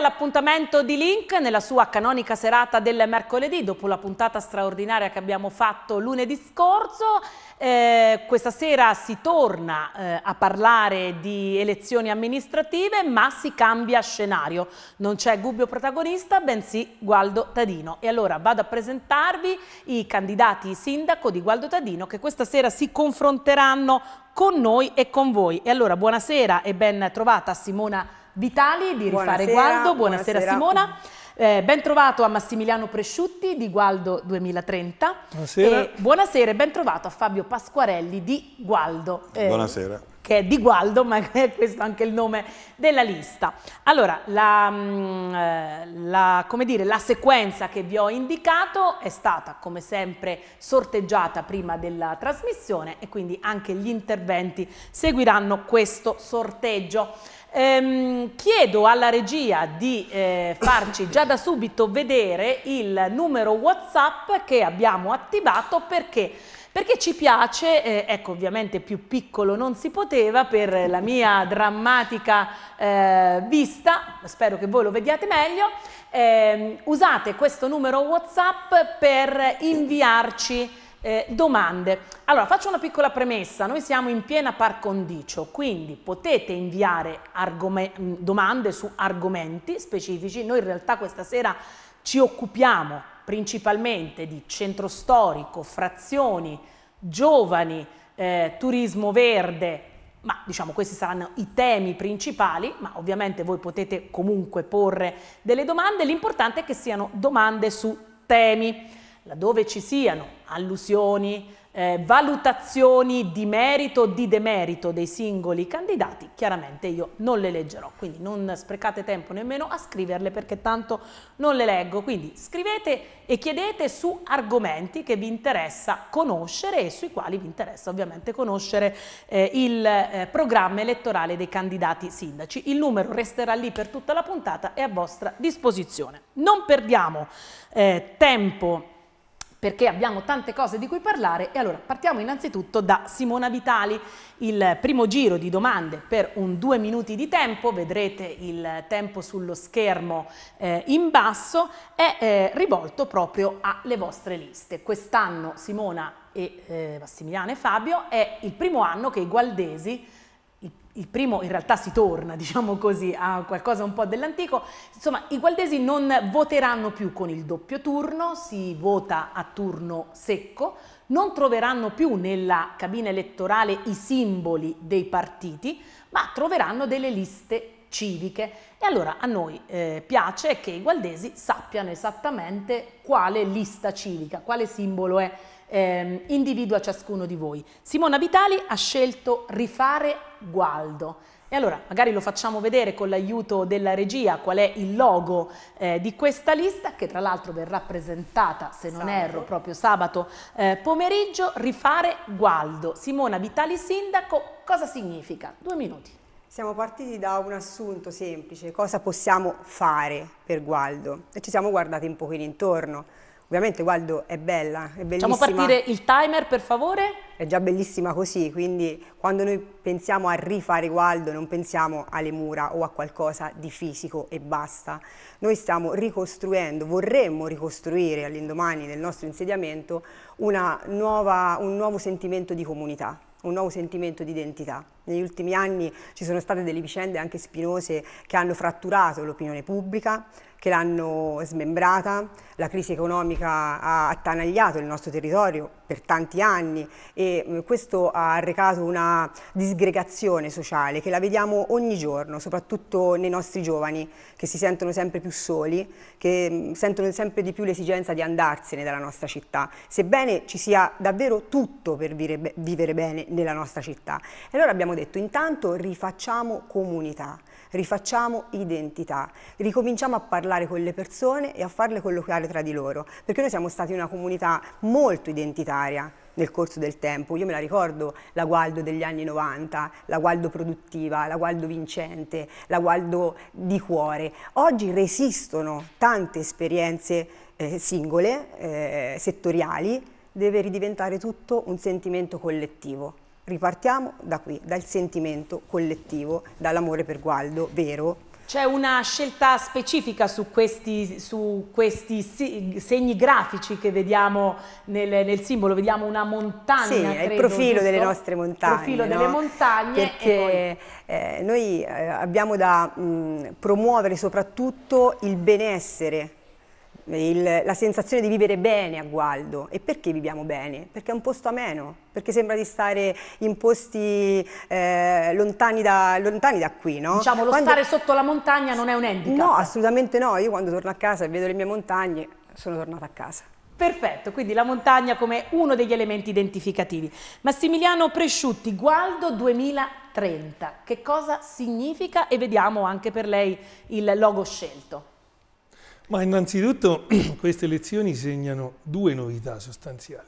all'appuntamento di Link nella sua canonica serata del mercoledì dopo la puntata straordinaria che abbiamo fatto lunedì scorso. Eh, questa sera si torna eh, a parlare di elezioni amministrative ma si cambia scenario. Non c'è Gubbio protagonista bensì Gualdo Tadino. E allora vado a presentarvi i candidati sindaco di Gualdo Tadino che questa sera si confronteranno con noi e con voi. E allora buonasera e ben trovata Simona Vitali di Rifare buonasera, Gualdo. Buonasera, buonasera. Simona. Eh, ben trovato a Massimiliano Presciutti di Gualdo 2030. Buonasera. E buonasera e ben trovato a Fabio Pasquarelli di Gualdo. Eh, buonasera. Che è di Gualdo, ma è questo anche il nome della lista. Allora, la, mm, eh, la, dire, la sequenza che vi ho indicato è stata, come sempre, sorteggiata prima della trasmissione e quindi anche gli interventi seguiranno questo sorteggio. Ehm, chiedo alla regia di eh, farci già da subito vedere il numero WhatsApp che abbiamo attivato perché perché ci piace, eh, ecco ovviamente più piccolo non si poteva per la mia drammatica eh, vista, spero che voi lo vediate meglio, eh, usate questo numero Whatsapp per inviarci eh, domande. Allora, faccio una piccola premessa. Noi siamo in piena par condicio, quindi potete inviare mm, domande su argomenti specifici. Noi in realtà questa sera ci occupiamo principalmente di centro storico, frazioni, giovani, eh, turismo verde, ma diciamo questi saranno i temi principali, ma ovviamente voi potete comunque porre delle domande. L'importante è che siano domande su temi, laddove ci siano allusioni, eh, valutazioni di merito o di demerito dei singoli candidati, chiaramente io non le leggerò, quindi non sprecate tempo nemmeno a scriverle perché tanto non le leggo, quindi scrivete e chiedete su argomenti che vi interessa conoscere e sui quali vi interessa ovviamente conoscere eh, il eh, programma elettorale dei candidati sindaci. Il numero resterà lì per tutta la puntata, e a vostra disposizione. Non perdiamo eh, tempo perché abbiamo tante cose di cui parlare e allora partiamo innanzitutto da Simona Vitali, il primo giro di domande per un due minuti di tempo, vedrete il tempo sullo schermo eh, in basso, è eh, rivolto proprio alle vostre liste. Quest'anno Simona e eh, Massimiliano e Fabio è il primo anno che i gualdesi il primo in realtà si torna, diciamo così, a qualcosa un po' dell'antico. Insomma, i gualdesi non voteranno più con il doppio turno, si vota a turno secco, non troveranno più nella cabina elettorale i simboli dei partiti, ma troveranno delle liste civiche. E allora a noi eh, piace che i gualdesi sappiano esattamente quale lista civica, quale simbolo è eh, individua ciascuno di voi. Simona Vitali ha scelto rifare Gualdo. E allora magari lo facciamo vedere con l'aiuto della regia qual è il logo eh, di questa lista che tra l'altro verrà presentata, se non sabato. erro, proprio sabato eh, pomeriggio, rifare Gualdo. Simona Vitali Sindaco, cosa significa? Due minuti. Siamo partiti da un assunto semplice, cosa possiamo fare per Gualdo? E ci siamo guardati un pochino intorno Ovviamente Gualdo è bella, è bellissima. Facciamo partire il timer per favore? È già bellissima così, quindi quando noi pensiamo a rifare Gualdo non pensiamo alle mura o a qualcosa di fisico e basta. Noi stiamo ricostruendo, vorremmo ricostruire all'indomani del nostro insediamento nuova, un nuovo sentimento di comunità un nuovo sentimento di identità. Negli ultimi anni ci sono state delle vicende anche spinose che hanno fratturato l'opinione pubblica, che l'hanno smembrata, la crisi economica ha attanagliato il nostro territorio per tanti anni e mm, questo ha arrecato una disgregazione sociale che la vediamo ogni giorno, soprattutto nei nostri giovani che si sentono sempre più soli, che mm, sentono sempre di più l'esigenza di andarsene dalla nostra città, sebbene ci sia davvero tutto per vivere bene nella nostra città. E allora abbiamo detto intanto rifacciamo comunità rifacciamo identità, ricominciamo a parlare con le persone e a farle colloquiare tra di loro, perché noi siamo stati una comunità molto identitaria nel corso del tempo. Io me la ricordo la Gualdo degli anni 90, la Gualdo produttiva, la Gualdo vincente, la Gualdo di cuore. Oggi resistono tante esperienze eh, singole, eh, settoriali, deve ridiventare tutto un sentimento collettivo. Ripartiamo da qui, dal sentimento collettivo, dall'amore per Gualdo, vero? C'è una scelta specifica su questi, su questi segni grafici che vediamo nel, nel, simbolo, vediamo una montagna. Sì, credo, è il profilo giusto? delle nostre montagne. Il profilo no? delle montagne. Perché eh, noi eh, abbiamo da mh, mm, promuovere soprattutto il benessere il, la sensazione di vivere bene a Gualdo. E perché viviamo bene? Perché è un posto ameno, perché sembra di stare in posti eh, lontani, da, lontani, da, qui, no? Diciamo, lo quando... stare sotto la montagna non è un handicap. No, assolutamente no. Io quando torno a casa e vedo le mie montagne, sono tornata a casa. Perfetto, quindi la montagna come uno degli elementi identificativi. Massimiliano Presciutti, Gualdo 2030. Che cosa significa? E vediamo anche per lei il logo scelto. Ma innanzitutto queste lezioni segnano due novità sostanziali.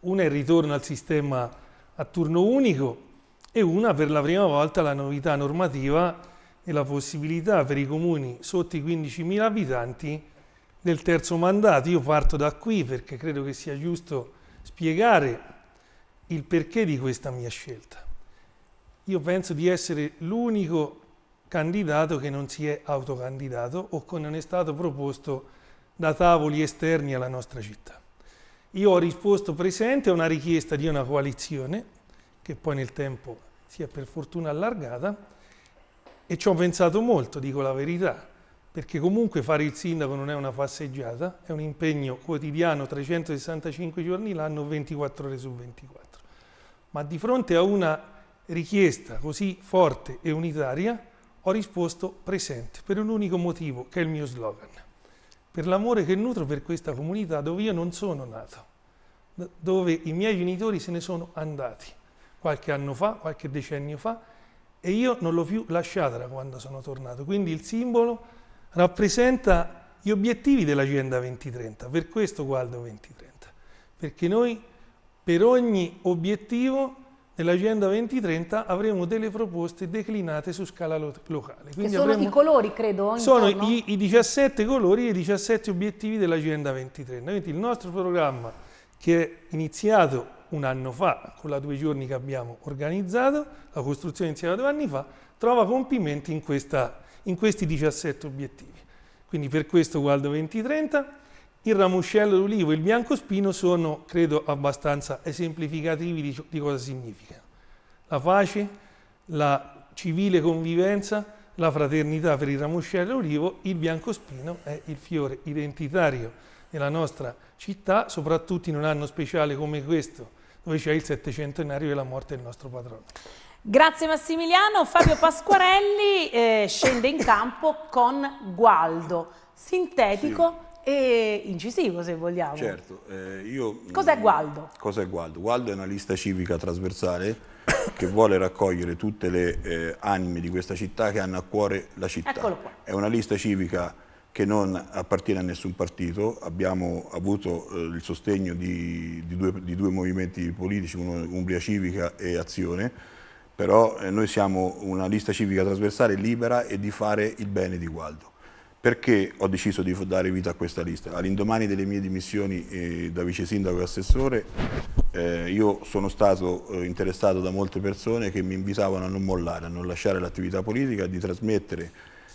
Una è il ritorno al sistema a turno unico e una per la prima volta la novità normativa e la possibilità per i comuni sotto i 15.000 abitanti del terzo mandato. Io parto da qui perché credo che sia giusto spiegare il perché di questa mia scelta. Io penso di essere l'unico candidato che non si è autocandidato o che non è stato proposto da tavoli esterni alla nostra città. Io ho risposto presente a una richiesta di una coalizione, che poi nel tempo si è per fortuna allargata, e ci ho pensato molto, dico la verità, perché comunque fare il sindaco non è una passeggiata, è un impegno quotidiano, 365 giorni l'anno, 24 ore su 24. Ma di fronte a una richiesta così forte e unitaria, ho risposto presente per un unico motivo che è il mio slogan. Per l'amore che nutro per questa comunità dove io non sono nato, dove i miei genitori se ne sono andati qualche anno fa, qualche decennio fa, e io non l'ho più lasciata da quando sono tornato. Quindi il simbolo rappresenta gli obiettivi dell'Agenda 2030, per questo guardo 2030, perché noi per ogni obiettivo Nell'agenda 2030 avremo delle proposte declinate su scala lo locale. Quindi che sono avremo... i colori, credo? Sono i, i, 17 colori e i 17 obiettivi dell'agenda 2030. Quindi il nostro programma, che è iniziato un anno fa con la due giorni che abbiamo organizzato, la costruzione insieme due anni fa, trova compimenti in, questa, in questi 17 obiettivi. Quindi per questo Gualdo 2030 il ramuscello d'olivo e il biancospino sono, credo, abbastanza esemplificativi di, di cosa significa. La pace, la civile convivenza, la fraternità per il ramuscello d'olivo, il biancospino è il fiore identitario della nostra città, soprattutto in un anno speciale come questo, dove c'è il settecentenario della morte del nostro padrone. Grazie Massimiliano. Fabio Pasquarelli eh, scende in campo con Gualdo, sintetico e incisivo se vogliamo. Certo. Eh, io, mm, Cos'è Gualdo? Cos'è Gualdo? Gualdo è una lista civica trasversale che vuole raccogliere tutte le eh, anime di questa città che hanno a cuore la città. Eccolo qua. È una lista civica che non appartiene a nessun partito, abbiamo avuto eh, il sostegno di, di, due, di, due, movimenti politici, uno Umbria Civica e Azione, però eh, noi siamo una lista civica trasversale libera e di fare il bene di Gualdo. Perché ho deciso di dare vita a questa lista? All'indomani delle mie dimissioni eh, da vice sindaco e assessore, eh, io sono stato eh, interessato da molte persone che mi invitavano a non mollare, a non lasciare l'attività politica, di trasmettere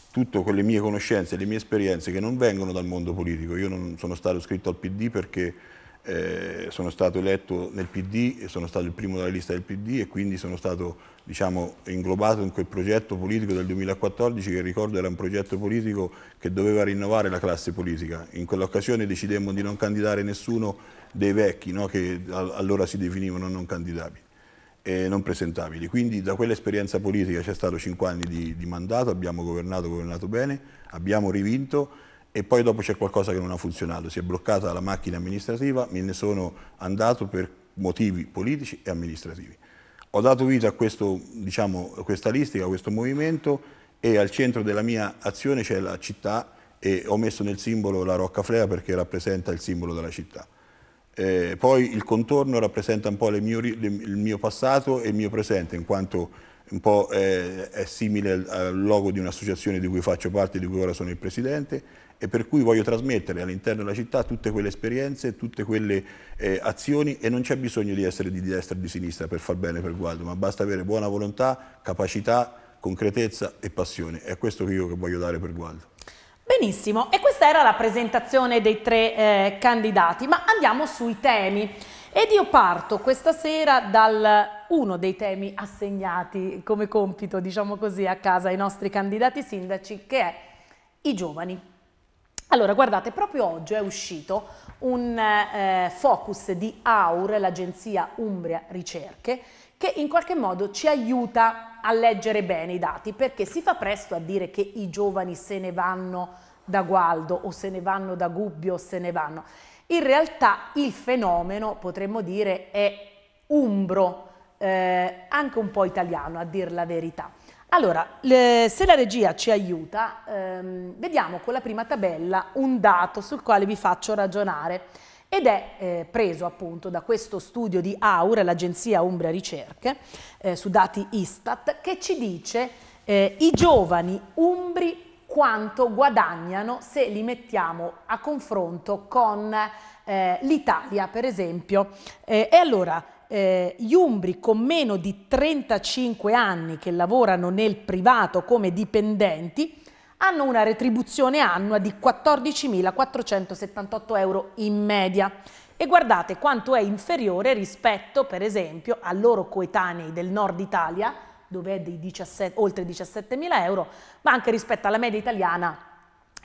tutte quelle mie conoscenze, le mie esperienze che non vengono dal mondo politico. Io non sono stato iscritto al PD perché sono stato eletto nel PD, sono stato il primo della lista del PD e quindi sono stato diciamo, inglobato in quel progetto politico del 2014 che ricordo era un progetto politico che doveva rinnovare la classe politica. In quell'occasione decidemmo di non candidare nessuno dei vecchi no, che allora si definivano non candidabili e non presentabili. Quindi da quell'esperienza politica c'è stato cinque anni di, di mandato, abbiamo governato, governato bene, abbiamo rivinto e poi dopo c'è qualcosa che non ha funzionato, si è bloccata la macchina amministrativa, me ne sono andato per motivi politici e amministrativi. Ho dato vita a, questo, diciamo, a questa listica, a questo movimento e al centro della mia azione c'è la città e ho messo nel simbolo la roccaflea perché rappresenta il simbolo della città. Eh, poi il contorno rappresenta un po' mio, le, il mio passato e il mio presente, in quanto un po' è, è simile al, logo di un'associazione di cui faccio parte, e di cui ora sono il presidente, e per cui voglio trasmettere all'interno della città tutte quelle esperienze, tutte quelle eh, azioni e non c'è bisogno di essere di destra o di sinistra per far bene per Gualdo, ma basta avere buona volontà, capacità, concretezza e passione. È questo che io voglio dare per Gualdo. Benissimo, e questa era la presentazione dei tre eh, candidati, ma andiamo sui temi. Ed io parto questa sera da uno dei temi assegnati come compito, diciamo così, a casa ai nostri candidati sindaci, che è i giovani. Allora, guardate, proprio oggi è uscito un eh, focus di AUR, l'agenzia Umbria Ricerche, che in qualche modo ci aiuta a leggere bene i dati, perché si fa presto a dire che i giovani se ne vanno da Gualdo o se ne vanno da Gubbio o se ne vanno. In realtà il fenomeno, potremmo dire, è umbro, eh, anche un po' italiano a dir la verità. Allora, le, se la regia ci aiuta, ehm, vediamo con la prima tabella un dato sul quale vi faccio ragionare ed è eh, preso appunto da questo studio di Aura, l'agenzia Umbria Ricerche, eh, su dati Istat, che ci dice eh, i giovani umbri quanto guadagnano se li mettiamo a confronto con eh, l'Italia, per esempio. Eh, e allora, eh, gli umbri con meno di 35 anni che lavorano nel privato come dipendenti hanno una retribuzione annua di 14.478 euro in media. E guardate quanto è inferiore rispetto, per esempio, a loro coetanei del nord Italia, dove è di 17, oltre 17.000 euro, ma anche rispetto alla media italiana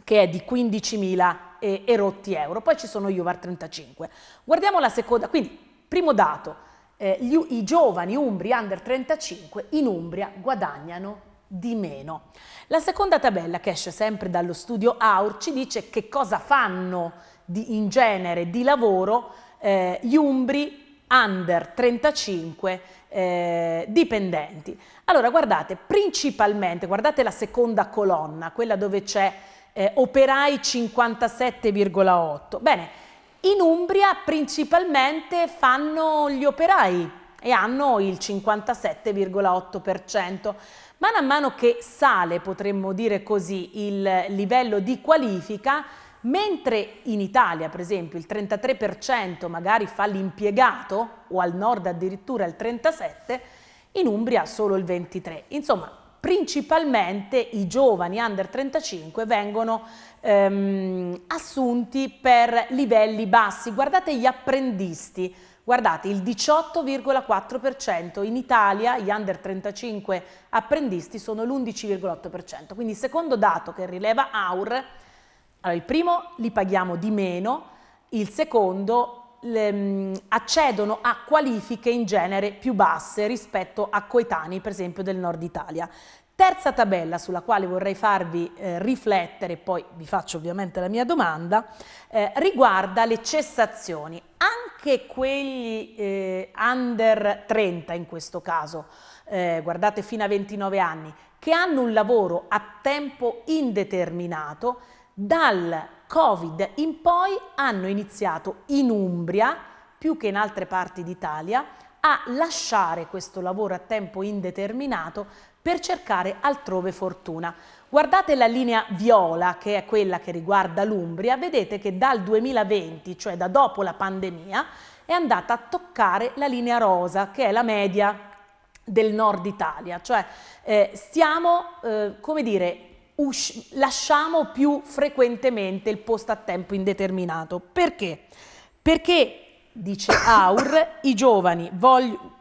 che è di 15.000 eh, erotti euro. Poi ci sono gli UVAR 35. Guardiamo la seconda, quindi primo dato, eh, gli, i giovani umbri under 35 in Umbria guadagnano di meno. La seconda tabella che esce sempre dallo studio AUR ci dice che cosa fanno di, in genere di lavoro eh, gli umbri under 35 eh, dipendenti. Allora guardate, principalmente, guardate la seconda colonna, quella dove c'è eh, operai 57,8. Bene, in Umbria principalmente fanno gli operai e hanno il 57,8%. Man mano che sale, potremmo dire così, il livello di qualifica, mentre in Italia, per esempio, il 33% magari fa l'impiegato o al nord addirittura il 37%, in Umbria solo il 23%. Insomma, principalmente i giovani under 35 vengono ehm, assunti per livelli bassi. Guardate gli apprendisti. Guardate, il 18,4% in Italia, gli under 35 apprendisti sono l'11,8%. Quindi il secondo dato che rileva AUR, allora, il primo li paghiamo di meno, il secondo ehm, accedono a qualifiche in genere più basse rispetto a coetanei, per esempio, del nord Italia. Terza tabella sulla quale vorrei farvi eh, riflettere, poi vi faccio ovviamente la mia domanda, eh, riguarda le cessazioni, anche quelli eh, under 30 in questo caso, eh, guardate fino a 29 anni, che hanno un lavoro a tempo indeterminato, dal Covid in poi hanno iniziato in Umbria, più che in altre parti d'Italia, a lasciare questo lavoro a tempo indeterminato per cercare altrove fortuna. Guardate la linea viola, che è quella che riguarda l'Umbria, vedete che dal 2020, cioè da dopo la pandemia, è andata a toccare la linea rosa, che è la media del nord Italia, cioè eh, stiamo, eh, come dire, lasciamo più frequentemente il posto a tempo indeterminato. Perché? Perché, dice Aur, i giovani vogliono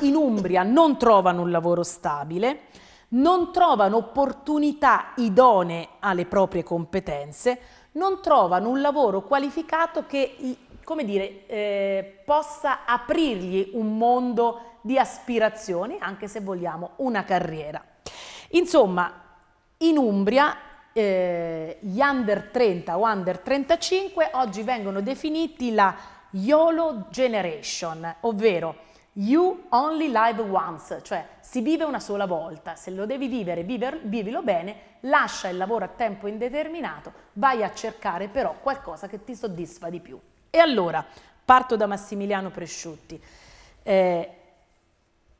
in Umbria non trovano un lavoro stabile, non trovano opportunità idonee alle proprie competenze, non trovano un lavoro qualificato che come dire, eh, possa aprirgli un mondo di aspirazioni, anche se vogliamo una carriera. Insomma, in Umbria eh, gli under 30 o under 35 oggi vengono definiti la YOLO Generation, ovvero You only live once, cioè si vive una sola volta, se lo devi vivere, viver, vivilo bene, lascia il lavoro a tempo indeterminato, vai a cercare però qualcosa che ti soddisfa di più. E allora, parto da Massimiliano Presciutti. Eh,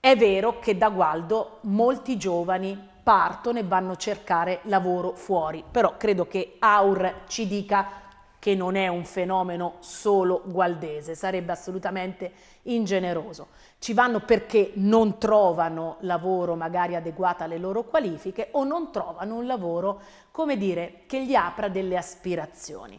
è vero che da Gualdo molti giovani partono e vanno a cercare lavoro fuori, però credo che Aur ci dica che non è un fenomeno solo gualdese, sarebbe assolutamente ingeneroso. Ci vanno perché non trovano lavoro magari adeguato alle loro qualifiche o non trovano un lavoro, come dire, che gli apra delle aspirazioni.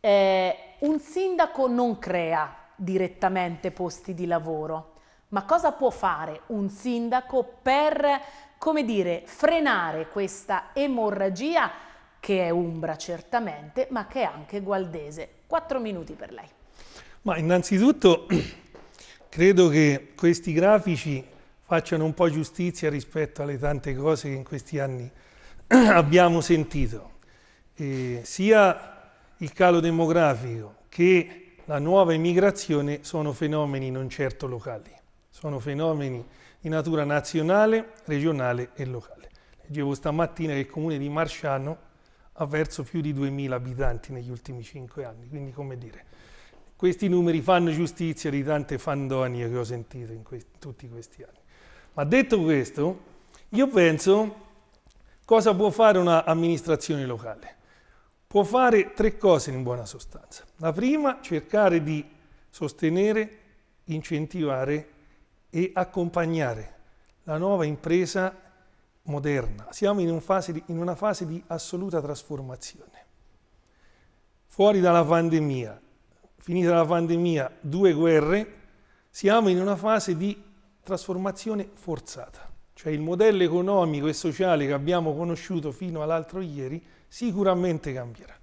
Eh, un sindaco non crea direttamente posti di lavoro, ma cosa può fare un sindaco per, come dire, frenare questa emorragia? che è umbra certamente, ma che è anche gualdese. Quattro minuti per lei. Ma innanzitutto credo che questi grafici facciano un po' giustizia rispetto alle tante cose che in questi anni abbiamo sentito. Eh, sia il calo demografico che la nuova immigrazione sono fenomeni non certo locali, sono fenomeni di natura nazionale, regionale e locale. Leggevo stamattina che il comune di Marciano ha perso più di 2.000 abitanti negli ultimi 5 anni, quindi come dire, questi numeri fanno giustizia di tante fandonie che ho sentito in questi, tutti questi anni. Ma detto questo, io penso cosa può fare un'amministrazione locale? Può fare tre cose in buona sostanza. La prima, cercare di sostenere, incentivare e accompagnare la nuova impresa moderna, siamo in, un fase di, in una fase di assoluta trasformazione. Fuori dalla pandemia, finita la pandemia, due guerre, siamo in una fase di trasformazione forzata. Cioè il modello economico e sociale che abbiamo conosciuto fino all'altro ieri sicuramente cambierà.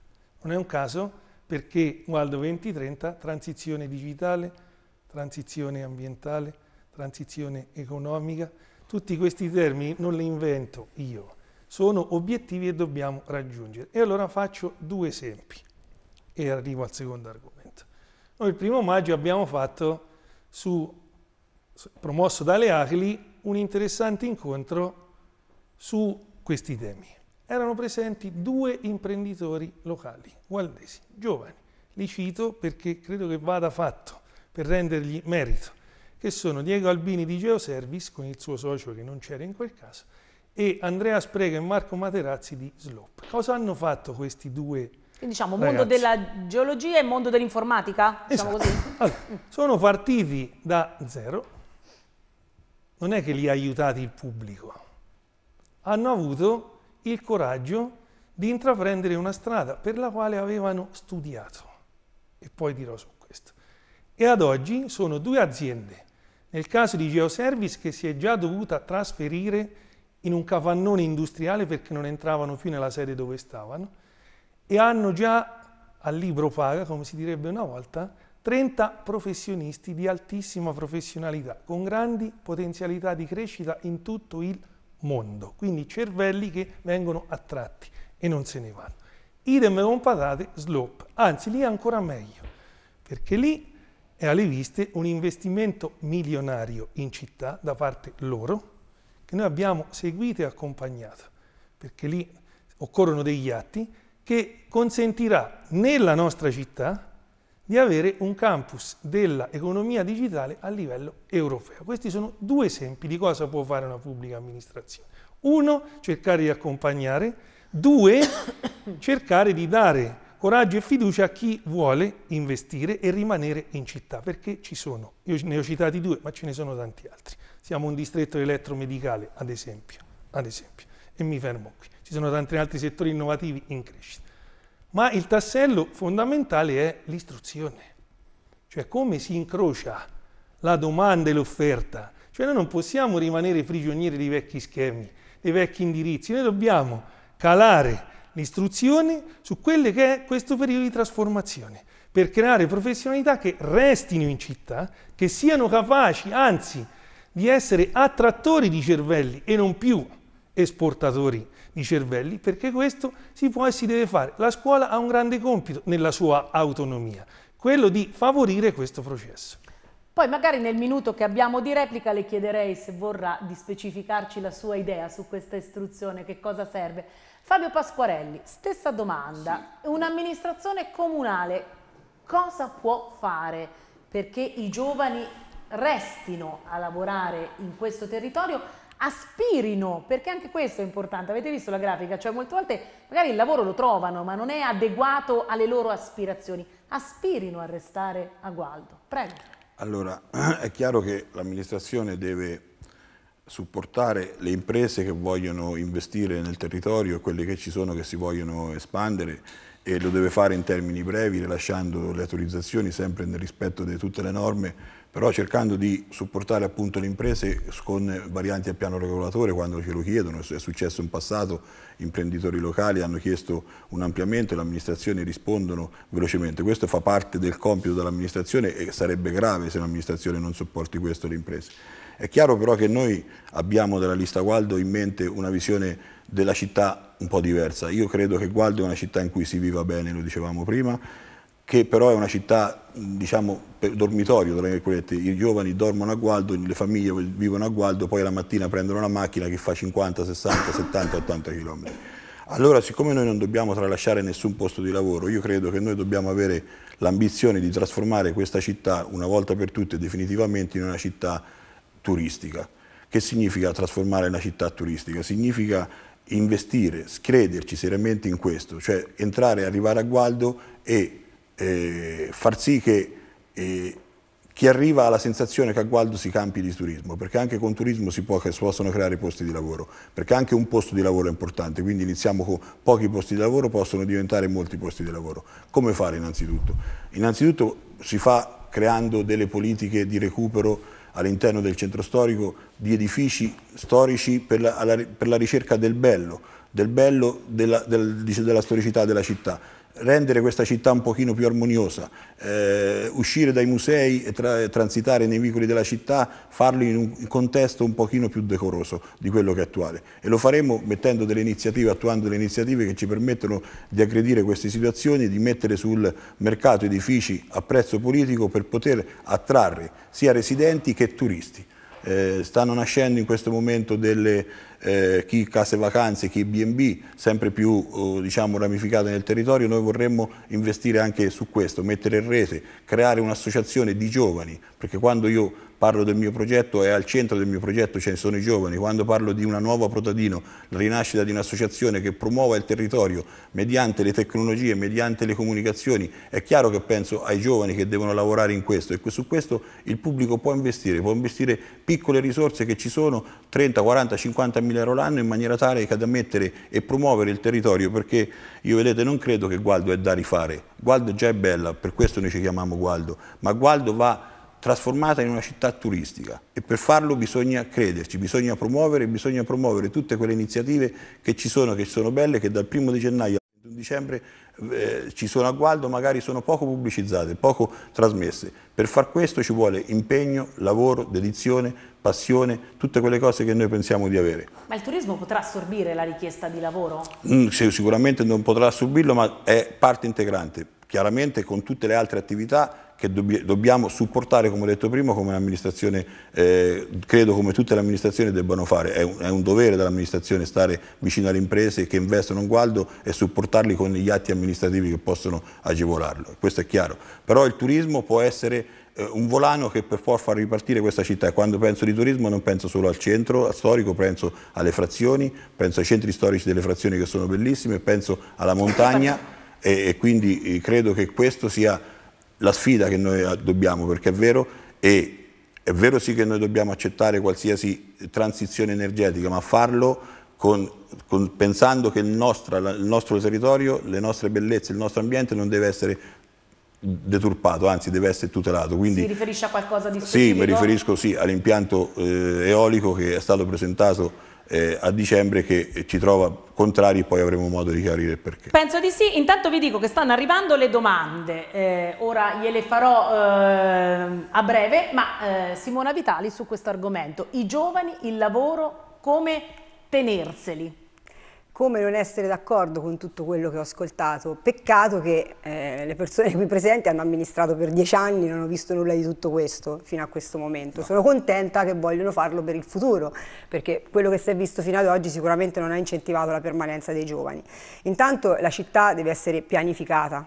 Non è un caso perché Waldo 2030, transizione digitale, transizione ambientale, transizione economica, tutti questi termini non li invento io, sono obiettivi che dobbiamo raggiungere. E allora faccio due esempi e arrivo al secondo argomento. Noi il primo maggio abbiamo fatto, su, promosso da Leacli, un interessante incontro su questi temi. Erano presenti due imprenditori locali, gualdesi, giovani. Li cito perché credo che vada fatto per rendergli merito che sono Diego Albini di Geoservice, con il suo socio che non c'era in quel caso, e Andrea Sprega e Marco Materazzi di Slop. Cosa hanno fatto questi due Diciamo ragazzi? mondo della geologia e mondo dell'informatica? Diciamo esatto. allora, sono partiti da zero, non è che li ha aiutati il pubblico, hanno avuto il coraggio di intraprendere una strada per la quale avevano studiato. E poi dirò su questo. E ad oggi sono due aziende nel caso di Geoservice che si è già dovuta trasferire in un cavannone industriale perché non entravano più nella sede dove stavano e hanno già a libro paga, come si direbbe una volta, 30 professionisti di altissima professionalità con grandi potenzialità di crescita in tutto il mondo, quindi cervelli che vengono attratti e non se ne vanno. Idem con patate, slope, anzi lì è ancora meglio, perché lì è alle viste un investimento milionario in città da parte loro che noi abbiamo seguito e accompagnato, perché lì occorrono degli atti che consentirà nella nostra città di avere un campus dell'economia digitale a livello europeo. Questi sono due esempi di cosa può fare una pubblica amministrazione. Uno, cercare di accompagnare, due, cercare di dare coraggio e fiducia a chi vuole investire e rimanere in città, perché ci sono, io ne ho citati due, ma ce ne sono tanti altri. Siamo un distretto elettromedicale, ad esempio, ad esempio, e mi fermo qui. Ci sono tanti altri settori innovativi in crescita. Ma il tassello fondamentale è l'istruzione, cioè come si incrocia la domanda e l'offerta. Cioè noi non possiamo rimanere prigionieri dei vecchi schemi, dei vecchi indirizzi, noi dobbiamo calare l'istruzione su quello che è questo periodo di trasformazione, per creare professionalità che restino in città, che siano capaci, anzi, di essere attrattori di cervelli e non più esportatori di cervelli, perché questo si può e si deve fare. La scuola ha un grande compito nella sua autonomia, quello di favorire questo processo. Poi magari nel minuto che abbiamo di replica le chiederei se vorrà di specificarci la sua idea su questa istruzione, che cosa serve. Fabio Pasquarelli, stessa domanda. Sì. Un'amministrazione comunale cosa può fare perché i giovani restino a lavorare in questo territorio, aspirino, perché anche questo è importante, avete visto la grafica, cioè molte volte magari il lavoro lo trovano, ma non è adeguato alle loro aspirazioni, aspirino a restare a Gualdo. Prego. Allora, è chiaro che l'amministrazione deve supportare le imprese che vogliono investire nel territorio, quelle che ci sono che si vogliono espandere e lo deve fare in termini brevi, rilasciando le autorizzazioni sempre nel rispetto di tutte le norme, però cercando di supportare appunto le imprese con varianti a piano regolatore quando ce lo chiedono, è successo in passato, imprenditori locali hanno chiesto un ampliamento e le amministrazioni rispondono velocemente, questo fa parte del compito dell'amministrazione e sarebbe grave se l'amministrazione non supporti questo le imprese. È chiaro però che noi abbiamo della lista Gualdo in mente una visione della città un po' diversa. Io credo che Gualdo è una città in cui si viva bene, lo dicevamo prima, che però è una città, diciamo, dormitorio, tra virgolette. I giovani dormono a Gualdo, le famiglie vivono a Gualdo, poi la mattina prendono una macchina che fa 50, 60, 70, 80 km. Allora, siccome noi non dobbiamo tralasciare nessun posto di lavoro, io credo che noi dobbiamo avere l'ambizione di trasformare questa città, una volta per tutte, definitivamente in una città turistica. Che significa trasformare la città turistica? Significa investire, crederci seriamente in questo, cioè entrare, arrivare a Gualdo e eh, far sì che eh, chi arriva ha la sensazione che a Gualdo si campi di turismo, perché anche con turismo si, può, si, possono creare posti di lavoro, perché anche un posto di lavoro è importante, quindi iniziamo con pochi posti di lavoro, possono diventare molti posti di lavoro. Come fare innanzitutto? Innanzitutto si fa creando delle politiche di recupero all'interno del centro storico di edifici storici per la, alla, per la ricerca del bello, del bello della, del, della storicità della città rendere questa città un pochino più armoniosa, eh, uscire dai musei e tra transitare nei vicoli della città, farlo in un contesto un pochino più decoroso di quello che è attuale. E lo faremo mettendo delle iniziative, attuando delle iniziative che ci permettono di aggredire queste situazioni, di mettere sul mercato edifici a prezzo politico per poter attrarre sia residenti che turisti. Eh, stanno nascendo in questo momento delle eh, chi case vacanze, chi B&B, sempre più eh, diciamo, ramificate nel territorio, noi vorremmo investire anche su questo, mettere in rete, creare un'associazione di giovani, perché quando io parlo del mio progetto, è al centro del mio progetto, cioè sono i giovani. Quando parlo di una nuova Protadino, la rinascita di un'associazione che promuova il territorio mediante le tecnologie, mediante le comunicazioni, è chiaro che penso ai giovani che devono lavorare in questo e su questo il pubblico può investire, può investire piccole risorse che ci sono, 30, 40, 50 mila euro l'anno in maniera tale che ad ammettere e promuovere il territorio perché io vedete non credo che Gualdo è da rifare, Gualdo già è bella, per questo noi ci chiamiamo Gualdo, ma Gualdo va trasformata in una città turistica e per farlo bisogna crederci, bisogna promuovere, bisogna promuovere tutte quelle iniziative che ci sono, che sono belle, che dal primo di gennaio al 21 dicembre eh, ci sono a guardo, magari sono poco pubblicizzate, poco trasmesse. Per far questo ci vuole impegno, lavoro, dedizione, passione, tutte quelle cose che noi pensiamo di avere. Ma il turismo potrà assorbire la richiesta di lavoro? Mm, sicuramente non potrà assorbirlo, ma è parte integrante, chiaramente con tutte le altre attività che dobbiamo supportare, come ho detto prima, come l'amministrazione, eh, credo come tutte le amministrazioni debbano fare, è un, è un dovere dell'amministrazione stare vicino alle imprese che investono in Gualdo e supportarli con gli atti amministrativi che possono agevolarlo, questo è chiaro, però il turismo può essere eh, un volano che può far ripartire questa città. Quando penso di turismo non penso solo al centro storico, penso alle frazioni, penso ai centri storici delle frazioni che sono bellissime, penso alla montagna e, e quindi eh, credo che questo sia la sfida che noi eh, dobbiamo, perché è vero, è, è vero sì che noi dobbiamo accettare qualsiasi transizione energetica, ma farlo con, con, pensando che il nostro, il nostro territorio, le nostre bellezze, il nostro ambiente non deve essere deturpato, anzi deve essere tutelato. Quindi, si riferisce a qualcosa di specifico? Sì, mi riferisco sì, all'impianto eh, eolico che è stato presentato eh, a dicembre che ci trova contrari poi avremo modo di chiarire perché. Penso di sì, intanto vi dico che stanno arrivando le domande, eh, ora gliele farò eh, a breve, ma eh, Simona Vitali su questo argomento, i giovani, il lavoro, come tenerseli? come non essere d'accordo con tutto quello che ho ascoltato. Peccato che eh, le persone qui presenti hanno amministrato per dieci anni, e non ho visto nulla di tutto questo fino a questo momento. No. Sono contenta che vogliono farlo per il futuro, perché quello che si è visto fino ad oggi sicuramente non ha incentivato la permanenza dei giovani. Intanto la città deve essere pianificata,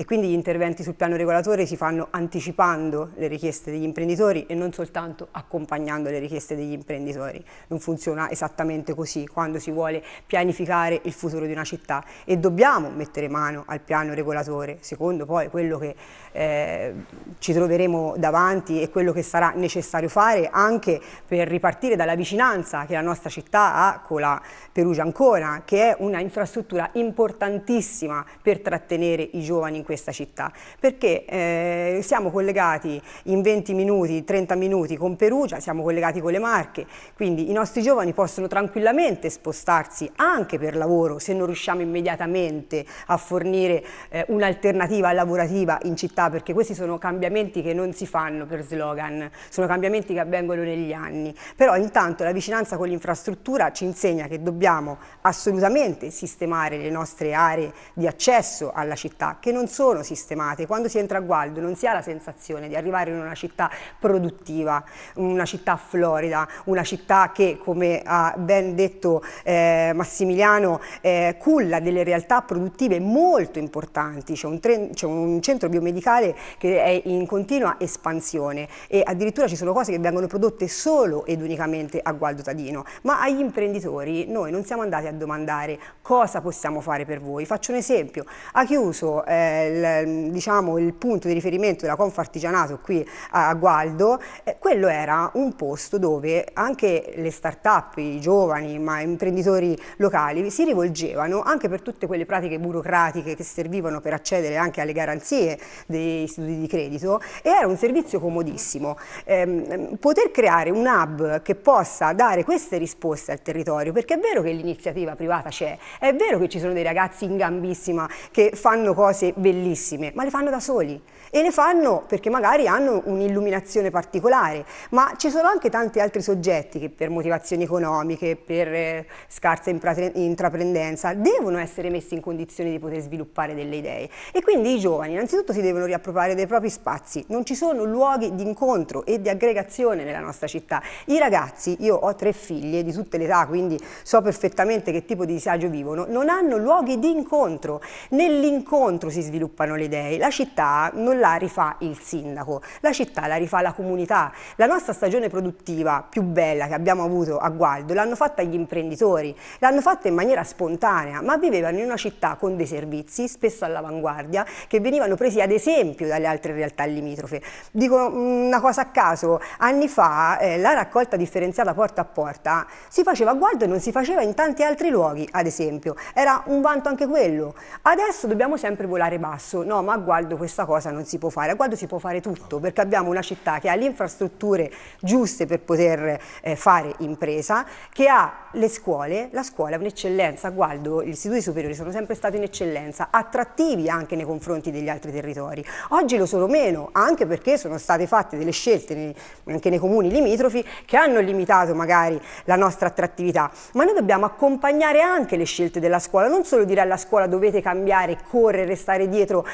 e quindi gli interventi sul piano regolatore si fanno anticipando le richieste degli imprenditori e non soltanto accompagnando le richieste degli imprenditori. Non funziona esattamente così quando si vuole pianificare il futuro di una città e dobbiamo mettere mano al piano regolatore, secondo poi quello che eh, ci troveremo davanti e quello che sarà necessario fare anche per ripartire dalla vicinanza che la nostra città ha con la Perugia Ancona, che è una infrastruttura importantissima per trattenere i giovani in questa città, perché eh, siamo collegati in 20 minuti, 30 minuti con Perugia, siamo collegati con le Marche, quindi i nostri giovani possono tranquillamente spostarsi anche per lavoro se non riusciamo immediatamente a fornire eh, un'alternativa lavorativa in città perché questi sono cambiamenti che non si fanno per slogan, sono cambiamenti che avvengono negli anni, però intanto la vicinanza con l'infrastruttura ci insegna che dobbiamo assolutamente sistemare le nostre aree di accesso alla città, che non sono sistemate, quando si entra a Gualdo non si ha la sensazione di arrivare in una città produttiva, una città florida, una città che, come ha ben detto eh, Massimiliano, eh, culla delle realtà produttive molto importanti, c'è un, un centro biomedicale digitale che è in continua espansione e addirittura ci sono cose che vengono prodotte solo ed unicamente a Gualdo Tadino, ma agli imprenditori noi non siamo andati a domandare cosa possiamo fare per voi. Faccio un esempio, ha chiuso eh, il, diciamo, il punto di riferimento della Confartigianato qui a Gualdo, eh, quello era un posto dove anche le start-up, i giovani, ma imprenditori locali si rivolgevano anche per tutte quelle pratiche burocratiche che servivano per accedere anche alle garanzie de, degli istituti di credito e era un servizio comodissimo. Eh, poter creare un hub che possa dare queste risposte al territorio, perché è vero che l'iniziativa privata c'è, è vero che ci sono dei ragazzi in gambissima che fanno cose bellissime, ma le fanno da soli. E le fanno perché magari hanno un'illuminazione particolare, ma ci sono anche tanti altri soggetti che per motivazioni economiche, per eh, scarsa intraprendenza, devono essere messi in condizione di poter sviluppare delle idee. E quindi i giovani innanzitutto si devono riappropriare dei propri spazi, non ci sono luoghi di incontro e di aggregazione nella nostra città. I ragazzi, io ho tre figlie di tutte le età, quindi so perfettamente che tipo di disagio vivono, non hanno luoghi di incontro. Nell'incontro si sviluppano le idee, la città non la rifà il sindaco, la città la rifà la comunità. La nostra stagione produttiva più bella che abbiamo avuto a Gualdo l'hanno fatta gli imprenditori, l'hanno fatta in maniera spontanea, ma vivevano in una città con dei servizi, spesso all'avanguardia, che venivano presi ad esempio dalle altre realtà limitrofe. Dico mm, una cosa a caso, anni fa eh, la raccolta differenziata porta a porta si faceva a Gualdo e non si faceva in tanti altri luoghi, ad esempio. Era un vanto anche quello. Adesso dobbiamo sempre volare basso, no ma a Gualdo questa cosa non si si può fare, a Guado si può fare tutto perché abbiamo una città che ha le infrastrutture giuste per poter eh, fare impresa, che ha le scuole, la scuola è un'eccellenza, a Gualdo gli istituti superiori sono sempre stati un'eccellenza, attrattivi anche nei confronti degli altri territori, oggi lo sono meno anche perché sono state fatte delle scelte nei, anche nei comuni limitrofi che hanno limitato magari la nostra attrattività, ma noi dobbiamo accompagnare anche le scelte della scuola, non solo dire alla scuola dovete cambiare, correre, stare dietro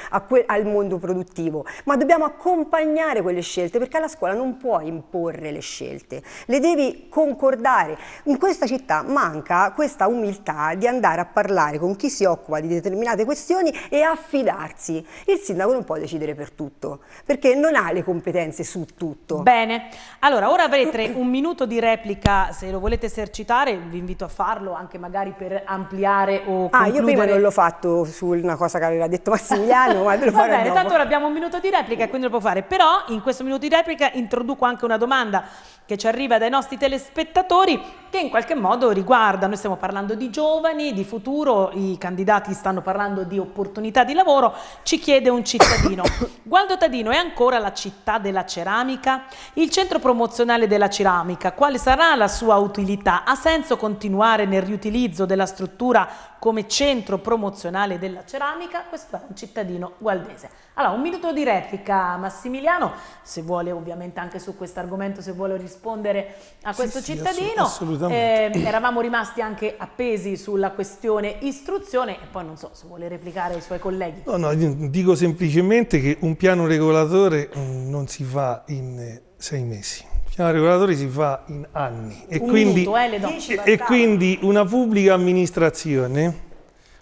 al mondo produttivo, positivo, ma dobbiamo accompagnare quelle scelte perché alla scuola non puoi imporre le scelte, le devi concordare. In questa città manca questa umiltà di andare a parlare con chi si occupa di determinate questioni e affidarsi. Il sindaco non può decidere per tutto, perché non ha le competenze su tutto. Bene, allora ora avrete un minuto di replica, se lo volete esercitare vi invito a farlo, anche magari per ampliare o concludere. Ah, io prima non l'ho fatto su una cosa che aveva detto Massimiliano, ma ve lo farò bene, dopo. tanto ora abbiamo un minuto di replica e quindi lo può fare. Però in questo minuto di replica introduco anche una domanda che ci arriva dai nostri telespettatori che in qualche modo riguarda, noi stiamo parlando di giovani, di futuro, i candidati stanno parlando di opportunità di lavoro, ci chiede un cittadino. Gualdo Tadino è ancora la città della ceramica? Il centro promozionale della ceramica, quale sarà la sua utilità? Ha senso continuare nel riutilizzo della struttura come centro promozionale della ceramica? Questo è un cittadino gualdese. Allora, un minuto minuto di replica Massimiliano, se vuole ovviamente anche su questo argomento, se vuole rispondere a questo sì, cittadino. Sì, eh, eravamo rimasti anche appesi sulla questione istruzione e poi non so se vuole replicare i suoi colleghi. No, no, dico semplicemente che un piano regolatore mm, non si fa in eh, sei mesi. Il piano regolatore si fa in anni e, quindi, minuto, eh, e, e quindi una pubblica amministrazione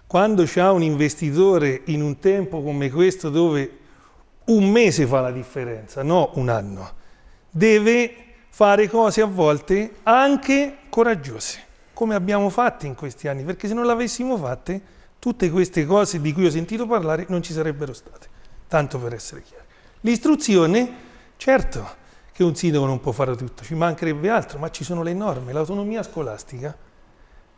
quando c'è un investitore in un tempo come questo dove un mese fa la differenza, non un anno. Deve fare cose a volte anche coraggiose, come abbiamo fatto in questi anni, perché se non l'avessimo fatte, tutte queste cose di cui ho sentito parlare non ci sarebbero state, tanto per essere chiari. L'istruzione, certo che un sindaco non può fare tutto, ci mancherebbe altro, ma ci sono le norme, l'autonomia scolastica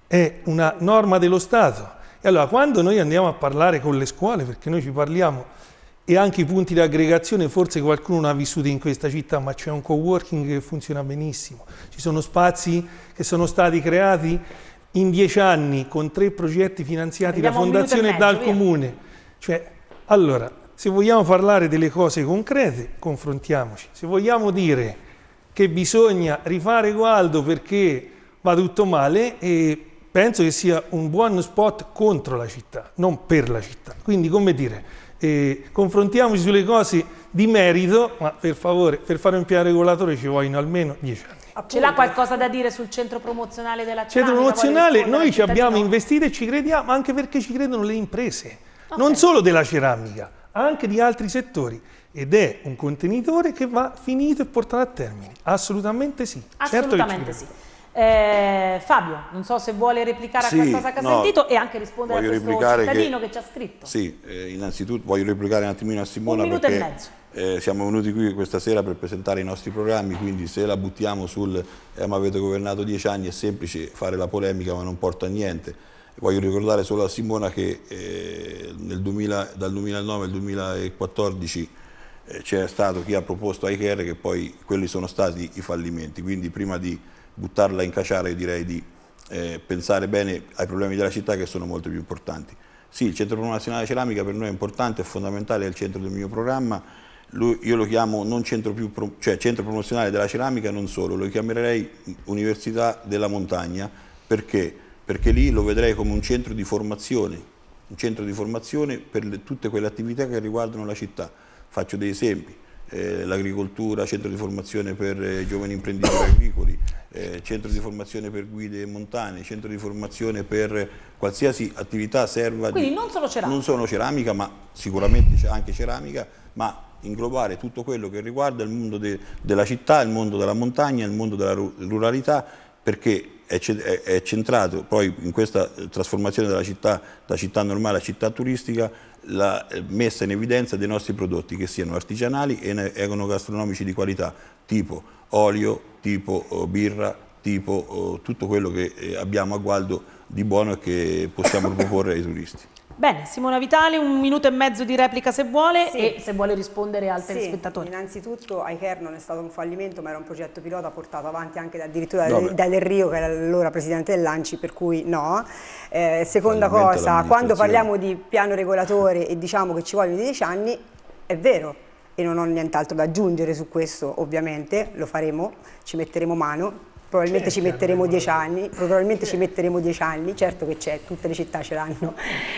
è una norma dello Stato. E allora quando noi andiamo a parlare con le scuole, perché noi ci parliamo e anche i punti di aggregazione, forse qualcuno non ha vissuto in questa città, ma c'è un co-working che funziona benissimo. Ci sono spazi che sono stati creati in dieci anni con tre progetti finanziati Andiamo da fondazione e, dal via. comune. Cioè, allora, se vogliamo parlare delle cose concrete, confrontiamoci. Se vogliamo dire che bisogna rifare Gualdo perché va tutto male, penso che sia un buon spot contro la città, non per la città. Quindi, come dire eh, confrontiamoci sulle cose di merito, ma per favore, per fare un piano regolatore ci vogliono almeno dieci anni. Ce l'ha qualcosa da dire sul centro promozionale della città? Centro promozionale, noi ci abbiamo investito e ci crediamo anche perché ci credono le imprese, okay. non solo della ceramica, anche di altri settori ed è un contenitore che va finito e portato a termine. Assolutamente sì. Certo Assolutamente certo sì. Eh, Fabio, non so se vuole replicare sì, a qualcosa che ha no, sentito e anche rispondere a questo cittadino che, che, ci ha scritto. Sì, eh, innanzitutto voglio replicare un attimino a Simona un perché e mezzo. Eh, siamo venuti qui questa sera per presentare i nostri programmi, quindi se la buttiamo sul eh, ma avete governato dieci anni è semplice fare la polemica ma non porta a niente. Voglio ricordare solo a Simona che 2000, eh, dal 2009 al 2014 eh, c'è stato chi ha proposto a ICR che poi quelli sono stati i fallimenti, quindi prima di buttarla in caciara io direi di eh, pensare bene ai problemi della città che sono molto più importanti. Sì, il Centro Nazionale Ceramica per noi è importante, è fondamentale, è il centro del mio programma, Lui, io lo chiamo centro, più, cioè, centro promozionale della ceramica non solo, lo chiamerei Università della Montagna, perché? Perché lì lo vedrei come un centro di formazione, un centro di formazione per le, tutte quelle attività che riguardano la città. Faccio degli esempi, eh, l'agricoltura, centro di formazione per eh, giovani imprenditori agricoli, eh, centro di formazione per guide montane, centro di formazione per qualsiasi attività serva. Quindi di, non solo ceramica. Non solo ceramica, ma sicuramente c'è anche ceramica, ma inglobare tutto quello che riguarda il mondo de, della città, il mondo della montagna, il mondo della ruralità, perché è, è, è centrato poi in questa eh, trasformazione della città da città normale a città turistica la eh, messa in evidenza dei nostri prodotti che siano artigianali e econogastronomici di qualità, tipo olio, tipo eh, birra, tipo eh, tutto quello che abbiamo a Gualdo di buono e che possiamo proporre ai turisti. Bene, Simona Vitale, un minuto e mezzo di replica se vuole sì. e se vuole rispondere al sì. telespettatore. Innanzitutto Iker non è stato un fallimento ma era un progetto pilota portato avanti anche da, addirittura no, da Del Rio che era allora presidente dell'Anci per cui no. Eh, seconda cosa, quando parliamo di piano regolatore e diciamo che ci vogliono 10 anni, è vero, e non ho nient'altro da aggiungere su questo ovviamente, lo faremo, ci metteremo mano, probabilmente ci certo, metteremo certo. dieci anni, probabilmente ci metteremo dieci anni, certo che c'è, tutte le città ce l'hanno.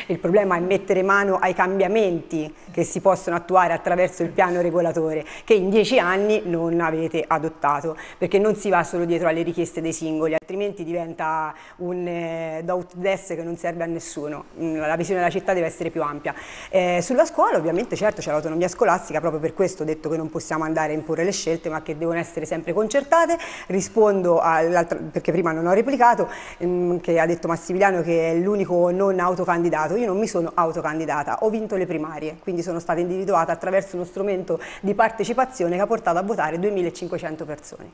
Il problema è mettere mano ai cambiamenti che si possono attuare attraverso il piano regolatore, che in dieci anni non avete adottato, perché non si va solo dietro alle richieste dei singoli, altrimenti diventa un eh, desk che non serve a nessuno. Mm, la visione della città deve essere più ampia. Eh, sulla scuola ovviamente certo c'è l'autonomia scolastica, proprio per questo ho detto che non possiamo andare a imporre le scelte, ma che devono essere sempre concertate. Rispondo perché prima non ho replicato, mm, che ha detto Massimiliano che è l'unico non autocandidato, io non mi sono autocandidata, ho vinto le primarie, quindi sono stata individuata attraverso uno strumento di partecipazione che ha portato a votare 2500 persone.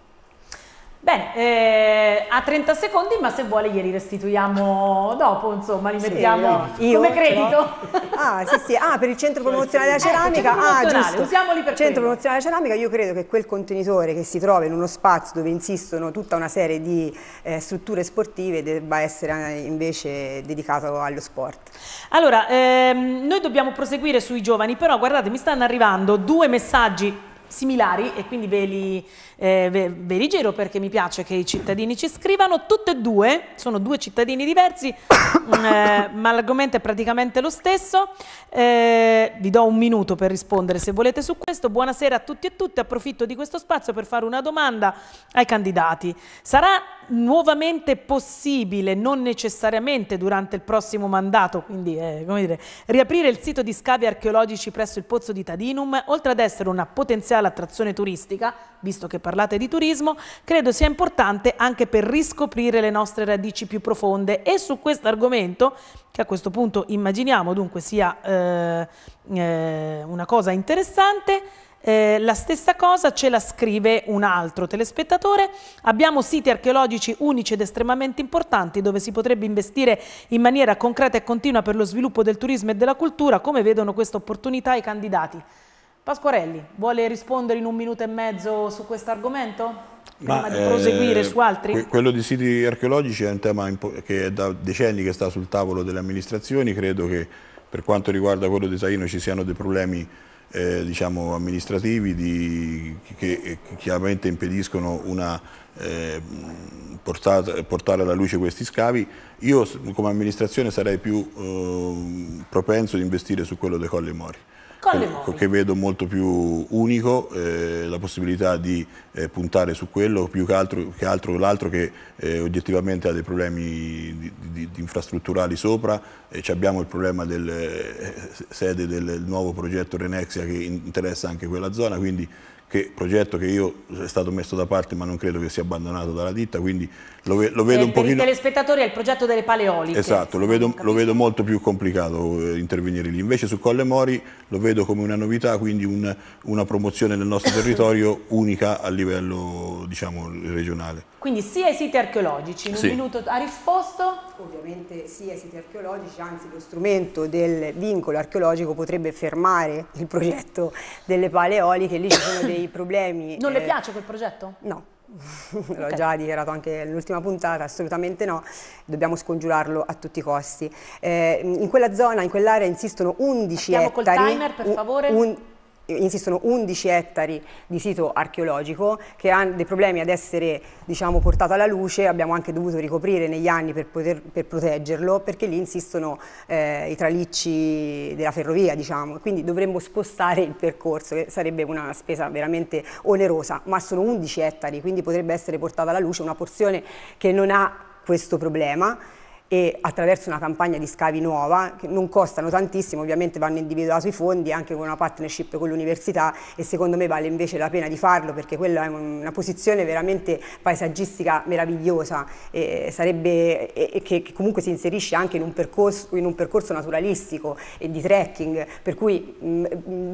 Bene, eh, a 30 secondi, ma se vuole glieli restituiamo dopo, insomma, li mettiamo sì, come credito. Ah, sì, sì. ah, per il centro promozionale della eh, ceramica, eh, ah, giusto. Usiamoli per centro promozionale della ceramica, io credo che quel contenitore che si trova in uno spazio dove insistono tutta una serie di eh, strutture sportive debba essere eh, invece dedicato allo sport. Allora, ehm, noi dobbiamo proseguire sui giovani, però guardate, mi stanno arrivando due messaggi similari e quindi ve li eh, ve, ve, perché mi piace che i cittadini ci scrivano, tutte e due, sono due cittadini diversi, mm, eh, ma l'argomento è praticamente lo stesso, eh, vi do un minuto per rispondere se volete su questo, buonasera a tutti e tutte, approfitto di questo spazio per fare una domanda ai candidati, sarà nuovamente possibile, non necessariamente durante il prossimo mandato, quindi eh, come dire, riaprire il sito di scavi archeologici presso il pozzo di Tadinum, oltre ad essere una potenziale attrazione turistica, visto che parlate di turismo, credo sia importante anche per riscoprire le nostre radici più profonde e su questo argomento, che a questo punto immaginiamo dunque sia eh, eh, una cosa interessante, eh, la stessa cosa ce la scrive un altro telespettatore. Abbiamo siti archeologici unici ed estremamente importanti dove si potrebbe investire in maniera concreta e continua per lo sviluppo del turismo e della cultura. Come vedono questa opportunità i candidati? Pasquarelli, vuole rispondere in un minuto e mezzo su questo argomento? Prima Ma, di proseguire eh, su altri? Quello di siti archeologici è un tema che è da decenni che sta sul tavolo delle amministrazioni, credo che per quanto riguarda quello di Saino ci siano dei problemi eh, diciamo, amministrativi di, che, che, eh, chiaramente impediscono una, eh, portata, portare alla luce questi scavi. Io come amministrazione sarei più eh, propenso ad investire su quello dei Colli Mori con Che vedo molto più unico, eh, la possibilità di eh, puntare su quello più che altro che l'altro che eh, oggettivamente ha dei problemi di, di, di infrastrutturali sopra, abbiamo il problema del eh, sede del nuovo progetto Renexia che interessa anche quella zona, quindi che progetto che io eh, è stato messo da parte ma non credo che sia abbandonato dalla ditta, quindi lo, lo vedo eh, un pochino... Per i telespettatori è il progetto delle paleoliche. Esatto, lo vedo, lo vedo molto più complicato eh, intervenire lì. Invece su Colle Mori lo vedo come una novità, quindi un, una promozione nel nostro territorio unica a livello diciamo, regionale. Quindi sia i siti archeologici, in sì. minuto ha risposto? Ovviamente sia i siti archeologici, anzi lo strumento del vincolo archeologico potrebbe fermare il progetto delle paleoliche, lì ci sono dei problemi. Non eh... le piace quel progetto? No l'ho okay. già dichiarato anche nell'ultima puntata, assolutamente no, dobbiamo scongiurarlo a tutti i costi. Eh, in quella zona, in quell'area insistono 11 Partiamo ettari. col timer per favore. Un, insistono 11 ettari di sito archeologico che ha dei problemi ad essere diciamo, portato alla luce, abbiamo anche dovuto ricoprire negli anni per, poter, per proteggerlo, perché lì insistono eh, i tralicci della ferrovia, diciamo. quindi dovremmo spostare il percorso, che sarebbe una spesa veramente onerosa, ma sono 11 ettari, quindi potrebbe essere portata alla luce una porzione che non ha questo problema e attraverso una campagna di scavi nuova, che non costano tantissimo, ovviamente vanno individuati i fondi anche con una partnership con l'università e secondo me vale invece la pena di farlo perché quella è una posizione veramente paesaggistica meravigliosa e, sarebbe, e che, che, comunque si inserisce anche in un, percorso, in un percorso naturalistico e di trekking, per cui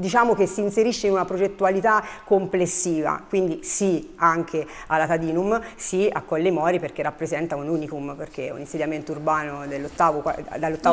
diciamo che si inserisce in una progettualità complessiva, quindi sì anche alla Tadinum, sì a Colle Mori perché rappresenta un unicum, perché è un insediamento urbano urbano dall'ottavo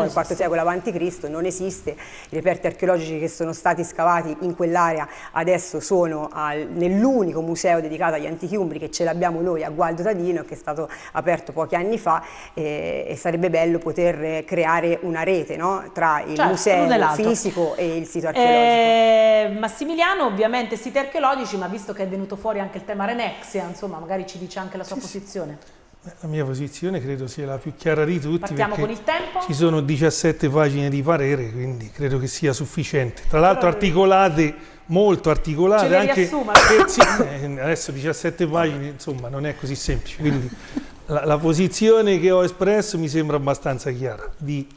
al quarto secolo avanti Cristo, non esiste, i reperti archeologici che sono stati scavati in quell'area adesso sono nell'unico museo dedicato agli antichi umbri che ce l'abbiamo noi a Gualdo Tadino che è stato aperto pochi anni fa e, e sarebbe bello poter creare una rete no? tra il certo, museo fisico e il sito archeologico. Eh, Massimiliano ovviamente siti archeologici ma visto che è venuto fuori anche il tema Renexia insomma magari ci dice anche la sua posizione. La mia posizione credo sia la più chiara di tutti. Partiamo con il tempo. Ci sono 17 pagine di parere, quindi credo che sia sufficiente. Tra l'altro articolate, molto articolate. Anche per, eh, adesso 17 pagine, insomma, non è così semplice. Quindi la, la posizione che ho espresso mi sembra abbastanza chiara, di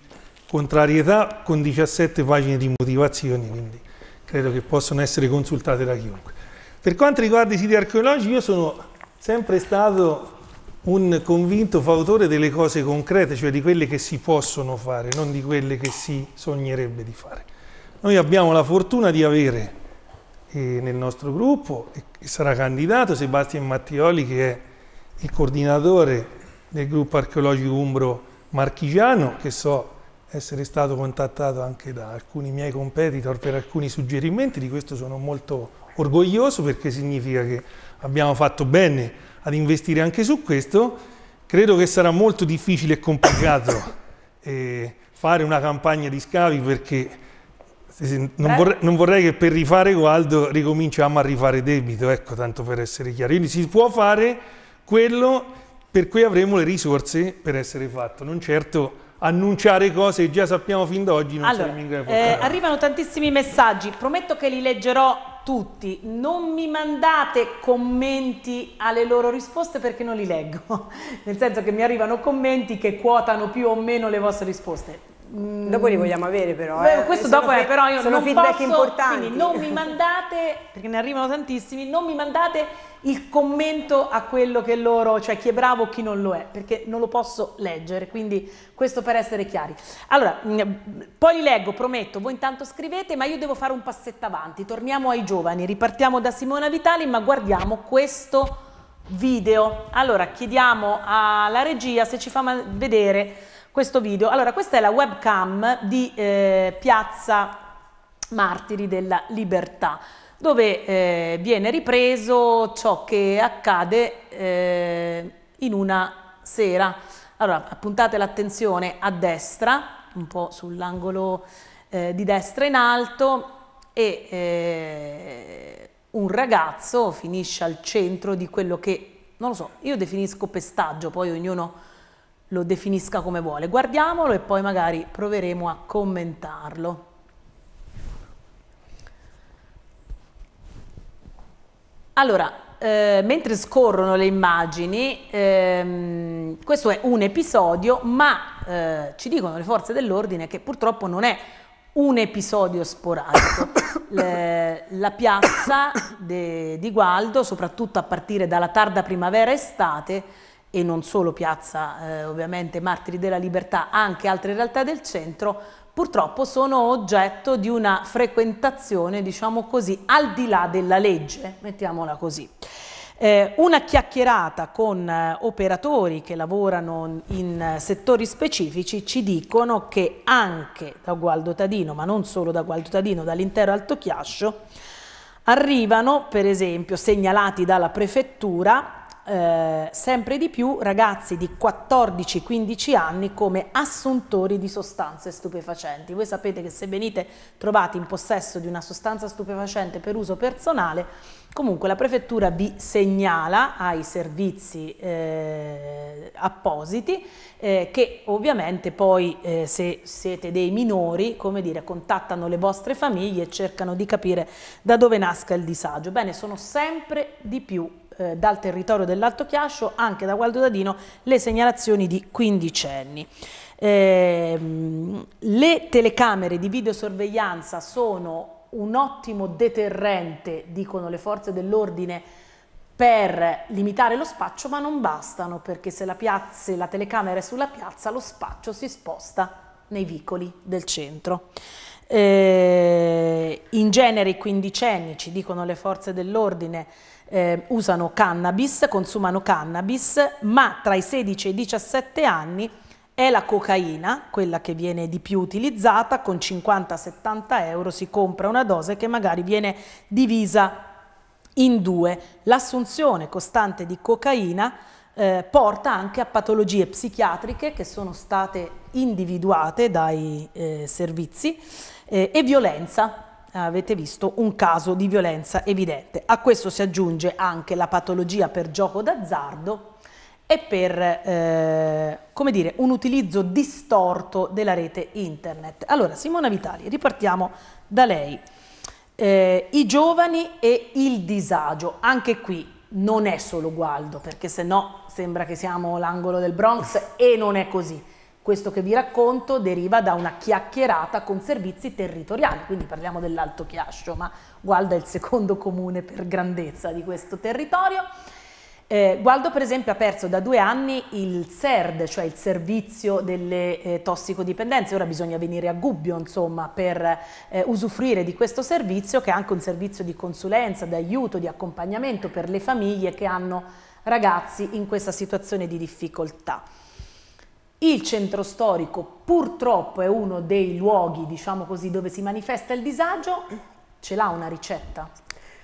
contrarietà con 17 pagine di motivazioni, quindi credo che possano essere consultate da chiunque. Per quanto riguarda i siti archeologici, io sono sempre stato un convinto fautore delle cose concrete, cioè di quelle che si possono fare, non di quelle che si sognerebbe di fare. Noi abbiamo la fortuna di avere eh, nel nostro gruppo, e sarà candidato Sebastian Mattioli che è il coordinatore del gruppo archeologico umbro marchigiano, che so essere stato contattato anche da alcuni miei competitor per alcuni suggerimenti, di questo sono molto orgoglioso perché significa che abbiamo fatto bene ad investire anche su questo. Credo che sarà molto difficile e complicato eh, fare una campagna di scavi perché non vorrei, non vorrei, che per rifare Gualdo ricominciamo a rifare debito, ecco, tanto per essere chiari. Quindi si può fare quello per cui avremo le risorse per essere fatto, non certo annunciare cose che già sappiamo fin da oggi non allora, Eh, arrivano tantissimi messaggi, prometto che li leggerò tutti, non mi mandate commenti alle loro risposte perché non li leggo, nel senso che mi arrivano commenti che quotano più o meno le vostre risposte. Mm. Dopo li vogliamo avere però. Beh, eh. Questo dopo è però io sono non feedback posso, importanti. Quindi non mi mandate, perché ne arrivano tantissimi, non mi mandate il commento a quello che loro, cioè chi è bravo o chi non lo è, perché non lo posso leggere, quindi questo per essere chiari. Allora, mm, poi li leggo, prometto, voi intanto scrivete, ma io devo fare un passetto avanti, torniamo ai giovani, ripartiamo da Simona Vitali, ma guardiamo questo video. Allora, chiediamo alla regia se ci fa vedere questo video. Allora, questa è la webcam di eh, Piazza Martiri della Libertà dove eh, viene ripreso ciò che accade eh, in una sera. Allora, puntate l'attenzione a destra, un po' sull'angolo eh, di destra in alto, e eh, un ragazzo finisce al centro di quello che, non lo so, io definisco pestaggio, poi ognuno lo definisca come vuole. Guardiamolo e poi magari proveremo a commentarlo. Allora, eh, mentre scorrono le immagini, ehm, questo è un episodio, ma eh, ci dicono le forze dell'ordine che purtroppo non è un episodio sporadico. le, la piazza de, di Gualdo, soprattutto a partire dalla tarda primavera-estate, e non solo piazza eh, ovviamente Martiri della Libertà, anche altre realtà del centro, purtroppo sono oggetto di una frequentazione, diciamo così, al di là della legge, mettiamola così. Eh, una chiacchierata con eh, operatori che lavorano in eh, settori specifici ci dicono che anche da Gualdo Tadino, ma non solo da Gualdo Tadino, dall'intero Alto Chiascio, arrivano, per esempio, segnalati dalla prefettura eh, sempre di più ragazzi di 14-15 anni come assuntori di sostanze stupefacenti. Voi sapete che se venite trovati in possesso di una sostanza stupefacente per uso personale, comunque la prefettura vi segnala ai servizi eh, appositi eh, che ovviamente poi eh, se siete dei minori, come dire, contattano le vostre famiglie e cercano di capire da dove nasca il disagio. Bene, sono sempre di più eh, dal territorio dell'Alto Chiascio, anche da Gualdo Dadino, le segnalazioni di quindicenni. Eh, le telecamere di videosorveglianza sono un ottimo deterrente, dicono le forze dell'ordine, per limitare lo spaccio, ma non bastano perché se la, piazza, la telecamera è sulla piazza, lo spaccio si sposta nei vicoli del centro. Eh, in genere i quindicenni, ci dicono le forze dell'ordine, eh, usano cannabis, consumano cannabis, ma tra i 16 e i 17 anni è la cocaina, quella che viene di più utilizzata, con 50-70 euro si compra una dose che magari viene divisa in due. L'assunzione costante di cocaina eh, porta anche a patologie psichiatriche che sono state individuate dai eh, servizi eh, e violenza. Avete visto un caso di violenza evidente. A questo si aggiunge anche la patologia per gioco d'azzardo e per eh, come dire, un utilizzo distorto della rete internet. Allora, Simona Vitali, ripartiamo da lei. Eh, I giovani e il disagio, anche qui non è solo Gualdo, perché se no sembra che siamo l'angolo del Bronx e non è così questo che vi racconto deriva da una chiacchierata con servizi territoriali, quindi parliamo dell'Alto Chiascio, ma Gualdo è il secondo comune per grandezza di questo territorio. Eh, Gualdo per esempio ha perso da due anni il SERD, cioè il servizio delle eh, tossicodipendenze, ora bisogna venire a Gubbio insomma, per eh, usufruire di questo servizio che è anche un servizio di consulenza, di aiuto, di accompagnamento per le famiglie che hanno ragazzi in questa situazione di difficoltà. Il centro storico purtroppo è uno dei luoghi, diciamo così, dove si manifesta il disagio. Ce l'ha una ricetta?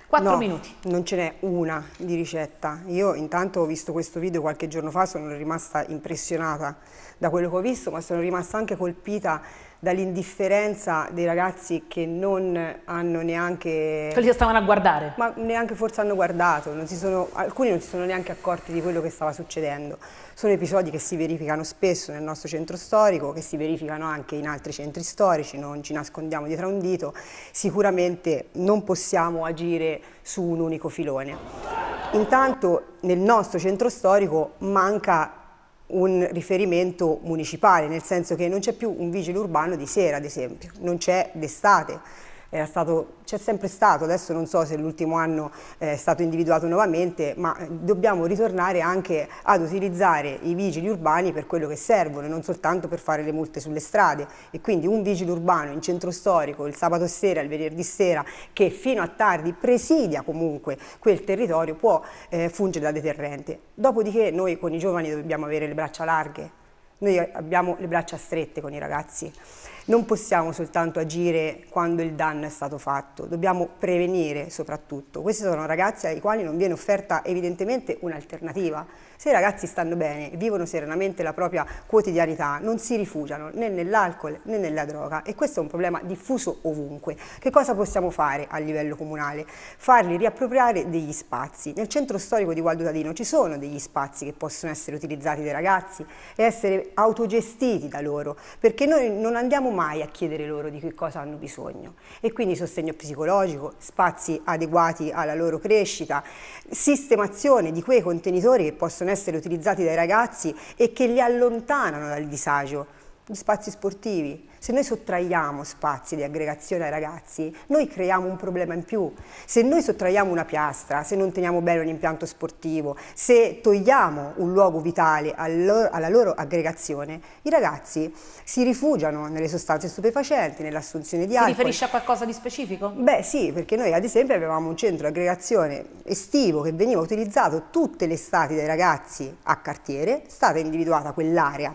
Quattro no, minuti. non ce n'è una di ricetta. Io intanto ho visto questo video qualche giorno fa, sono rimasta impressionata da quello che ho visto, ma sono rimasta anche colpita dall'indifferenza dei ragazzi che non hanno neanche... Quelli che stavano a guardare. Ma neanche forse hanno guardato, non sono, alcuni non si sono neanche accorti di quello che stava succedendo. Sono episodi che si verificano spesso nel nostro centro storico, che si verificano anche in altri centri storici, non ci nascondiamo dietro un dito. Sicuramente non possiamo agire su un unico filone. Intanto nel nostro centro storico manca un riferimento municipale, nel senso che non c'è più un vigile urbano di sera, ad esempio, non c'è d'estate c'è sempre stato, adesso non so se l'ultimo anno eh, è stato individuato nuovamente, ma eh, dobbiamo ritornare anche ad utilizzare i vigili urbani per quello che servono, non soltanto per fare le multe sulle strade e quindi un vigile urbano in centro storico il sabato sera, il venerdì sera che fino a tardi presidia comunque quel territorio può eh, fungere da deterrente. Dopodiché noi con i giovani dobbiamo avere le braccia larghe, noi abbiamo le braccia strette con i ragazzi. Non possiamo soltanto agire quando il danno è stato fatto, dobbiamo prevenire soprattutto. Questi sono ragazzi ai quali non viene offerta evidentemente un'alternativa se i ragazzi stanno bene, vivono serenamente la propria quotidianità, non si rifugiano né nell'alcol né nella droga e questo è un problema diffuso ovunque. Che cosa possiamo fare a livello comunale? Farli riappropriare degli spazi. Nel centro storico di Gualdutadino ci sono degli spazi che possono essere utilizzati dai ragazzi e essere autogestiti da loro, perché noi non andiamo mai a chiedere loro di che cosa hanno bisogno e quindi sostegno psicologico, spazi adeguati alla loro crescita, sistemazione di quei contenitori che possono possono essere utilizzati dai ragazzi e che li allontanano dal disagio gli spazi sportivi. Se noi sottraiamo spazi di aggregazione ai ragazzi, noi creiamo un problema in più. Se noi sottraiamo una piastra, se non teniamo bene un impianto sportivo, se togliamo un luogo vitale alla loro aggregazione, i ragazzi si rifugiano nelle sostanze stupefacenti, nell'assunzione di si alcol. Si riferisce a qualcosa di specifico? Beh sì, perché noi ad esempio avevamo un centro di aggregazione estivo che veniva utilizzato tutte le estati dai ragazzi a cartiere, è stata individuata quell'area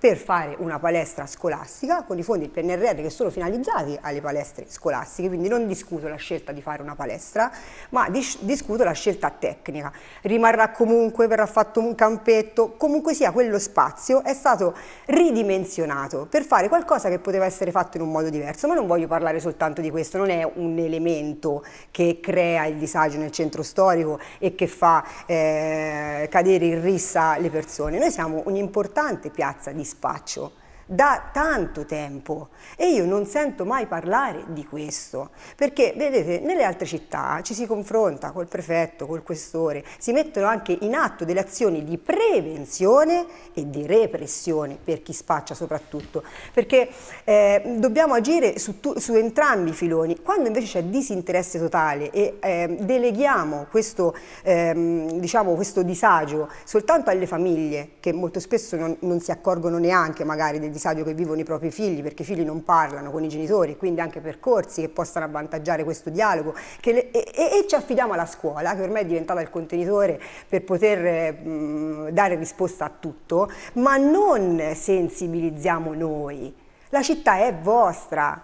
per fare una palestra scolastica con i fondi del PNRR che sono finalizzati alle palestre scolastiche, quindi non discuto la scelta di fare una palestra, ma dis discuto la scelta tecnica. Rimarrà comunque, verrà fatto un campetto, comunque sia quello spazio è stato ridimensionato per fare qualcosa che poteva essere fatto in un modo diverso, ma non voglio parlare soltanto di questo, non è un elemento che crea il disagio nel centro storico e che fa eh, cadere in rissa le persone. Noi siamo un'importante piazza di spaccio da tanto tempo e io non sento mai parlare di questo, perché vedete nelle altre città ci si confronta col prefetto, col questore, si mettono anche in atto delle azioni di prevenzione e di repressione per chi spaccia soprattutto, perché eh, dobbiamo agire su, tu, su, entrambi i filoni, quando invece c'è disinteresse totale e eh, deleghiamo questo, eh, diciamo, questo disagio soltanto alle famiglie che molto spesso non, non si accorgono neanche magari del disagio, disagio che vivono i propri figli, perché i figli non parlano con i genitori, quindi anche percorsi che possano avvantaggiare questo dialogo. Le, e, e, ci affidiamo alla scuola, che ormai è diventata il contenitore per poter mh, dare risposta a tutto, ma non sensibilizziamo noi. La città è vostra,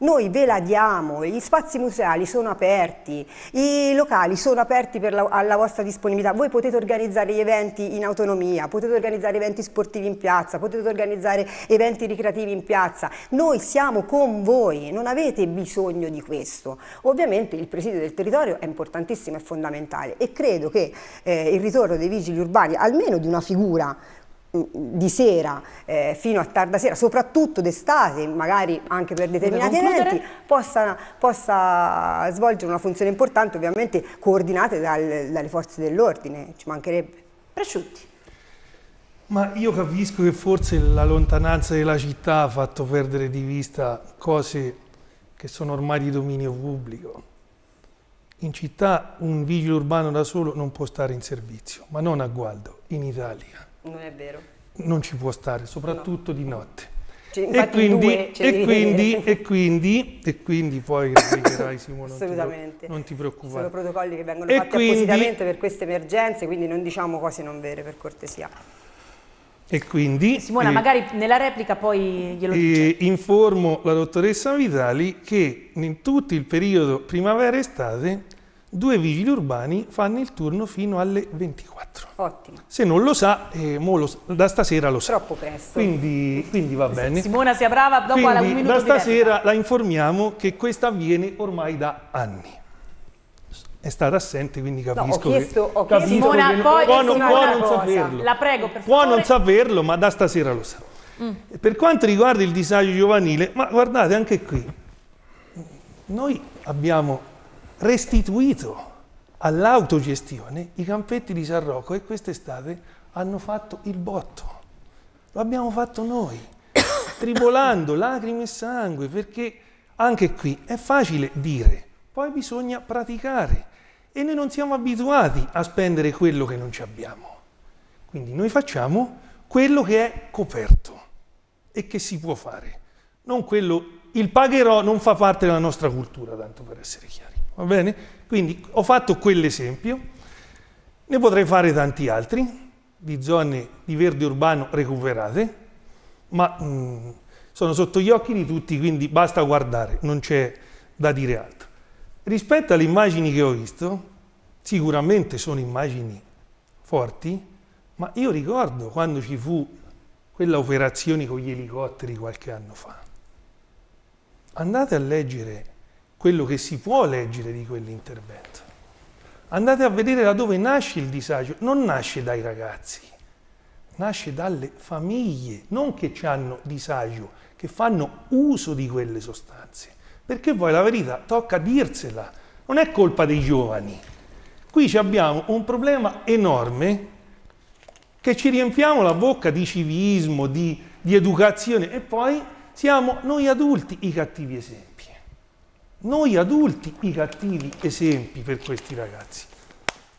noi ve la diamo, gli spazi museali sono aperti, i locali sono aperti la, alla vostra disponibilità, voi potete organizzare gli eventi in autonomia, potete organizzare eventi sportivi in piazza, potete organizzare eventi ricreativi in piazza, noi siamo con voi, non avete bisogno di questo. Ovviamente il presidio del territorio è importantissimo e fondamentale e credo che eh, il ritorno dei vigili urbani, almeno di una figura di sera eh, fino a tarda sera, soprattutto d'estate, magari anche per determinati eventi, possa, possa, svolgere una funzione importante, ovviamente coordinate dal, dalle forze dell'ordine, ci mancherebbe. Prosciutti. Ma io capisco che forse la lontananza della città ha fatto perdere di vista cose che sono ormai di dominio pubblico. In città un vigile urbano da solo non può stare in servizio, ma non a guardo, in Italia non è vero. Non ci può stare, soprattutto no. di notte. Cioè, e quindi, e, quindi, e, quindi, e quindi poi spiegherai Simone assolutamente non ti preoccupare sono protocolli che vengono e fatti quindi, appositamente per queste emergenze quindi non diciamo cose non vere per cortesia e quindi Simona magari nella replica poi glielo dice informo la dottoressa Vitali che in tutto il periodo primavera-estate Due vigili urbani fanno il turno fino alle 24. Ottimo. Se non lo sa, eh, lo, da stasera lo sa. Troppo presto. Quindi, quindi va bene. Simona sia brava, dopo quindi, alla un minuto Da stasera la informiamo che questo avviene ormai da anni è stata assente, quindi capisco. No, ho chiesto, ho chiesto, Simona, che poi può, non, può non saperlo. La prego, per favore. Può non saperlo, ma da stasera lo sa. Mm. Per quanto riguarda il disagio giovanile, ma guardate anche qui, noi abbiamo restituito all'autogestione i campetti di San Rocco e quest'estate hanno fatto il botto. Lo abbiamo fatto noi, tribolando lacrime e sangue, perché anche qui è facile dire, poi bisogna praticare e noi non siamo abituati a spendere quello che non ci abbiamo. Quindi noi facciamo quello che è coperto e che si può fare, non quello, il pagherò non fa parte della nostra cultura, tanto per essere chiaro va bene? Quindi ho fatto quell'esempio, ne potrei fare tanti altri di zone di verde urbano recuperate, ma mh, mm, sono sotto gli occhi di tutti, quindi basta guardare, non c'è da dire altro. Rispetto alle immagini che ho visto, sicuramente sono immagini forti, ma io ricordo quando ci fu quella operazione con gli elicotteri qualche anno fa. Andate a leggere quello che si può leggere di quell'intervento. Andate a vedere da dove nasce il disagio. Non nasce dai ragazzi, nasce dalle famiglie, non che hanno disagio, che fanno uso di quelle sostanze. Perché poi la verità tocca dirsela, non è colpa dei giovani. Qui abbiamo un problema enorme che ci riempiamo la bocca di civismo, di, di educazione e poi siamo noi adulti i cattivi esempi noi adulti i cattivi esempi per questi ragazzi.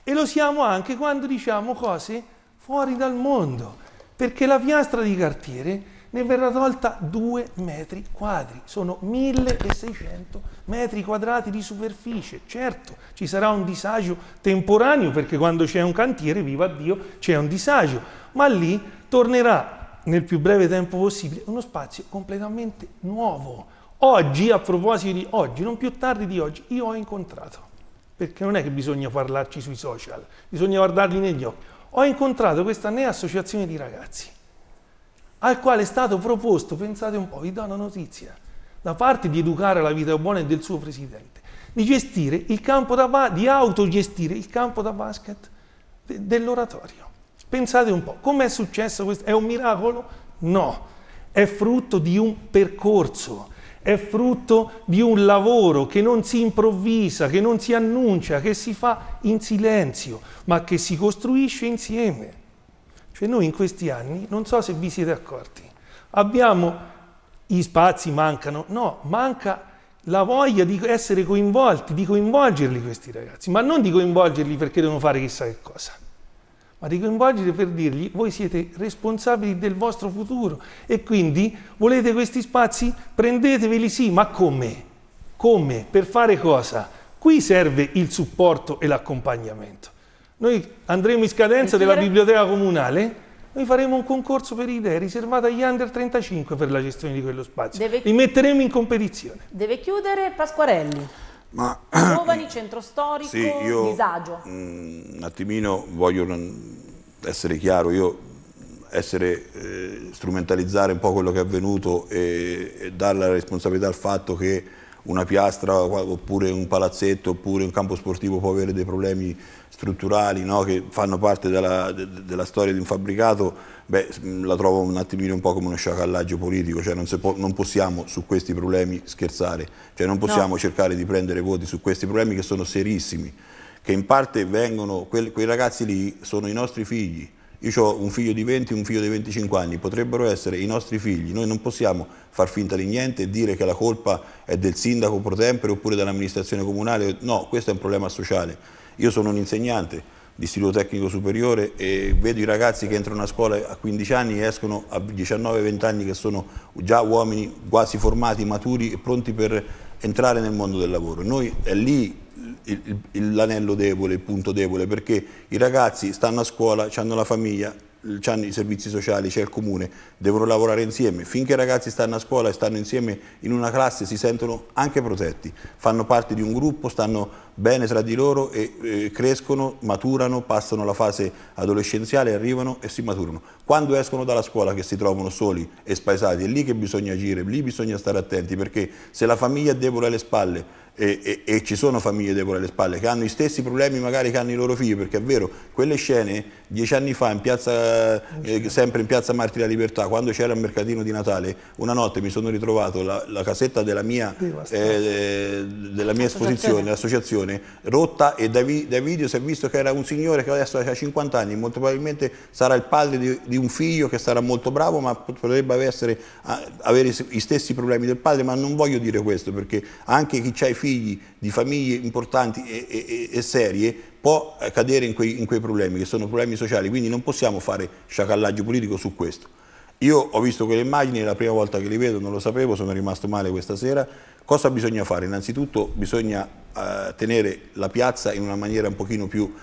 E lo siamo anche quando diciamo cose fuori dal mondo, perché la piastra di cartiere ne verrà tolta 2 metri quadri, sono 1600 metri quadrati di superficie. Certo, ci sarà un disagio temporaneo, perché quando c'è un cantiere, viva Dio, c'è un disagio, ma lì tornerà nel più breve tempo possibile uno spazio completamente nuovo Oggi, a proposito di oggi, non più tardi di oggi, io ho incontrato, perché non è che bisogna parlarci sui social, bisogna guardarli negli occhi, ho incontrato questa nea associazione di ragazzi, al quale è stato proposto, pensate un po', vi do una notizia, da parte di Educare la Vita Buona e del suo presidente, di gestire il campo da basket, di autogestire il campo da basket de dell'oratorio. Pensate un po', com'è successo questo? È un miracolo? No, è frutto di un percorso è frutto di un lavoro che non si improvvisa, che non si annuncia, che si fa in silenzio, ma che si costruisce insieme. Cioè noi in questi anni, non so se vi siete accorti, abbiamo, gli spazi mancano, no, manca la voglia di essere coinvolti, di coinvolgerli questi ragazzi, ma non di coinvolgerli perché devono fare chissà che cosa ma di coinvolgere per dirgli voi siete responsabili del vostro futuro e quindi volete questi spazi? Prendeteveli sì, ma come? Come? Per fare cosa? Qui serve il supporto e l'accompagnamento. Noi andremo in scadenza della biblioteca comunale, noi faremo un concorso per idee riservato agli under 35 per la gestione di quello spazio. Deve... Li metteremo in competizione. Deve chiudere Pasquarelli. Ma... Giovani, centro storico, sì, io, disagio. Mm, un attimino voglio essere chiaro, io mm, essere, eh, strumentalizzare un po' quello che è avvenuto e, e dare la responsabilità al fatto che una piastra oppure un palazzetto oppure un campo sportivo può avere dei problemi strutturali no, che fanno parte della, de, della, storia di un fabbricato, beh, mm, la trovo un attimino un po' come uno sciacallaggio politico, cioè non, po non possiamo su questi problemi scherzare, cioè non possiamo no. cercare di prendere voti su questi problemi che sono serissimi, che in parte vengono, quei, quei ragazzi lì sono i nostri figli, io ho un figlio di 20 e un figlio di 25 anni, potrebbero essere i nostri figli, noi non possiamo far finta di niente e dire che la colpa è del sindaco pro tempore oppure dell'amministrazione comunale, no, questo è un problema sociale io sono un insegnante di istituto tecnico superiore e vedo i ragazzi che entrano a scuola a 15 anni e escono a 19-20 anni che sono già uomini quasi formati, maturi e pronti per entrare nel mondo del lavoro. Noi è lì l'anello debole, il punto debole, perché i ragazzi stanno a scuola, hanno la famiglia, hanno i servizi sociali, c'è il comune, devono lavorare insieme. Finché i ragazzi stanno a scuola e stanno insieme in una classe si sentono anche protetti, fanno parte di un gruppo, stanno bene tra di loro e, e crescono, maturano, passano la fase adolescenziale, arrivano e si maturano. Quando escono dalla scuola che si trovano soli e spaesati, è lì che bisogna agire, lì bisogna stare attenti perché se la famiglia è debole alle spalle e, e, e, ci sono famiglie debole alle spalle che hanno gli stessi problemi magari che hanno i loro figli perché è vero, quelle scene dieci anni fa in piazza, eh, sempre in piazza Marti la Libertà quando c'era il mercatino di Natale una notte mi sono ritrovato la, la casetta della mia, eh, della mia esposizione, l'associazione rotta e dai, dai, video si è visto che era un signore che adesso ha 50 anni molto probabilmente sarà il padre di, di un figlio che sarà molto bravo ma potrebbe essere, avere gli stessi problemi del padre ma non voglio dire questo perché anche chi ha i figli figli di famiglie importanti e, e, e serie può eh, cadere in quei, in quei problemi, che sono problemi sociali, quindi non possiamo fare sciacallaggio politico su questo. Io ho visto quelle immagini, la prima volta che le vedo non lo sapevo, sono rimasto male questa sera. Cosa bisogna fare? Innanzitutto bisogna eh, tenere la piazza in una maniera un pochino più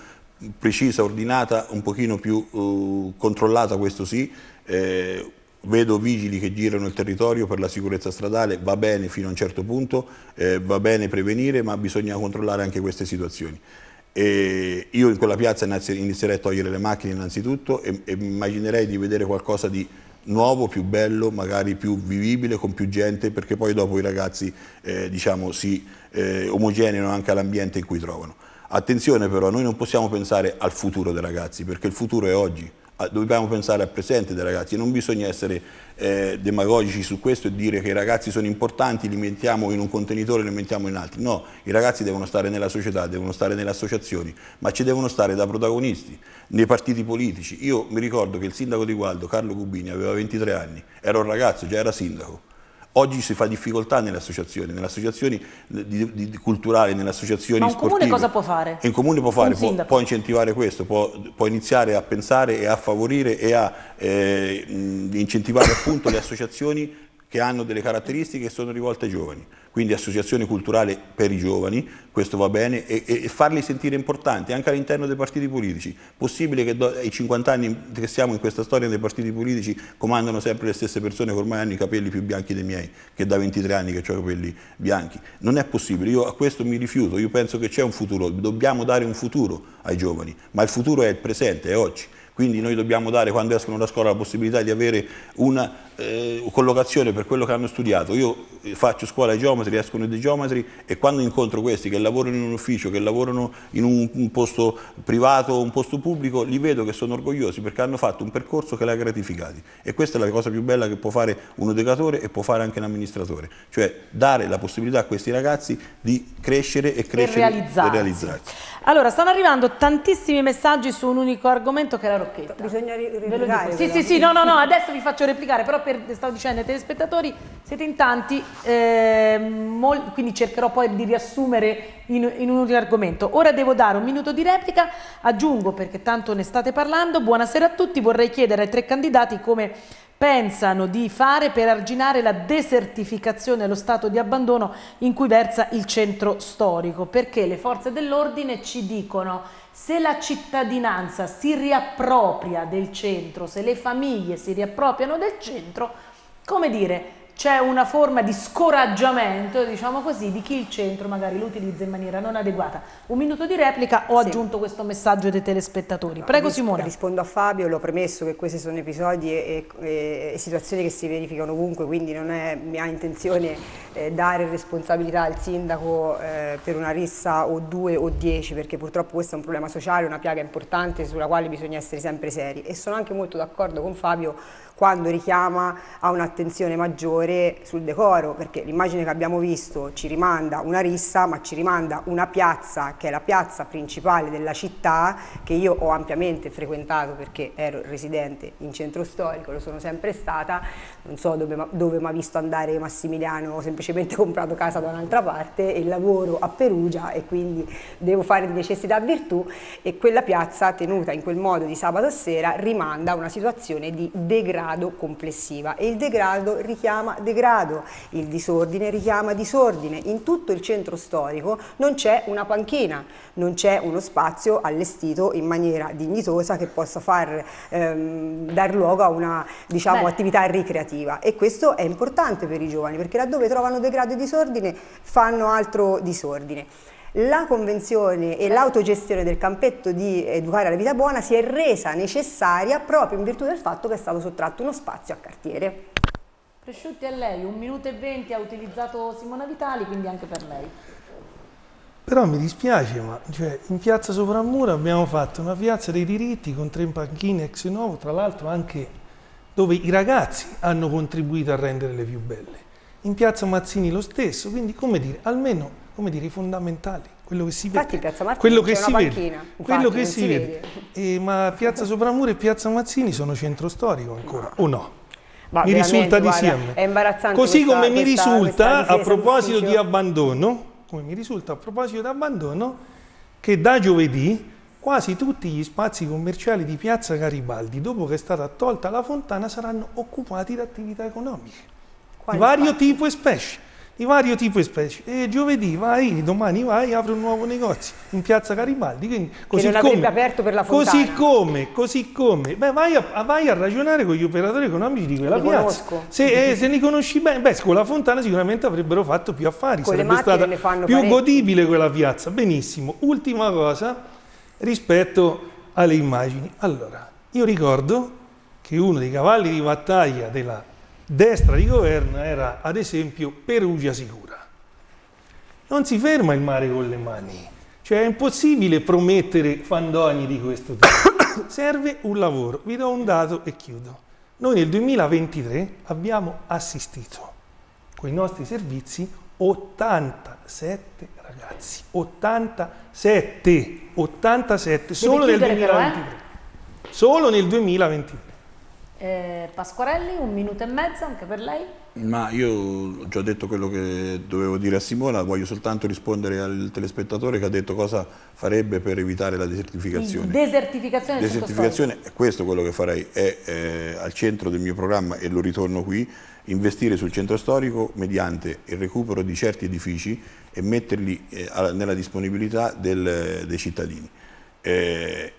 precisa, ordinata, un pochino più eh, controllata, questo sì, eh, vedo vigili che girano il territorio per la sicurezza stradale, va bene fino a un certo punto, eh, va bene prevenire, ma bisogna controllare anche queste situazioni. E io in quella piazza inizierei a togliere le macchine innanzitutto e, e immaginerei di vedere qualcosa di nuovo, più bello, magari più vivibile, con più gente, perché poi dopo i ragazzi eh, diciamo, si eh, omogeneano anche all'ambiente in cui trovano. Attenzione però, noi non possiamo pensare al futuro dei ragazzi, perché il futuro è oggi. Ah, dobbiamo pensare al presente dei ragazzi non bisogna essere eh, demagogici su questo e dire che i ragazzi sono importanti, li mettiamo in un contenitore, li mettiamo in altri. No, i ragazzi devono stare nella società, devono stare nelle associazioni, ma ci devono stare da protagonisti, nei partiti politici. Io mi ricordo che il sindaco di Gualdo, Carlo Cubini, aveva 23 anni, era un ragazzo, già era sindaco Oggi si fa difficoltà nelle associazioni, nelle associazioni di, di, di culturali, nelle associazioni Ma un sportive. comune cosa può fare? Il comune può fare, può, può, incentivare questo, può, può, iniziare a pensare e a favorire e a eh, incentivare appunto le associazioni che hanno delle caratteristiche che sono rivolte ai giovani quindi associazione culturale per i giovani, questo va bene, e, e farli sentire importanti anche all'interno dei partiti politici. Possibile che do, ai 50 anni che siamo in questa storia dei partiti politici comandano sempre le stesse persone che ormai hanno i capelli più bianchi dei miei, che da 23 anni che ho i capelli bianchi. Non è possibile, io a questo mi rifiuto, io penso che c'è un futuro, dobbiamo dare un futuro ai giovani, ma il futuro è il presente, è oggi. Quindi noi dobbiamo dare, quando escono da scuola, la possibilità di avere una, eh, collocazione per quello che hanno studiato, io eh, faccio scuola ai geometri, escono dei geometri e quando incontro questi che lavorano in un ufficio, che lavorano in un, un posto privato o un posto pubblico, li vedo che sono orgogliosi perché hanno fatto un percorso che li ha gratificati e questa è la cosa più bella che può fare un educatore e può fare anche un amministratore, cioè dare la possibilità a questi ragazzi di crescere e crescere e realizzarsi. E realizzarsi. Allora, stanno arrivando tantissimi messaggi su un unico argomento che è la rocchetta. Bisogna replicare. Sì, sì, sì, no, no, no, adesso vi faccio replicare, però per, stavo dicendo ai telespettatori, siete in tanti, eh, mol, quindi cercherò poi di riassumere in, in un unico argomento. Ora devo dare un minuto di replica, aggiungo perché tanto ne state parlando, buonasera a tutti, vorrei chiedere ai tre candidati come pensano di fare per arginare la desertificazione lo stato di abbandono in cui versa il centro storico, perché le forze dell'ordine ci dicono se la cittadinanza si riappropria del centro, se le famiglie si riappropriano del centro, come dire, c'è una forma di scoraggiamento, diciamo così, di chi il centro magari lo utilizza in maniera non adeguata. Un minuto di replica, ho sì. aggiunto questo messaggio dei telespettatori. Prego Simone. Rispondo a Fabio, l'ho premesso che questi sono episodi e, e, e situazioni che si verificano ovunque, quindi non è mia intenzione eh, dare responsabilità al sindaco eh, per una rissa o due o dieci, perché purtroppo questo è un problema sociale, una piaga importante sulla quale bisogna essere sempre seri. E sono anche molto d'accordo con Fabio quando richiama a un'attenzione maggiore sul decoro, perché l'immagine che abbiamo visto ci rimanda una rissa, ma ci rimanda una piazza che è la piazza principale della città, che io ho ampiamente frequentato perché ero residente in centro storico, lo sono sempre stata, non so dove, dove mi ha visto andare Massimiliano semplicemente semplicemente comprato casa da un'altra parte e lavoro a Perugia e quindi devo fare di necessità virtù e quella piazza tenuta in quel modo di sabato sera rimanda a una situazione di degrado complessiva e il degrado richiama degrado, il disordine richiama disordine, in tutto il centro storico non c'è una panchina, non c'è uno spazio allestito in maniera dignitosa che possa far, ehm, dar luogo a una diciamo, attività ricreativa e questo è importante per i giovani perché laddove trovano fanno degrado e disordine, fanno altro disordine. La convenzione e l'autogestione del campetto di Educare alla Vita Buona si è resa necessaria proprio in virtù del fatto che è stato sottratto uno spazio a cartiere. Presciutti a lei, un minuto e venti ha utilizzato Simona Vitali, quindi anche per lei. Però mi dispiace, ma cioè, in piazza Soprammura abbiamo fatto una piazza dei diritti con tre panchine ex novo, tra l'altro anche dove i ragazzi hanno contribuito a renderle più belle in piazza Mazzini lo stesso, quindi come dire, almeno come dire, i fondamentali, quello che si Infatti, vede. Infatti Piazza Mazzini quello che si vede, Infatti, quello che si, si vede. vede. E, eh, ma Piazza Sopramura e Piazza Mazzini sono centro storico ancora, no. o no? Ma mi risulta di sì È imbarazzante. Così questa, come mi questa, risulta, questa a proposito di abbandono, come mi risulta a proposito di abbandono, che da giovedì quasi tutti gli spazi commerciali di Piazza Garibaldi, dopo che è stata tolta la fontana, saranno occupati da attività economiche di vario spazi? tipo e specie. Di vario tipo e specie. E giovedì vai, domani vai, apri un nuovo negozio in piazza Garibaldi. Quindi, così come, aperto per la fontana. Così come, così come. Beh, vai a, vai a ragionare con gli operatori economici di quella piazza. Se, eh, se li conosci bene, beh, con la fontana sicuramente avrebbero fatto più affari. Con Sarebbe stata più parecchio. godibile quella piazza. Benissimo. Ultima cosa rispetto alle immagini. Allora, io ricordo che uno dei cavalli di battaglia della destra di governo era ad esempio Perugia sicura. Non si ferma il mare con le mani, cioè è impossibile promettere fandoni di questo tipo. Serve un lavoro, vi do un dato e chiudo. Noi nel 2023 abbiamo assistito con i nostri servizi 87 ragazzi, 87, 87 solo nel, però, eh? solo nel 2023. Solo nel 2023 eh, Pasquarelli, un minuto e mezzo anche per lei. Ma io ho già detto quello che dovevo dire a Simona, voglio soltanto rispondere al telespettatore che ha detto cosa farebbe per evitare la desertificazione. Desertificazione, desertificazione è questo quello che farei, è eh, al centro del mio programma e lo ritorno qui, investire sul centro storico mediante il recupero di certi edifici e metterli eh, nella disponibilità del, dei cittadini. Eh,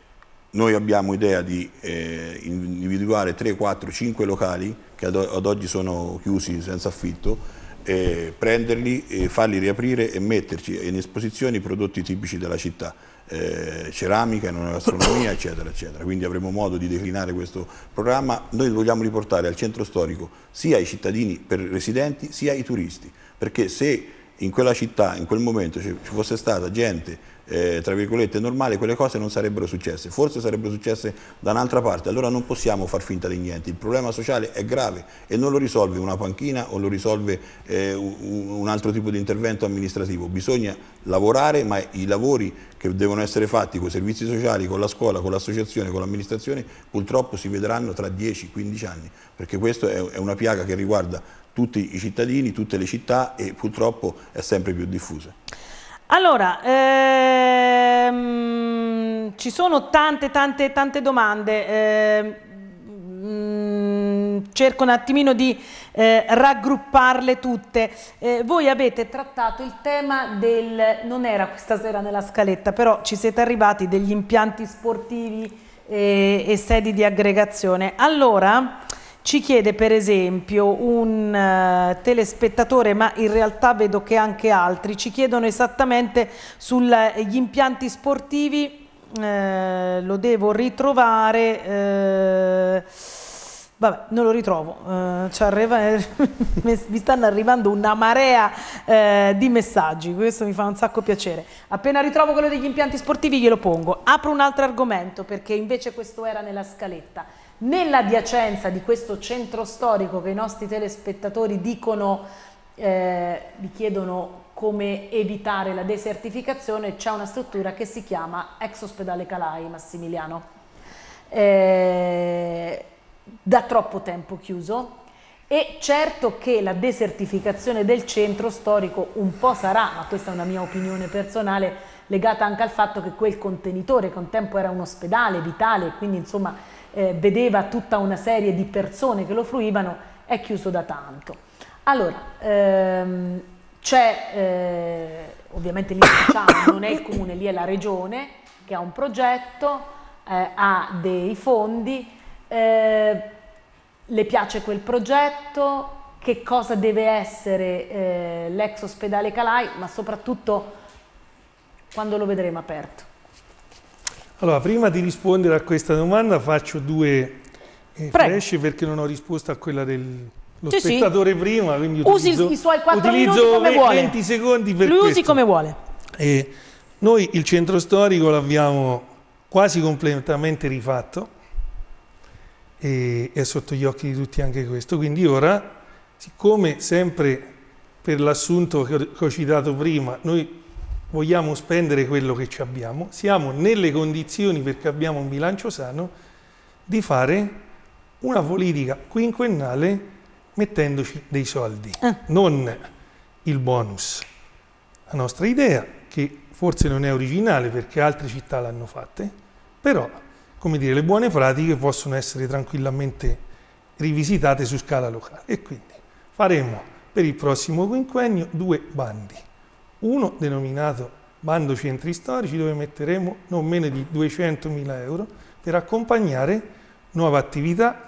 noi abbiamo idea di eh, individuare 3, 4, 5 locali che ad, ad oggi sono chiusi senza affitto, eh, prenderli, eh, farli riaprire e metterci in esposizione i prodotti tipici della città, eh, ceramica, gastronomia, eccetera, eccetera. Quindi avremo modo di declinare questo programma. Noi vogliamo riportare al centro storico sia i cittadini per residenti sia i turisti, perché se in quella città, in quel momento, ci fosse stata gente eh, tra virgolette normale, quelle cose non sarebbero successe, forse sarebbero successe da un'altra parte, allora non possiamo far finta di niente, il problema sociale è grave e non lo risolve una panchina o lo risolve eh, un altro tipo di intervento amministrativo, bisogna lavorare ma i lavori che devono essere fatti con i servizi sociali, con la scuola, con l'associazione, con l'amministrazione purtroppo si vedranno tra 10-15 anni perché questa è una piaga che riguarda tutti i cittadini, tutte le città e purtroppo è sempre più diffusa. Allora, ehm, ci sono tante, tante, tante domande. Eh, cerco un attimino di eh, raggrupparle tutte. Eh, voi avete trattato il tema del, non era questa sera nella scaletta, però ci siete arrivati degli impianti sportivi e, eh, e sedi di aggregazione. Allora, ci chiede per esempio un uh, telespettatore, ma in realtà vedo che anche altri, ci chiedono esattamente sugli eh, impianti sportivi, eh, lo devo ritrovare, eh, vabbè non lo ritrovo, eh, arriva, mi stanno arrivando una marea eh, di messaggi, questo mi fa un sacco piacere. Appena ritrovo quello degli impianti sportivi glielo pongo. Apro un altro argomento perché invece questo era nella scaletta nella diacenza di questo centro storico che i nostri telespettatori dicono, eh, vi chiedono come evitare la desertificazione, c'è una struttura che si chiama ex ospedale Calai Massimiliano, eh, da troppo tempo chiuso. E certo che la desertificazione del centro storico un po' sarà, ma questa è una mia opinione personale, legata anche al fatto che quel contenitore, che un tempo era un ospedale vitale, quindi insomma eh, vedeva tutta una serie di persone che lo fruivano, è chiuso da tanto. Allora, ehm, c'è, eh, ovviamente lì diciamo, non è il comune, lì è la regione che ha un progetto, eh, ha dei fondi, eh, le piace quel progetto, che cosa deve essere eh, l'ex ospedale Calai, ma soprattutto quando lo vedremo aperto. Allora, prima di rispondere a questa domanda faccio due eh, flash perché non ho risposto a quella del, lo sì, spettatore sì. prima, quindi usi i suoi 4 utilizzo minuti come 20 vuole. 20 secondi per Lui questo. usi come vuole. E noi il centro storico l'abbiamo quasi completamente rifatto e è sotto gli occhi di tutti anche questo, quindi ora siccome sempre per l'assunto che ho citato prima, noi vogliamo spendere quello che ci abbiamo, siamo nelle condizioni, perché abbiamo un bilancio sano, di fare una politica quinquennale mettendoci dei soldi, ah. non il bonus. La nostra idea, che forse non è originale perché altre città l'hanno fatta, però come dire, le buone pratiche possono essere tranquillamente rivisitate su scala locale. E quindi faremo per il prossimo quinquennio due bandi uno denominato bando centri storici dove metteremo non meno di 200.000 euro per accompagnare nuove attività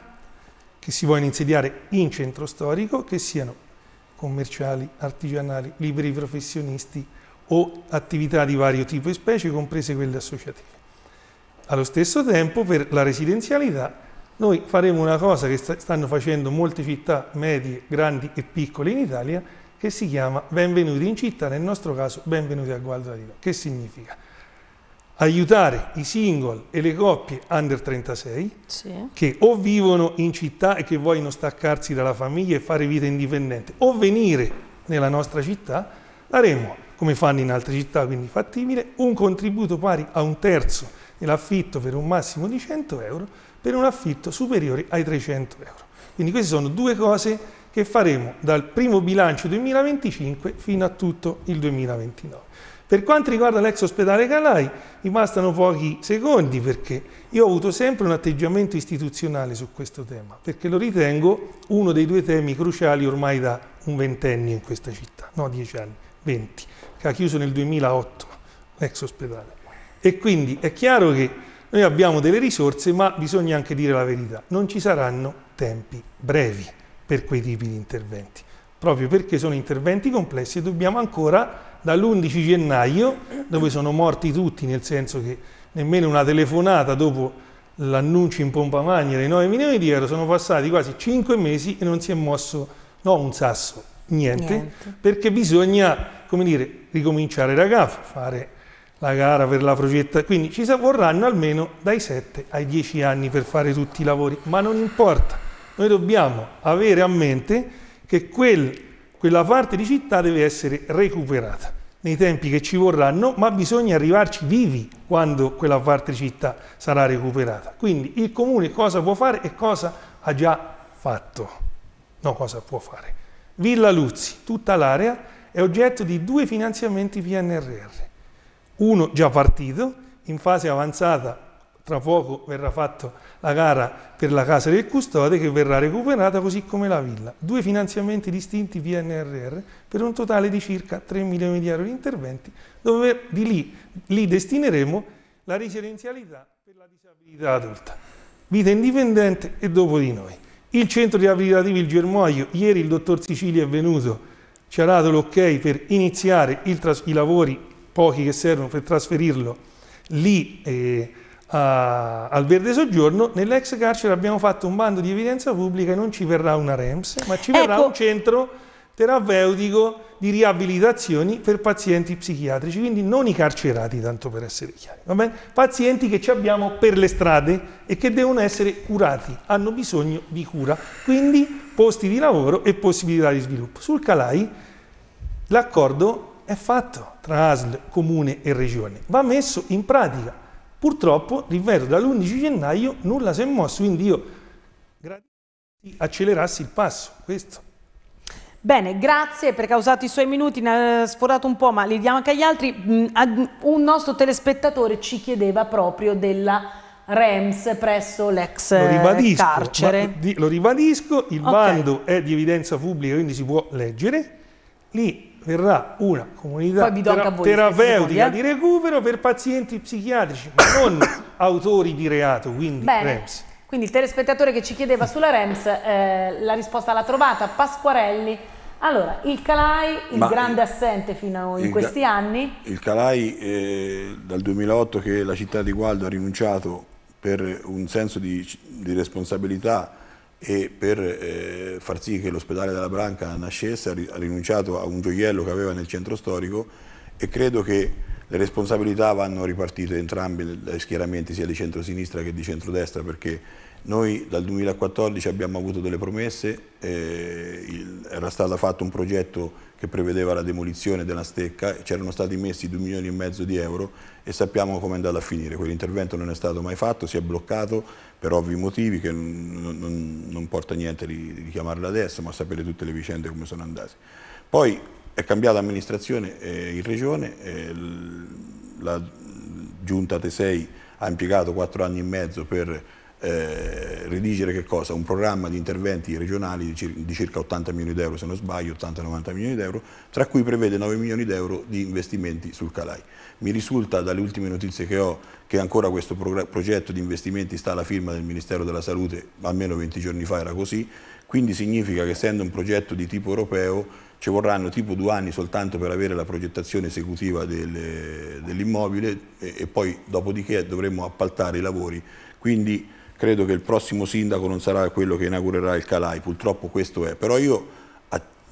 che si vogliono insediare in centro storico, che siano commerciali, artigianali, liberi professionisti o attività di vario tipo e specie, comprese quelle associative. Allo stesso tempo, per la residenzialità, noi faremo una cosa che stanno facendo molte città medie, grandi e piccole in Italia, che si chiama Benvenuti in città, nel nostro caso Benvenuti a Gualdarino. Che significa? Aiutare i single e le coppie under 36 sì. che o vivono in città e che vogliono staccarsi dalla famiglia e fare vita indipendente o venire nella nostra città, daremo, come fanno in altre città, quindi fattibile, un contributo pari a un terzo dell'affitto per un massimo di 100 euro per un affitto superiore ai 300 euro. Quindi queste sono due cose che faremo dal primo bilancio 2025 fino a tutto il 2029. Per quanto riguarda l'ex ospedale Calai, mi bastano pochi secondi perché io ho avuto sempre un atteggiamento istituzionale su questo tema, perché lo ritengo uno dei due temi cruciali ormai da un ventennio in questa città, no dieci anni, venti, che ha chiuso nel 2008 l'ex ospedale. E quindi è chiaro che noi abbiamo delle risorse, ma bisogna anche dire la verità, non ci saranno tempi brevi per quei tipi di interventi. Proprio perché sono interventi complessi dobbiamo ancora dall'11 gennaio, dove sono morti tutti, nel senso che nemmeno una telefonata dopo l'annuncio in pompa magna dei 9 milioni di euro, sono passati quasi 5 mesi e non si è mosso no, un sasso, niente, niente. perché bisogna, come dire, ricominciare da capo, fare la gara per la progetta, quindi ci vorranno almeno dai 7 ai 10 anni per fare tutti i lavori, ma non importa, noi dobbiamo avere a mente che quel, quella parte di città deve essere recuperata nei tempi che ci vorranno, ma bisogna arrivarci vivi quando quella parte di città sarà recuperata. Quindi il comune cosa può fare e cosa ha già fatto. No, cosa può fare. Villa Luzzi, tutta l'area, è oggetto di due finanziamenti PNRR. Uno già partito, in fase avanzata, tra poco verrà fatto la gara per la casa del custode che verrà recuperata così come la villa. Due finanziamenti distinti PNRR per un totale di circa 3 milioni di euro di interventi dove di lì, lì destineremo la residenzialità per la disabilità adulta. Vita indipendente e dopo di noi. Il centro riabilitativo Il Germoglio, ieri il dottor Sicili è venuto, ci ha dato l'ok per iniziare i lavori, pochi che servono per trasferirlo lì eh, al Verde Soggiorno, nell'ex carcere abbiamo fatto un bando di evidenza pubblica e non ci verrà una REMS, ma ci verrà ecco. un centro terapeutico di riabilitazioni per pazienti psichiatrici, quindi non i carcerati, tanto per essere chiari, pazienti che ci abbiamo per le strade e che devono essere curati, hanno bisogno di cura, quindi posti di lavoro e possibilità di sviluppo. Sul Calai l'accordo è fatto tra ASL, Comune e Regione, va messo in pratica, Purtroppo, ripeto, dall'11 gennaio nulla si è mosso, quindi io accelerassi il passo, questo. Bene, grazie perché ha usato i suoi minuti, ne ha sforato un po', ma li diamo anche agli altri. Mm, un nostro telespettatore ci chiedeva proprio della REMS presso l'ex eh, carcere. lo ribadisco, il okay. bando è di evidenza pubblica, quindi si può leggere. Lì verrà una comunità tera terapeutica di recupero per pazienti psichiatrici, ma non autori di reato, quindi Bene. REMS. Quindi il telespettatore che ci chiedeva sulla REMS, eh, la risposta l'ha trovata, Pasquarelli. Allora, il Calai, il ma grande il, assente fino in questi anni. Il Calai, eh, dal 2008 che la città di Gualdo ha rinunciato per un senso di, di responsabilità e per eh, far sì che l'ospedale della Branca nascesse ha rinunciato a un gioiello che aveva nel centro storico e credo che le responsabilità vanno ripartite entrambi dai schieramenti sia di centro-sinistra che di centro-destra perché noi dal 2014 abbiamo avuto delle promesse, eh, il, era stato fatto un progetto che prevedeva la demolizione della stecca, c'erano stati messi 2 milioni e mezzo di euro e sappiamo come è andato a finire. Quell'intervento non è stato mai fatto, si è bloccato per ovvi motivi che non, non, non porta niente di, di chiamarla adesso, ma sapere tutte le vicende come sono andate. Poi è cambiata amministrazione eh, in regione, eh, la giunta T6 ha impiegato 4 anni e mezzo per eh, redigere che cosa? un programma di interventi regionali di, cir di circa 80 milioni di euro se non sbaglio, 80-90 milioni di euro, tra cui prevede 9 milioni di euro di investimenti sul Calai. Mi risulta dalle ultime notizie che ho che ancora questo progetto di investimenti sta alla firma del Ministero della Salute, almeno 20 giorni fa era così, quindi significa che essendo un progetto di tipo europeo ci vorranno tipo due anni soltanto per avere la progettazione esecutiva del, dell'immobile e, e poi dopodiché dovremo appaltare i lavori. Quindi credo che il prossimo sindaco non sarà quello che inaugurerà il Calai, purtroppo questo è, però io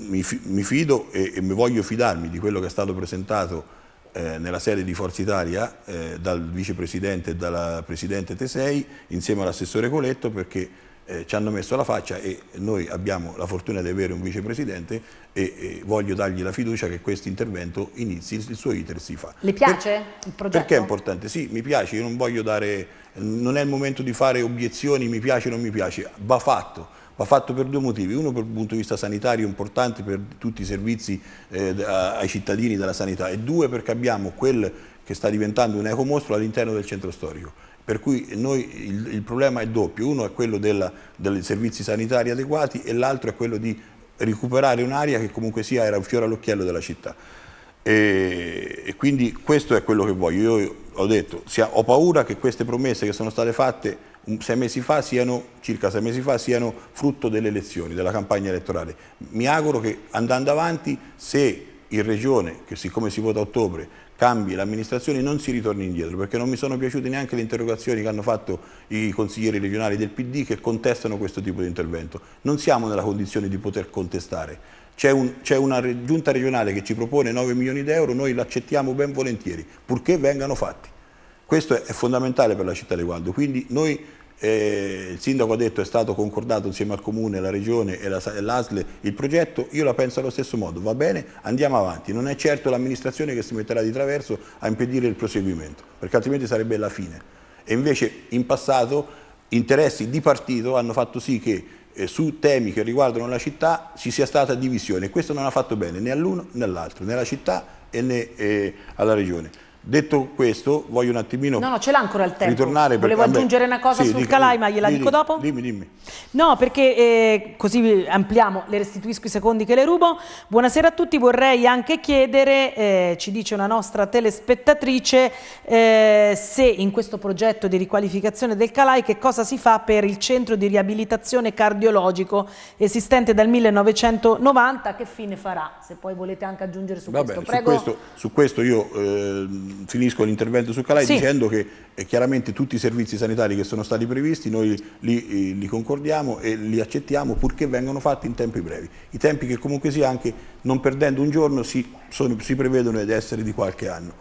mi, fido e, mi voglio fidarmi di quello che è stato presentato eh, nella sede di Forza Italia eh, dal vicepresidente e dalla presidente Tesei insieme all'assessore Coletto perché eh, ci hanno messo la faccia e noi abbiamo la fortuna di avere un vicepresidente e, e voglio dargli la fiducia che questo intervento inizi, il suo iter si fa. Le piace per, il progetto? Perché è importante? Sì, mi piace, io non voglio dare, non è il momento di fare obiezioni, mi piace o non mi piace, va fatto. Va fatto per due motivi, uno per il punto di vista sanitario importante per tutti i servizi eh, ai cittadini della sanità e due perché abbiamo quel che sta diventando un ecomostro all'interno del centro storico per cui noi, il, il, problema è doppio, uno è quello della, dei servizi sanitari adeguati e l'altro è quello di recuperare un'area che comunque sia era un fiore all'occhiello della città. E, e, quindi questo è quello che voglio. Io ho detto, sia, ho paura che queste promesse che sono state fatte sei mesi fa siano, circa sei mesi fa, siano frutto delle elezioni, della campagna elettorale. Mi auguro che andando avanti, se in regione, che siccome si vota a ottobre, cambi l'amministrazione non si ritorni indietro perché non mi sono piaciute neanche le interrogazioni che hanno fatto i consiglieri regionali del PD che contestano questo tipo di intervento. Non siamo nella condizione di poter contestare. C'è un, una giunta regionale che ci propone 9 milioni di euro, noi l'accettiamo ben volentieri, purché vengano fatti. Questo è fondamentale per la città di Gualdo, quindi noi eh, il sindaco ha detto è stato concordato insieme al comune, la regione e l'ASL la, il progetto, io la penso allo stesso modo, va bene, andiamo avanti, non è certo l'amministrazione che si metterà di traverso a impedire il proseguimento, perché altrimenti sarebbe la fine. E invece in passato interessi di partito hanno fatto sì che eh, su temi che riguardano la città ci sia stata divisione e questo non ha fatto bene né all'uno né all'altro, né alla città né eh, alla regione. Detto questo, voglio un attimino. No, no, ce l'ha ancora il tempo. Ritornare Volevo aggiungere una cosa sì, sul dico, Calai, ma gliela dimmi, dico dopo. Dimmi, dimmi. No, perché eh, così ampliamo, le restituisco i secondi che le rubo. Buonasera a tutti, vorrei anche chiedere, eh, ci dice una nostra telespettatrice, eh, se in questo progetto di riqualificazione del Calai che cosa si fa per il centro di riabilitazione cardiologico esistente dal 1990, che fine farà? Se poi volete anche aggiungere su Vabbè, questo, prego. Su questo, su questo io ehm, finisco l'intervento su Calai sì. dicendo che eh, chiaramente tutti i servizi sanitari che sono stati previsti noi li, eh, li, concordiamo e li accettiamo purché vengano fatti in tempi brevi. I tempi che comunque sia anche non perdendo un giorno si, sono, si prevedono ed essere di qualche anno.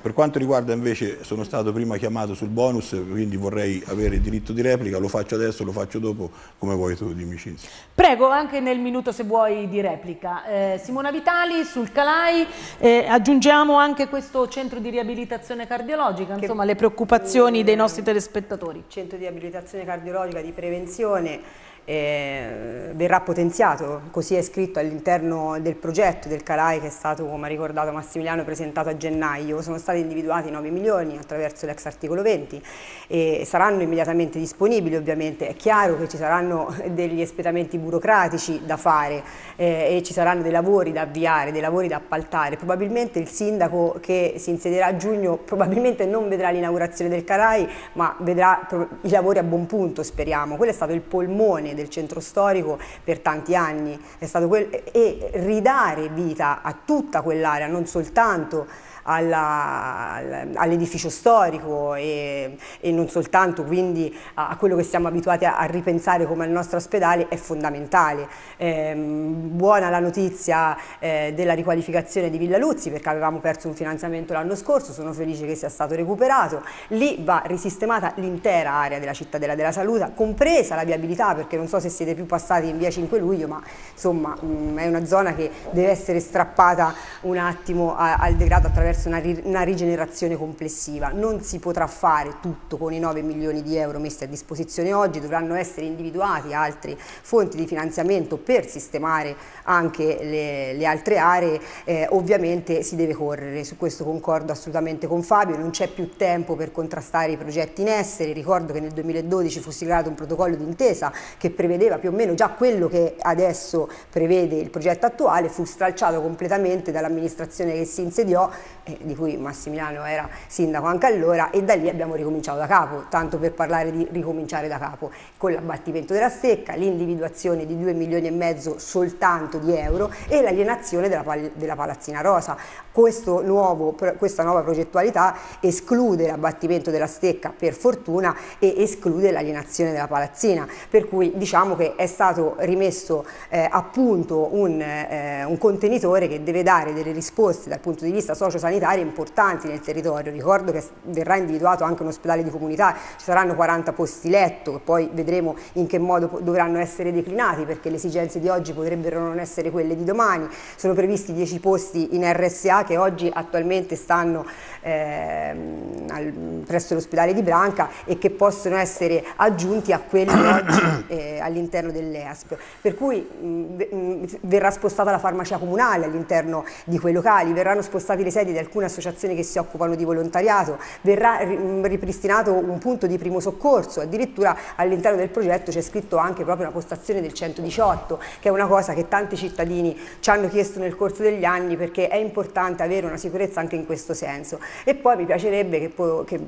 Per quanto riguarda invece, sono stato prima chiamato sul bonus, quindi vorrei avere il diritto di replica, lo faccio adesso, lo faccio dopo, come vuoi tu, dimmi Cinzia. Prego, anche nel minuto se vuoi di replica. Eh, Simona Vitali sul Calai, eh, aggiungiamo anche questo centro di riabilitazione cardiologica, insomma che... le preoccupazioni dei nostri eh, telespettatori. Centro di riabilitazione cardiologica, di prevenzione eh, verrà potenziato, così è scritto all'interno del progetto del Calai che è stato, come ha ricordato Massimiliano, presentato a gennaio, sono stati individuati 9 milioni attraverso l'ex articolo 20 e saranno immediatamente disponibili ovviamente, è chiaro che ci saranno degli espetamenti burocratici da fare eh, e ci saranno dei lavori da avviare, dei lavori da appaltare, probabilmente il sindaco che si insiederà a giugno probabilmente non vedrà l'inaugurazione del Calai ma vedrà i lavori a buon punto speriamo, quello è stato il polmone del centro storico per tanti anni e ridare vita a tutta quell'area, non soltanto all'edificio storico e, e, non soltanto quindi a, a, quello che siamo abituati a, a ripensare come al nostro ospedale è fondamentale. Eh, buona la notizia eh, della riqualificazione di Villa Luzzi perché avevamo perso un finanziamento l'anno scorso, sono felice che sia stato recuperato, lì va risistemata l'intera area della cittadella della salute, compresa la viabilità perché non so se siete più passati in via 5 luglio ma insomma mh, mm, è una zona che deve essere strappata un attimo a, al degrado attraverso verso una, una rigenerazione complessiva. Non si potrà fare tutto con i 9 milioni di euro messi a disposizione oggi, dovranno essere individuati altre fonti di finanziamento per sistemare anche le, le altre aree. Eh, ovviamente si deve correre, su questo concordo assolutamente con Fabio, non c'è più tempo per contrastare i progetti in essere, ricordo che nel 2012 fu siglato un protocollo d'intesa che prevedeva più o meno già quello che adesso prevede il progetto attuale, fu stralciato completamente dall'amministrazione che si insediò eh, di cui Massimiliano era sindaco anche allora, e da lì abbiamo ricominciato da capo, tanto per parlare di ricominciare da capo, con l'abbattimento della stecca, l'individuazione di 2 milioni e mezzo soltanto di euro e l'alienazione della, pal della, palazzina rosa. Nuovo, questa nuova progettualità esclude l'abbattimento della stecca per fortuna e esclude l'alienazione della palazzina, per cui diciamo che è stato rimesso eh, a punto un, eh, un contenitore che deve dare delle risposte dal punto di vista socio-sanitario sanitarie importanti nel territorio, ricordo che verrà individuato anche un ospedale di comunità, ci saranno 40 posti letto che poi vedremo in che modo dovranno essere declinati perché le esigenze di oggi potrebbero non essere quelle di domani, sono previsti 10 posti in RSA che oggi attualmente stanno eh, al, presso l'ospedale di Branca e che possono essere aggiunti a quelli oggi eh, all'interno dell'ESP. Per cui mh, verrà spostata la farmacia comunale all'interno di quei locali, verranno spostate le sedi di alcune associazioni che si occupano di volontariato, verrà ripristinato un punto di primo soccorso, addirittura all'interno del progetto c'è scritto anche proprio una postazione del 118, che è una cosa che tanti cittadini ci hanno chiesto nel corso degli anni perché è importante avere una sicurezza anche in questo senso e poi mi piacerebbe che, che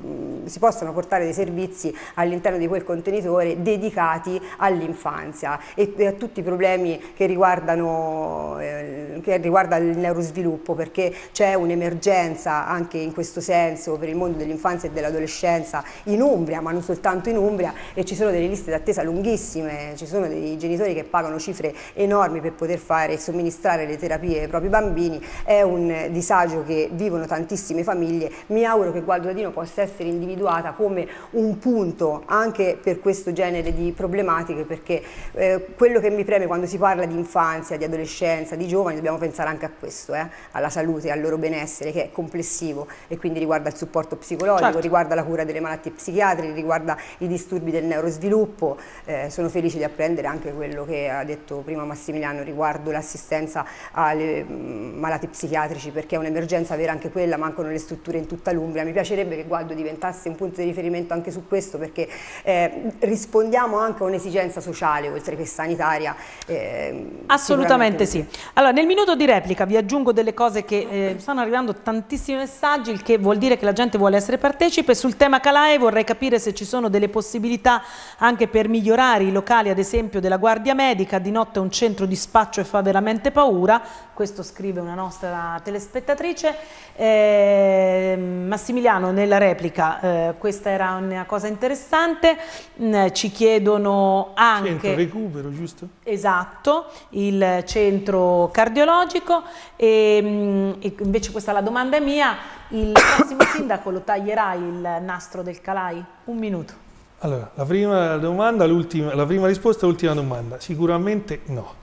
si possano portare dei servizi all'interno di quel contenitore dedicati all'infanzia e, a tutti i problemi che riguardano eh, che riguarda il neurosviluppo perché c'è un'emergenza anche in questo senso per il mondo dell'infanzia e dell'adolescenza in Umbria ma non soltanto in Umbria e ci sono delle liste d'attesa lunghissime ci sono dei genitori che pagano cifre enormi per poter fare e somministrare le terapie ai propri bambini è un disagio che vivono tantissime famiglie famiglie. Mi auguro che Gualdradino possa essere individuata come un punto anche per questo genere di problematiche perché eh, quello che mi preme quando si parla di infanzia, di adolescenza, di giovani dobbiamo pensare anche a questo, eh, alla salute, al loro benessere che è complessivo e quindi riguarda il supporto psicologico, certo. riguarda la cura delle malattie psichiatriche, riguarda i disturbi del neurosviluppo. Eh, sono felice di apprendere anche quello che ha detto prima Massimiliano riguardo l'assistenza ai mm, malati psichiatrici perché è un'emergenza vera anche quella, mancano le strutture infrastrutture in tutta l'Umbria. Mi piacerebbe che Gualdo diventasse un punto di riferimento anche su questo perché eh, rispondiamo anche a un'esigenza sociale oltre che sanitaria. Eh, Assolutamente sì. Allora nel minuto di replica vi aggiungo delle cose che eh, stanno arrivando tantissimi messaggi, il che vuol dire che la gente vuole essere partecipe. Sul tema Calai vorrei capire se ci sono delle possibilità anche per migliorare i locali ad esempio della Guardia Medica, di notte un centro di spaccio e fa veramente paura, questo scrive una nostra telespettatrice. Eh, Ehm, Massimiliano nella replica, eh, questa era una cosa interessante, mm, ci chiedono anche... Centro recupero, giusto? Esatto, il centro cardiologico e, mm, e invece questa è la domanda mia, il prossimo sindaco lo taglierà il nastro del Calai? Un minuto. Allora, la prima, domanda, la prima risposta l'ultima domanda. Sicuramente no,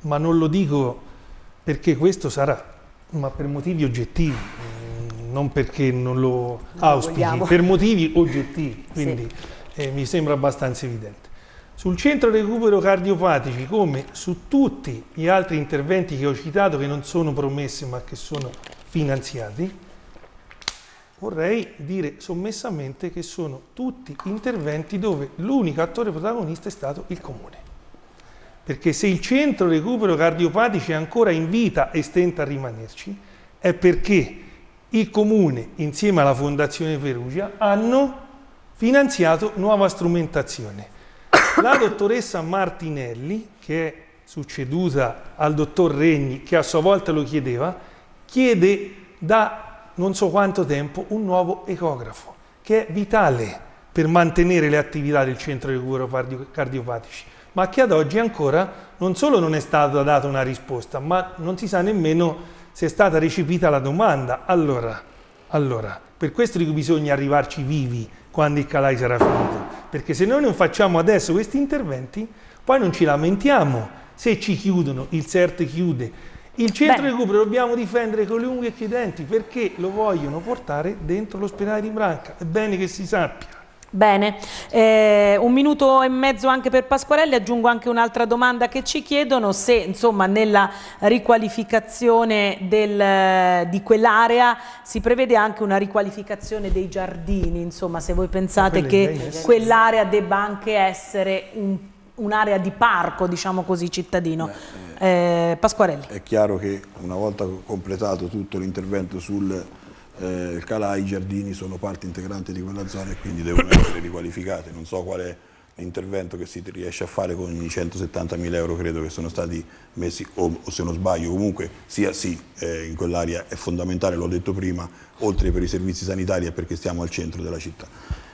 ma non lo dico perché questo sarà, ma per motivi oggettivi non perché non lo non auspichi, vogliamo. per motivi oggettivi, quindi sì. eh, mi sembra abbastanza evidente. Sul centro recupero cardiopatici, come su tutti gli altri interventi che ho citato, che non sono promessi ma che sono finanziati, vorrei dire sommessamente che sono tutti interventi dove l'unico attore protagonista è stato il comune. Perché se il centro recupero cardiopatici è ancora in vita e stenta a rimanerci, è perché il Comune, insieme alla Fondazione Perugia, hanno finanziato nuova strumentazione. La dottoressa Martinelli, che è succeduta al dottor Regni, che a sua volta lo chiedeva, chiede da non so quanto tempo un nuovo ecografo, che è vitale per mantenere le attività del centro di recupero cardiopatici, ma che ad oggi ancora non solo non è stata data una risposta, ma non si sa nemmeno se è stata recepita la domanda. Allora, allora, per questo dico bisogna arrivarci vivi quando il calai sarà finito, perché se noi non facciamo adesso questi interventi, poi non ci lamentiamo se ci chiudono, il CERT chiude. Il centro Beh. recupero dobbiamo difendere con le unghie e i denti perché lo vogliono portare dentro l'ospedale di Branca. È bene che si sappia. Bene, eh, un minuto e mezzo anche per Pasquarelli, aggiungo anche un'altra domanda che ci chiedono, se insomma, nella riqualificazione del, di quell'area si prevede anche una riqualificazione dei giardini, insomma se voi pensate che quell'area debba anche essere un'area un di parco, diciamo così, cittadino. Beh, eh, eh, Pasquarelli. È chiaro che una volta completato tutto l'intervento sul eh, il Calà e i giardini sono parte integrante di quella zona e quindi devono essere riqualificate. Non so qual è l'intervento che si riesce a fare con i 170 mila euro credo che sono stati messi, o, o se non sbaglio comunque sia sì eh, in quell'area è fondamentale, l'ho detto prima, oltre per i servizi sanitari e perché stiamo al centro della città.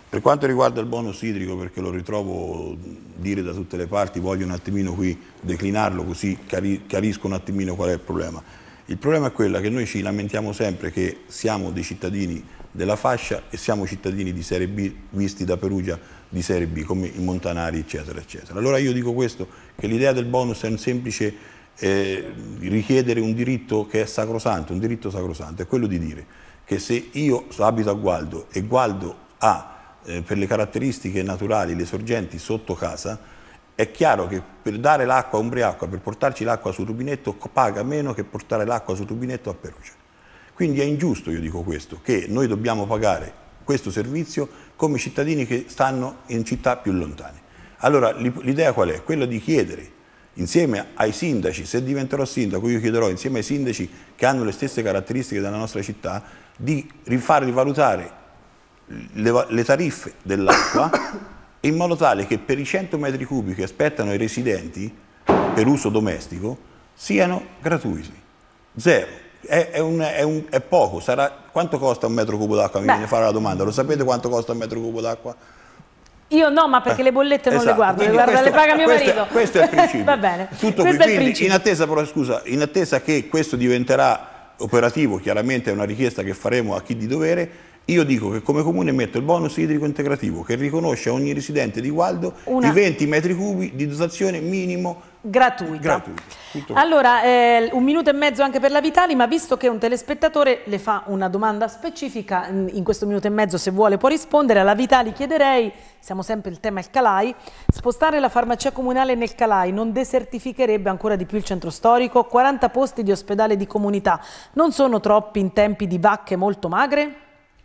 Per quanto riguarda il bonus idrico, perché lo ritrovo dire da tutte le parti, voglio un attimino qui declinarlo così chiarisco un attimino qual è il problema. Il problema è quello che noi ci lamentiamo sempre che siamo dei cittadini della fascia e siamo cittadini di serie B visti da Perugia di serie B come i Montanari eccetera eccetera. Allora io dico questo, che l'idea del bonus è un semplice eh, richiedere un diritto che è sacrosanto, un diritto sacrosanto è quello di dire che se io abito a Gualdo e Gualdo ha eh, per le caratteristiche naturali le sorgenti sotto casa, è chiaro che per dare l'acqua a Umbriacqua, per portarci l'acqua sul rubinetto, paga meno che portare l'acqua sul rubinetto a Perugia. Quindi è ingiusto, io dico questo, che noi dobbiamo pagare questo servizio come cittadini che stanno in città più lontane. Allora l'idea qual è? Quella di chiedere insieme ai sindaci, se diventerò sindaco io chiederò insieme ai sindaci che hanno le stesse caratteristiche della nostra città di far rivalutare le, le tariffe dell'acqua in modo tale che per i 100 metri cubi che aspettano i residenti per uso domestico siano gratuiti. Zero. È, è, un, è, un, è poco. Sarà, quanto costa un metro cubo d'acqua? Mi viene a fare la domanda. Lo sapete quanto costa un metro cubo d'acqua? Io no, ma perché ah, le bollette non esatto. le guardo, quindi le, guardo, questo, le paga mio questo, marito. Questo è il principio. Va bene. Tutto questo qui. Quindi, in attesa, però, scusa, in attesa che questo diventerà operativo, chiaramente è una richiesta che faremo a chi di dovere, io dico che come comune metto il bonus idrico integrativo che riconosce a ogni residente di Gualdo Una... i 20 metri cubi di dotazione minimo gratuita. gratuita. Allora, eh, un minuto e mezzo anche per la Vitali, ma visto che un telespettatore le fa una domanda specifica, mm, in questo minuto e mezzo se vuole può rispondere, alla Vitali chiederei, siamo sempre il tema il Calai, spostare la farmacia comunale nel Calai non desertificherebbe ancora di più il centro storico? 40 posti di ospedale di comunità non sono troppi in tempi di vacche molto magre?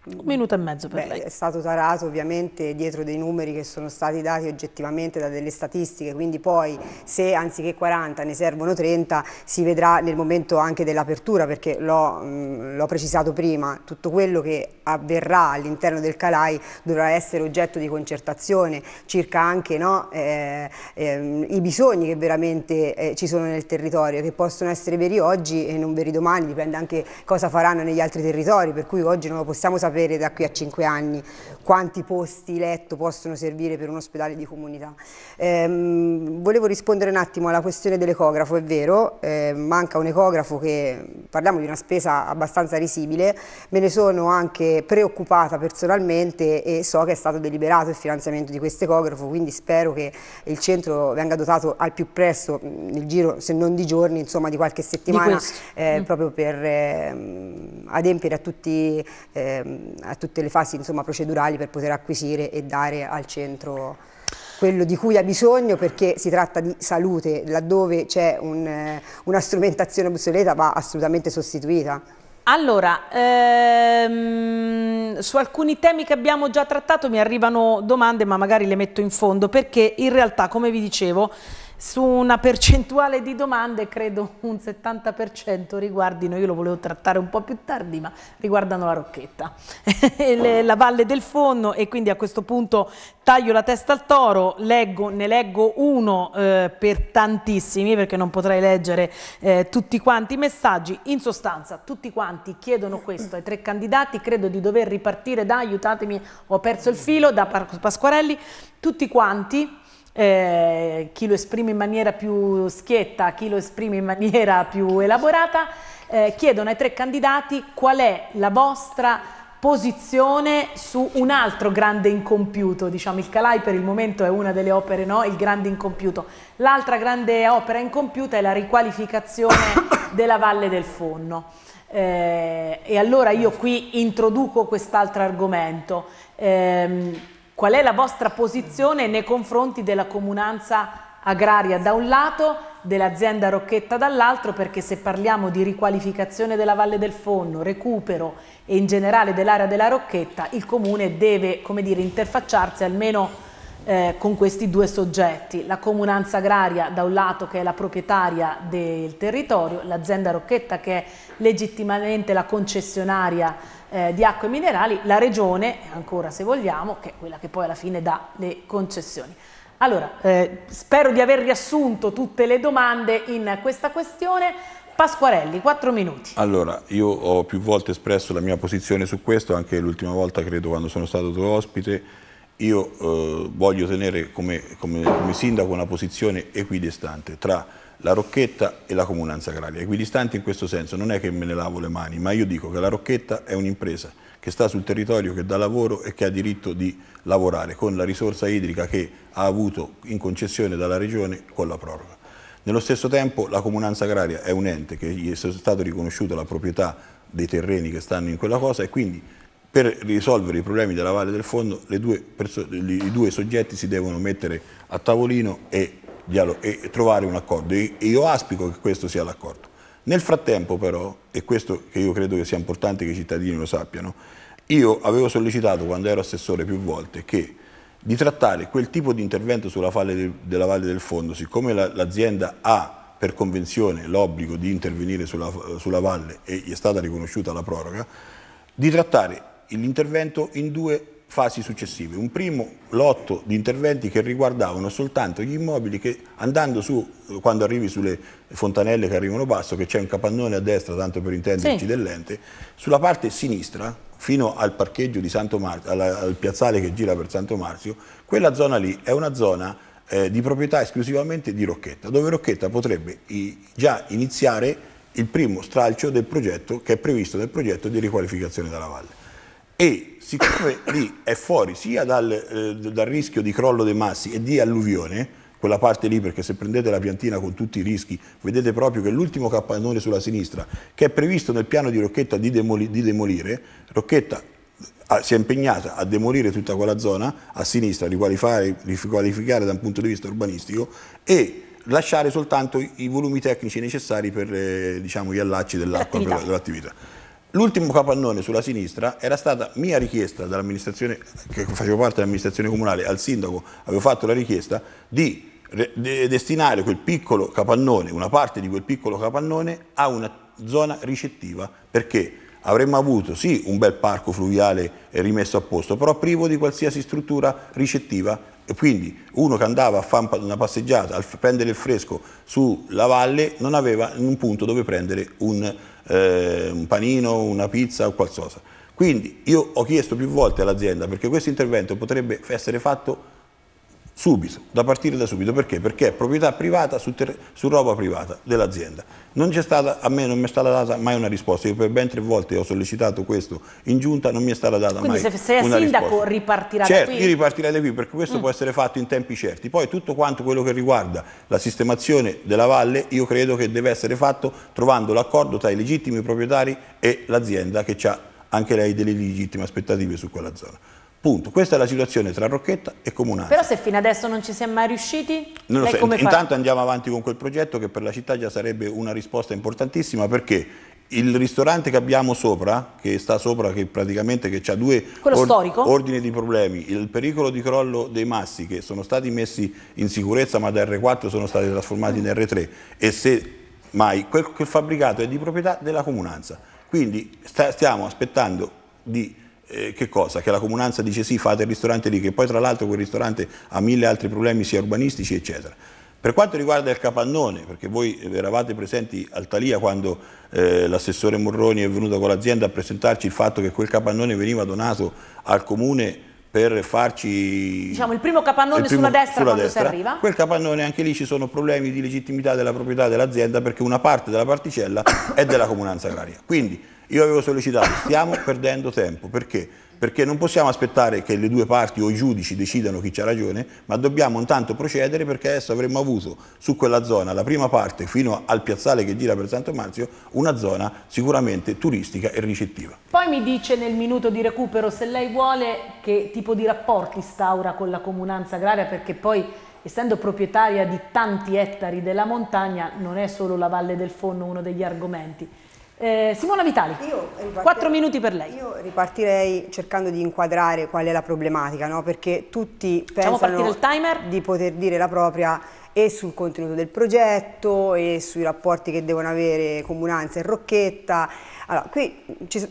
Un minuto e mezzo per Beh, lei. È stato tarato ovviamente dietro dei numeri che sono stati dati oggettivamente da delle statistiche, quindi poi se anziché 40 ne servono 30 si vedrà nel momento anche dell'apertura, perché l'ho precisato prima, tutto quello che avverrà all'interno del Calai dovrà essere oggetto di concertazione circa anche no, eh, eh, i bisogni che veramente eh, ci sono nel territorio, che possono essere veri oggi e non veri domani, dipende anche cosa faranno negli altri territori, per cui oggi non lo possiamo sapere sapere da qui a cinque anni quanti posti letto possono servire per un ospedale di comunità. Ehm, volevo rispondere un attimo alla questione dell'ecografo, è vero, eh, manca un ecografo che parliamo di una spesa abbastanza risibile, me ne sono anche preoccupata personalmente e so che è stato deliberato il finanziamento di questo ecografo, quindi spero che il centro venga dotato al più presto, mm, nel giro se non di giorni, insomma di qualche settimana, di eh, mm. proprio per eh, adempiere a tutti eh, a tutte le fasi insomma, procedurali per poter acquisire e dare al centro quello di cui ha bisogno perché si tratta di salute, laddove c'è un, eh, una strumentazione obsoleta va assolutamente sostituita. Allora, ehm, su alcuni temi che abbiamo già trattato mi arrivano domande ma magari le metto in fondo perché in realtà come vi dicevo su una percentuale di domande credo un 70% riguardino, io lo volevo trattare un po' più tardi, ma riguardano la Rocchetta, la Valle del Fonno e quindi a questo punto taglio la testa al toro, leggo, ne leggo uno eh, per tantissimi perché non potrei leggere eh, tutti quanti i messaggi, in sostanza tutti quanti chiedono questo ai tre candidati, credo di dover ripartire da, aiutatemi, ho perso il filo, da Pasquarelli, tutti quanti eh, chi lo esprime in maniera più schietta, chi lo esprime in maniera più elaborata, eh, chiedono ai tre candidati qual è la vostra posizione su un altro grande incompiuto, diciamo il Calai per il momento è una delle opere, no? il grande incompiuto. L'altra grande opera incompiuta è la riqualificazione della Valle del Fonno. Eh, e allora io qui introduco quest'altro argomento. Ehm, qual è la vostra posizione nei confronti della comunanza agraria da un lato, dell'azienda Rocchetta dall'altro, perché se parliamo di riqualificazione della Valle del Fonno, recupero e in generale dell'area della Rocchetta, il Comune deve dire, interfacciarsi almeno eh, con questi due soggetti, la comunanza agraria da un lato che è la proprietaria del territorio, l'azienda Rocchetta che è legittimamente la concessionaria eh, di acque minerali, la regione, ancora se vogliamo, che è quella che poi alla fine dà le concessioni. Allora, eh, spero di aver riassunto tutte le domande in questa questione. Pasquarelli, 4 minuti. Allora, io ho più volte espresso la mia posizione su questo, anche l'ultima volta credo quando sono stato tuo ospite, io eh, voglio tenere come, come, come, sindaco una posizione equidistante tra la Rocchetta e la comunanza agraria. Equidistanti in questo senso, non è che me ne lavo le mani, ma io dico che la Rocchetta è un'impresa che sta sul territorio, che dà lavoro e che ha diritto di lavorare con la risorsa idrica che ha avuto in concessione dalla Regione con la proroga. Nello stesso tempo la comunanza agraria è un ente che gli è stato riconosciuto la proprietà dei terreni che stanno in quella cosa e quindi per risolvere i problemi della Valle del Fondo due i due soggetti si devono mettere a tavolino e e trovare un accordo. E io aspico che questo sia l'accordo. Nel frattempo però, e questo che io credo che sia importante che i cittadini lo sappiano, io avevo sollecitato quando ero assessore più volte che di trattare quel tipo di intervento sulla valle del, della Valle del Fondo, siccome l'azienda ha per convenzione l'obbligo di intervenire sulla, sulla valle e gli è stata riconosciuta la proroga, di trattare l'intervento in due fasi successive. Un primo lotto di interventi che riguardavano soltanto gli immobili che andando su, eh, quando arrivi sulle fontanelle che arrivano basso, che c'è un capannone a destra, tanto per intenderci sì. dell'ente, sulla parte sinistra, fino al parcheggio di Santo Marzio, alla, al piazzale che gira per Santo Marzio, quella zona lì è una zona eh, di proprietà esclusivamente di Rocchetta, dove Rocchetta potrebbe i, già iniziare il primo stralcio del progetto che è previsto nel progetto di riqualificazione della valle. E siccome lì è fuori sia dal, eh, dal, rischio di crollo dei massi e di alluvione, quella parte lì, perché se prendete la piantina con tutti i rischi, vedete proprio che l'ultimo capannone sulla sinistra, che è previsto nel piano di Rocchetta di, demoli, di demolire, Rocchetta ah, si è impegnata a demolire tutta quella zona a sinistra, riqualificare, riqualificare da un punto di vista urbanistico e lasciare soltanto i volumi tecnici necessari per eh, diciamo, gli allacci dell'acqua dell'attività. L'ultimo capannone sulla sinistra era stata mia richiesta dall'amministrazione, che facevo parte dell'amministrazione comunale, al sindaco avevo fatto la richiesta di destinare quel piccolo capannone, una parte di quel piccolo capannone a una zona ricettiva perché avremmo avuto sì un bel parco fluviale rimesso a posto, però privo di qualsiasi struttura ricettiva e quindi uno che andava a fare una passeggiata, a prendere il fresco sulla valle, non aveva un punto dove prendere un eh, un panino, una pizza o qualcosa. Quindi io ho chiesto più volte all'azienda perché questo intervento potrebbe essere fatto subito, da partire da subito, perché? Perché è proprietà privata su, su roba privata dell'azienda. Non c'è stata, a me non mi è stata data mai una risposta, io per ben tre volte ho sollecitato questo in giunta, non mi è stata data Quindi mai una risposta. Quindi se sei sindaco ripartirà certo, da qui? Certo, io ripartirei da qui perché questo mm. può essere fatto in tempi certi. Poi tutto quanto quello che riguarda la sistemazione della valle, io credo che deve essere fatto trovando l'accordo tra i legittimi proprietari e l'azienda che ha anche lei delle legittime aspettative su quella zona. Punto. Questa è la situazione tra Rocchetta e Comunale. Però se fino adesso non ci siamo mai riusciti, non lo so. Int intanto andiamo avanti con quel progetto che per la città già sarebbe una risposta importantissima perché il ristorante che abbiamo sopra, che sta sopra, che praticamente che ha due or ordini di problemi, il pericolo di crollo dei massi che sono stati messi in sicurezza ma da R4 sono stati trasformati in R3 e se mai quel, quel fabbricato è di proprietà della comunanza. Quindi sta stiamo aspettando di eh, che cosa? Che la comunanza dice sì, fate il ristorante lì, che poi tra l'altro quel ristorante ha mille altri problemi sia urbanistici eccetera. Per quanto riguarda il capannone, perché voi eravate presenti al Talia quando eh, l'assessore Morroni è venuto con l'azienda a presentarci il fatto che quel capannone veniva donato al comune per farci... Diciamo il primo capannone il primo, sulla destra sulla quando destra. si arriva. Quel capannone anche lì ci sono problemi di legittimità della proprietà dell'azienda perché una parte della particella è della comunanza agraria. Quindi io avevo sollecitato, stiamo perdendo tempo, perché? Perché non possiamo aspettare che le due parti o i giudici decidano chi c'ha ragione, ma dobbiamo intanto procedere perché adesso avremmo avuto su quella zona, la prima parte fino al piazzale che gira per Santo Marzio, una zona sicuramente turistica e ricettiva. Poi mi dice nel minuto di recupero se lei vuole che tipo di rapporti instaura con la comunanza agraria perché poi essendo proprietaria di tanti ettari della montagna non è solo la Valle del Fonno uno degli argomenti. Eh, Simona Vitali, quattro minuti per lei. Io ripartirei cercando di inquadrare qual è la problematica, no? perché tutti Facciamo pensano di poter dire la propria e sul contenuto del progetto e sui rapporti che devono avere Comunanza e Rocchetta. Allora, qui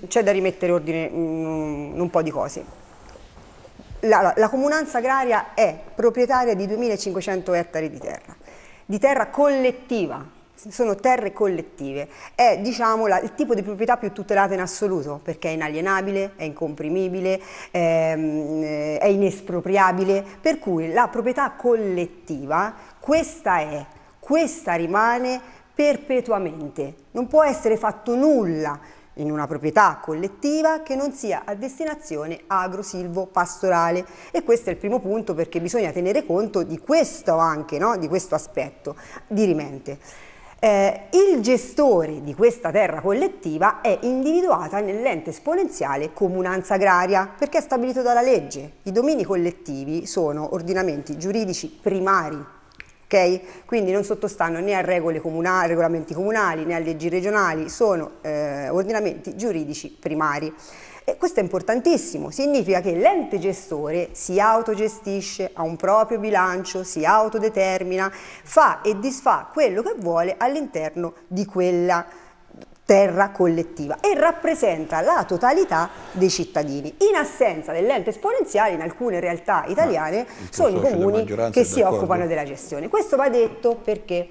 c'è da rimettere ordine in un po' di cose. La, la, comunanza agraria è proprietaria di 2.500 ettari di terra, di terra collettiva, sono terre collettive, è diciamo, la, il tipo di proprietà più tutelata in assoluto, perché è inalienabile, è incomprimibile, è, ehm, eh, è inespropriabile, per cui la proprietà collettiva, questa è, questa rimane perpetuamente, non può essere fatto nulla in una proprietà collettiva che non sia a destinazione agro-silvo-pastorale e questo è il primo punto perché bisogna tenere conto di questo anche, no? di questo aspetto di rimente. Eh, il gestore di questa terra collettiva è individuata nell'ente esponenziale comunanza agraria perché è stabilito dalla legge. I domini collettivi sono ordinamenti giuridici primari Okay? Quindi non sottostanno né a comunali, regolamenti comunali né a leggi regionali, sono eh, ordinamenti giuridici primari. E questo è importantissimo, significa che l'ente gestore si autogestisce, ha un proprio bilancio, si autodetermina, fa e disfa quello che vuole all'interno di quella terra collettiva e rappresenta la totalità dei cittadini. In assenza dell'ente esponenziale in alcune realtà italiane sono i comuni che si occupano della gestione. Questo va detto perché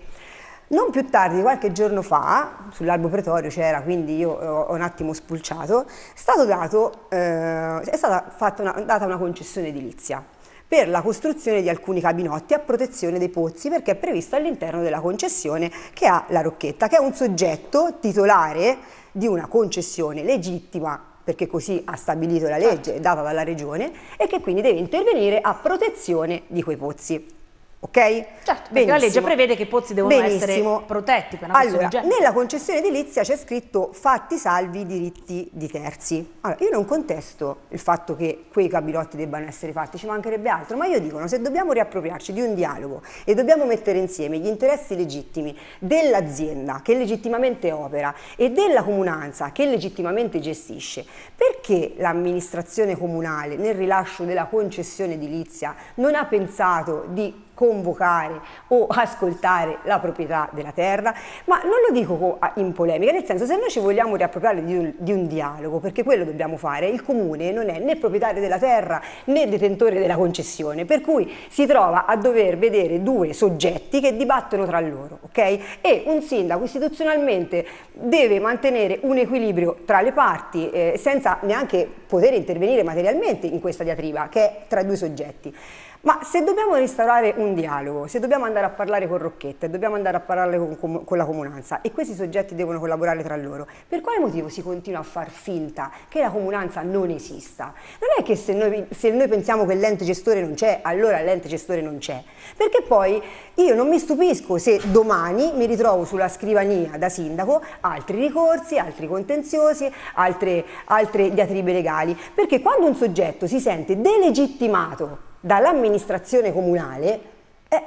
non più tardi, qualche giorno fa, sull'albo pretorio c'era, quindi io eh, ho un attimo spulciato, è, dato, eh, è stata una, data una concessione edilizia per la costruzione di alcuni cabinotti a protezione dei pozzi perché è previsto all'interno della concessione che ha la Rocchetta, che è un soggetto titolare di una concessione legittima perché così ha stabilito la legge certo. data dalla regione e che quindi deve intervenire a protezione di quei pozzi. Ok? Certo, perché la legge prevede che i pozzi devono Benissimo. essere protetti. allora, nella concessione edilizia c'è scritto fatti salvi i diritti di terzi. Allora, io non contesto il fatto che quei cabilotti debbano essere fatti, ci mancherebbe altro, ma io dico, se dobbiamo riappropriarci di un dialogo e dobbiamo mettere insieme gli interessi legittimi dell'azienda che legittimamente opera e della comunanza che legittimamente gestisce, perché l'amministrazione comunale nel rilascio della concessione edilizia non ha pensato di convocare o ascoltare la proprietà della terra, ma non lo dico in polemica, nel senso se noi ci vogliamo riappropriare di un, di un dialogo, perché quello dobbiamo fare, il comune non è né proprietario della terra né detentore della concessione, per cui si trova a dover vedere due soggetti che dibattono tra loro, ok? E un sindaco istituzionalmente deve mantenere un equilibrio tra le parti eh, senza neanche poter intervenire materialmente in questa diatriba che è tra due soggetti. Ma se dobbiamo instaurare un dialogo, se dobbiamo andare a parlare con Rocchetta e dobbiamo andare a parlare con, con, con, la comunanza e questi soggetti devono collaborare tra loro, per quale motivo si continua a far finta che la comunanza non esista? Non è che se noi, se noi pensiamo che l'ente gestore non c'è, allora l'ente gestore non c'è, perché poi io non mi stupisco se domani mi ritrovo sulla scrivania da sindaco altri ricorsi, altri contenziosi, altre, altre diatribe legali, perché quando un soggetto si sente delegittimato dall'amministrazione comunale, è,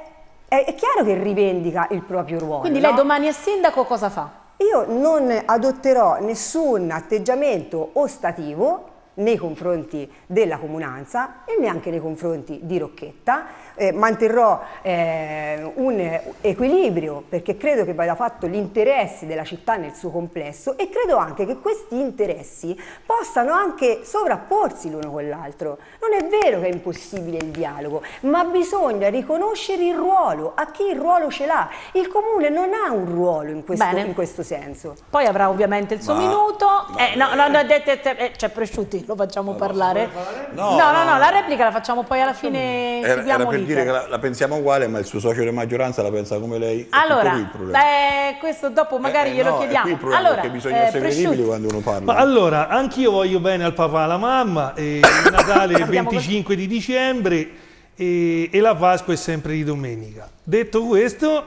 è, è, chiaro che rivendica il proprio ruolo. Quindi lei domani è sindaco cosa fa? Io non adotterò nessun atteggiamento ostativo nei confronti della comunanza e neanche nei confronti di Rocchetta eh, manterrò eh, un equilibrio perché credo che vada fatto l'interesse della città nel suo complesso e credo anche che questi interessi possano anche sovrapporsi l'uno con l'altro. Non è vero che è impossibile il dialogo, ma bisogna riconoscere il ruolo, a chi il ruolo ce l'ha. Il comune non ha un ruolo in questo, in questo senso. Poi avrà ovviamente il suo ma, minuto. Ma eh, no, eh, no, no, cioè Presciuti, lo facciamo parlare. No no, no, no, la replica la facciamo poi alla fine. Era, era per dire che la, la, pensiamo uguale, ma il suo socio di maggioranza la pensa come lei. Allora, beh, questo dopo eh, magari eh, glielo no, chiediamo. allora, perché bisogna eh, essere credibili quando uno parla. Ma allora, anch'io voglio bene al papà e alla mamma, eh, il Natale è il 25 di dicembre e, e la Pasqua è sempre di domenica. Detto questo,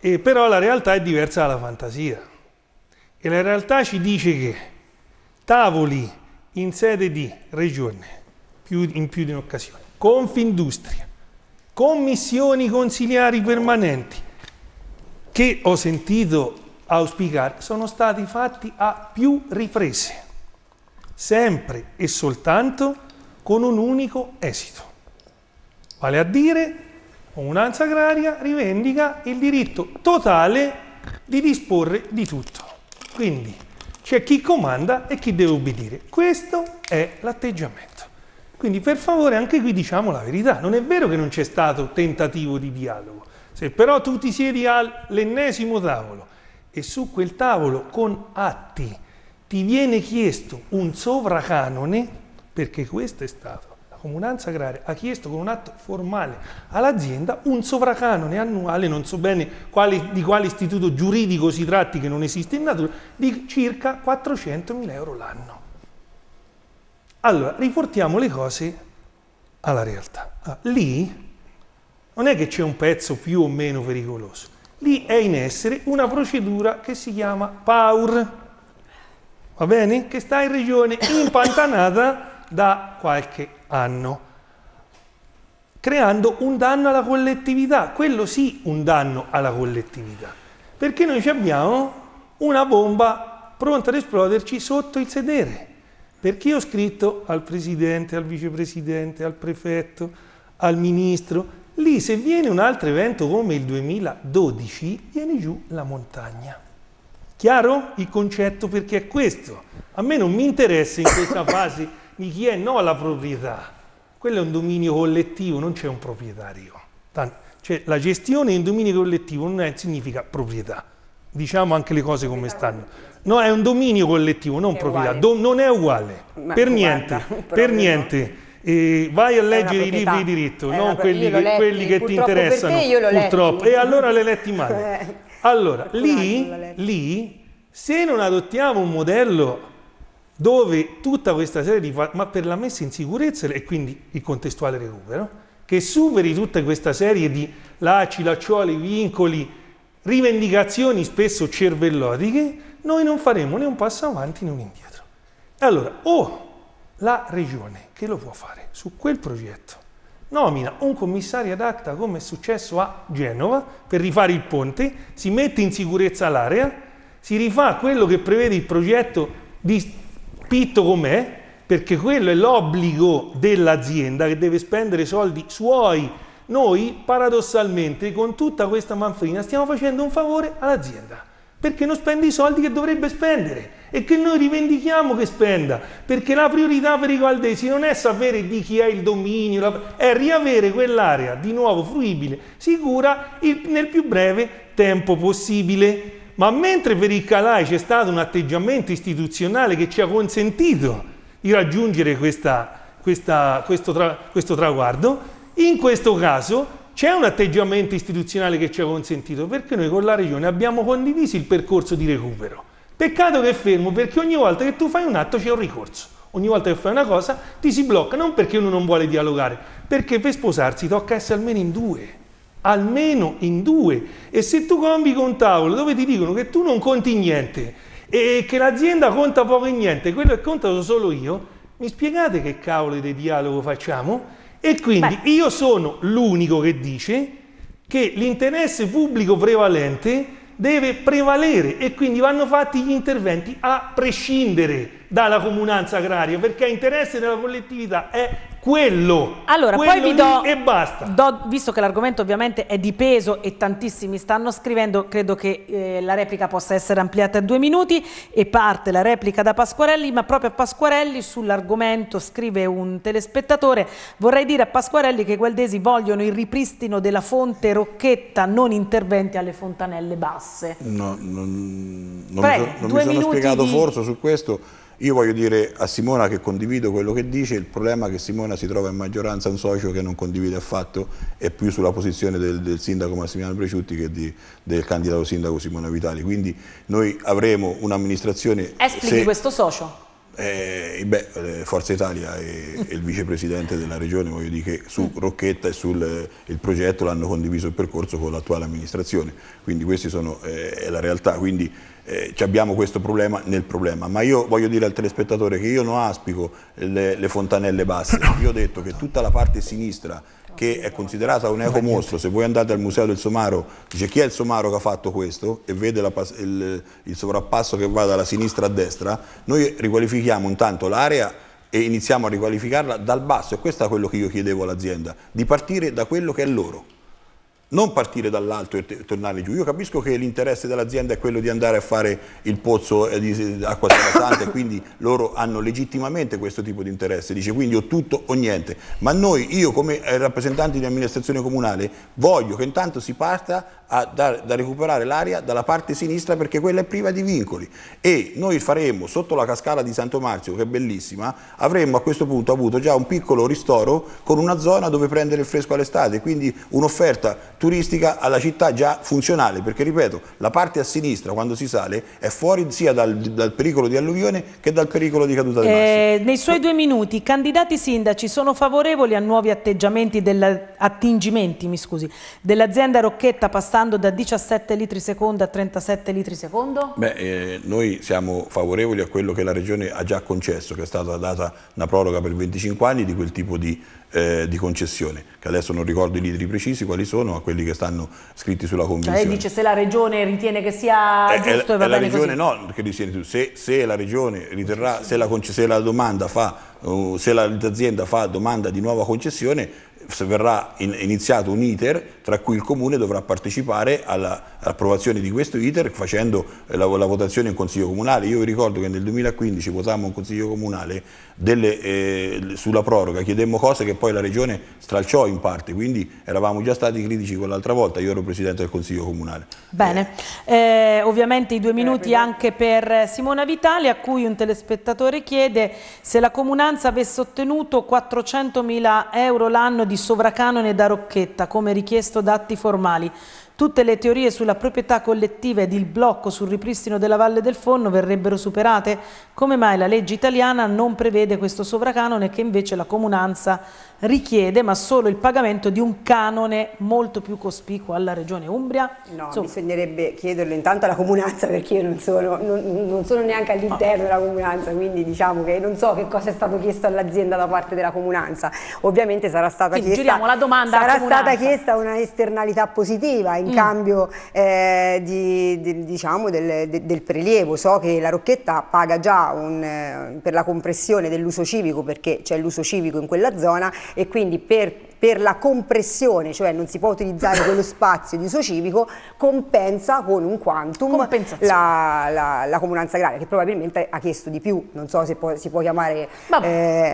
eh, però la realtà è diversa dalla fantasia. E la realtà ci dice che tavoli in sede di regione, più, in più di un'occasione, Confindustria, commissioni consigliari permanenti che ho sentito auspicare sono stati fatti a più riprese, sempre e soltanto con un unico esito. Vale a dire, comunanza agraria rivendica il diritto totale di disporre di tutto. Quindi c'è chi comanda e chi deve obbedire. Questo è l'atteggiamento. Quindi per favore anche qui diciamo la verità, non è vero che non c'è stato tentativo di dialogo, se però tu ti siedi all'ennesimo tavolo e su quel tavolo con atti ti viene chiesto un sovracanone, perché questo è stato, la comunanza agraria ha chiesto con un atto formale all'azienda un sovracanone annuale, non so bene quale, di quale istituto giuridico si tratti che non esiste in natura, di circa 400.000 euro l'anno. Allora, riportiamo le cose alla realtà. Allora, ah, lì non è che c'è un pezzo più o meno pericoloso. Lì è in essere una procedura che si chiama PAUR, va bene? Che sta in regione impantanata da qualche anno creando un danno alla collettività, quello sì un danno alla collettività, perché noi abbiamo una bomba pronta ad esploderci sotto il sedere. Perché ho scritto al presidente, al vicepresidente, al prefetto, al ministro. Lì se viene un altro evento come il 2012, viene giù la montagna. Chiaro il concetto perché è questo. A me non mi interessa in questa fase di chi è no alla proprietà. Quello è un dominio collettivo, non c'è un proprietario. cioè la gestione in dominio collettivo non è, significa proprietà. Diciamo anche le cose come stanno. No, è un dominio collettivo, non è proprietà, Do, non è uguale, Ma per niente, guarda, per niente. E vai a leggere i libri di diritto, è non quelli, letti, quelli, che ti interessano, purtroppo, e allora le letti male. Allora, lì, lì, se non adottiamo un modello dove tutta questa serie di ma per la messa in sicurezza e quindi il contestuale recupero, che superi tutta questa serie di lacci, lacciuoli, vincoli, rivendicazioni spesso cervellotiche, noi non faremo né un passo avanti né un indietro. Allora, o la regione che lo può fare su quel progetto nomina un commissario ad acta come è successo a Genova per rifare il ponte, si mette in sicurezza l'area, si rifà quello che prevede il progetto di Pitto com'è, perché quello è l'obbligo dell'azienda che deve spendere soldi suoi noi paradossalmente con tutta questa manfrina stiamo facendo un favore all'azienda perché non spende i soldi che dovrebbe spendere e che noi rivendichiamo che spenda, perché la priorità per i valdesi non è sapere di chi è il dominio, è riavere quell'area di nuovo fruibile, sicura, nel più breve tempo possibile. Ma mentre per il Calai c'è stato un atteggiamento istituzionale che ci ha consentito di raggiungere questa, questa, questo, tra, questo traguardo, in questo caso c'è un atteggiamento istituzionale che ci ha consentito, perché noi con la Regione abbiamo condiviso il percorso di recupero. Peccato che è fermo, perché ogni volta che tu fai un atto c'è un ricorso. Ogni volta che fai una cosa ti si blocca, non perché uno non vuole dialogare, perché per sposarsi tocca essere almeno in due. Almeno in due. E se tu convivi con un tavolo dove ti dicono che tu non conti niente e che l'azienda conta poco e niente, quello che conta sono solo io, mi spiegate che cavolo di dialogo facciamo? E quindi Beh. io sono l'unico che dice che l'interesse pubblico prevalente deve prevalere e quindi vanno fatti gli interventi a prescindere dalla comunanza agraria perché interesse della collettività è quello. Allora, quello poi vi do, e basta. Do, visto che l'argomento ovviamente è di peso e tantissimi stanno scrivendo, credo che eh, la replica possa essere ampliata a due minuti e parte la replica da Pasquarelli, ma proprio a Pasquarelli sull'argomento scrive un telespettatore, vorrei dire a Pasquarelli che i gualdesi vogliono il ripristino della fonte Rocchetta, non interventi alle fontanelle basse. No, non, non Prego, mi, so, non mi sono spiegato di... forse su questo io voglio dire a Simona che condivido quello che dice, il problema è che Simona si trova in maggioranza un socio che non condivide affatto è più sulla posizione del, del sindaco Massimiliano Preciutti che di, del candidato sindaco Simona Vitali. Quindi noi avremo un'amministrazione... Esplichi se, questo socio? Eh, beh, eh, Forza Italia e, il vicepresidente della regione, voglio dire che su mm. Rocchetta e sul eh, progetto l'hanno condiviso il percorso con l'attuale amministrazione, quindi questa eh, è la realtà. Quindi, eh, abbiamo questo problema nel problema, ma io voglio dire al telespettatore che io non aspico le, le fontanelle basse, io ho detto che tutta la parte sinistra che è considerata un eco mostro, se voi andate al museo del Somaro, dice chi è il Somaro che ha fatto questo e vede la, il, il sovrappasso che va dalla sinistra a destra, noi riqualifichiamo intanto l'area e iniziamo a riqualificarla dal basso e questo è quello che io chiedevo all'azienda, di partire da quello che è loro non partire dall'alto e tornare giù. Io capisco che l'interesse dell'azienda è quello di andare a fare il pozzo eh, di acqua traversante, quindi loro hanno legittimamente questo tipo di interesse, dice quindi o tutto o niente, ma noi, io come eh, rappresentanti di amministrazione comunale, voglio che intanto si parta a da, da recuperare l'aria dalla parte sinistra perché quella è priva di vincoli e noi faremo sotto la cascala di Santo Marzio, che è bellissima, avremmo a questo punto avuto già un piccolo ristoro con una zona dove prendere il fresco all'estate, quindi un'offerta turistica alla città già funzionale, perché ripeto, la parte a sinistra quando si sale è fuori sia dal, dal pericolo di alluvione che dal pericolo di caduta di massa. Eh, nei suoi due minuti, i candidati sindaci sono favorevoli a nuovi atteggiamenti attingimenti dell'azienda Rocchetta passando da 17 litri secondo a 37 litri secondo? Beh, eh, noi siamo favorevoli a quello che la Regione ha già concesso, che è stata data una proroga per 25 anni di quel tipo di eh, di concessione, che adesso non ricordo i litri precisi quali sono, ma quelli che stanno scritti sulla convenzione. Cioè, lei dice se la regione ritiene che sia è, eh, eh, giusto è, va è eh, bene la regione, così. No, che ritiene, se, se la regione riterrà, se la, se la domanda fa, se l'azienda fa domanda di nuova concessione, verrà in, iniziato un iter tra cui il Comune dovrà partecipare all'approvazione all di questo iter facendo eh, la, la, votazione in Consiglio Comunale. Io vi ricordo che nel 2015 votammo in Consiglio Comunale delle, eh, sulla proroga, chiedemmo cose che poi la Regione stralciò in parte, quindi eravamo già stati critici quell'altra volta, io ero Presidente del Consiglio Comunale. Bene, eh, ovviamente i due minuti anche per Simona Vitali a cui un telespettatore chiede se la comunanza avesse ottenuto 400.000 euro l'anno di di sovracanone da Rocchetta come richiesto da atti formali. Tutte le teorie sulla proprietà collettiva ed il blocco sul ripristino della Valle del Fonno verrebbero superate? Come mai la legge italiana non prevede questo sovracanone che invece la comunanza richiede ma solo il pagamento di un canone molto più cospicuo alla regione Umbria. No, Insomma. bisognerebbe chiederlo intanto alla comunanza perché io non sono, non, non sono neanche all'interno no. Ah. della comunanza, quindi diciamo che non so che cosa è stato chiesto all'azienda da parte della comunanza. Ovviamente sarà stata, quindi, chiesta, la domanda sarà stata chiesta una esternalità positiva in mm. cambio eh, di, di, diciamo del, de, del, prelievo. So che la Rocchetta paga già un, eh, per la compressione dell'uso civico perché c'è l'uso civico in quella zona e quindi per, per la compressione, cioè non si può utilizzare quello spazio di uso civico, compensa con un quantum la, la, la, comunanza agraria, che probabilmente ha chiesto di più, non so se può, si può chiamare... Vabbè,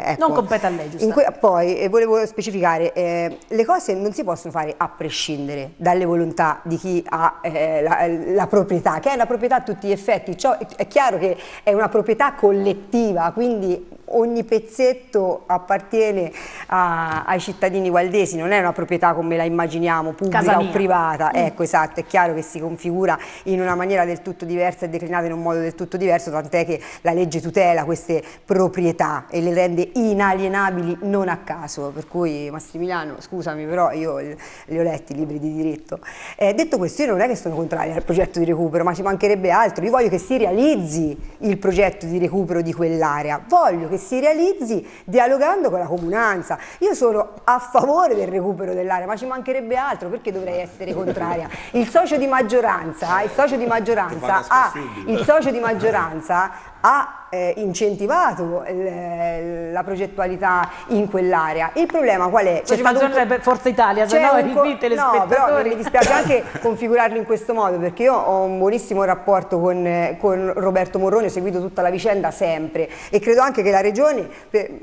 eh, ecco. Non compete a lei, giusto? poi eh, volevo specificare, eh, le cose non si possono fare a prescindere dalle volontà di chi ha eh, la, la, proprietà, che è una proprietà a tutti gli effetti, Ciò, è chiaro che è una proprietà collettiva, quindi ogni pezzetto appartiene a, ai cittadini valdesi, non è una proprietà come la immaginiamo, pubblica o privata, mm. ecco esatto, è chiaro che si configura in una maniera del tutto diversa e declinata in un modo del tutto diverso, tant'è che la legge tutela queste proprietà e le rende inalienabili non a caso, per cui Massimiliano, scusami però io li ho letti i libri di diritto. Eh, detto questo io non è che sono contraria al progetto di recupero, ma ci mancherebbe altro, io voglio che si realizzi il progetto di recupero di quell'area, voglio che si realizzi dialogando con la comunanza. Io sono a favore del recupero dell'area, ma ci mancherebbe altro, perché dovrei essere contraria? Il socio di maggioranza, il socio di maggioranza ha, il socio di maggioranza ha eh, incentivato eh, la progettualità in quell'area. Il problema qual è? Cioè, C'è stato un... Forza Italia, se no ripete le No, però mi dispiace anche configurarlo in questo modo perché io ho un buonissimo rapporto con, con Roberto Morrone, ho seguito tutta la vicenda sempre e credo anche che la Regione eh,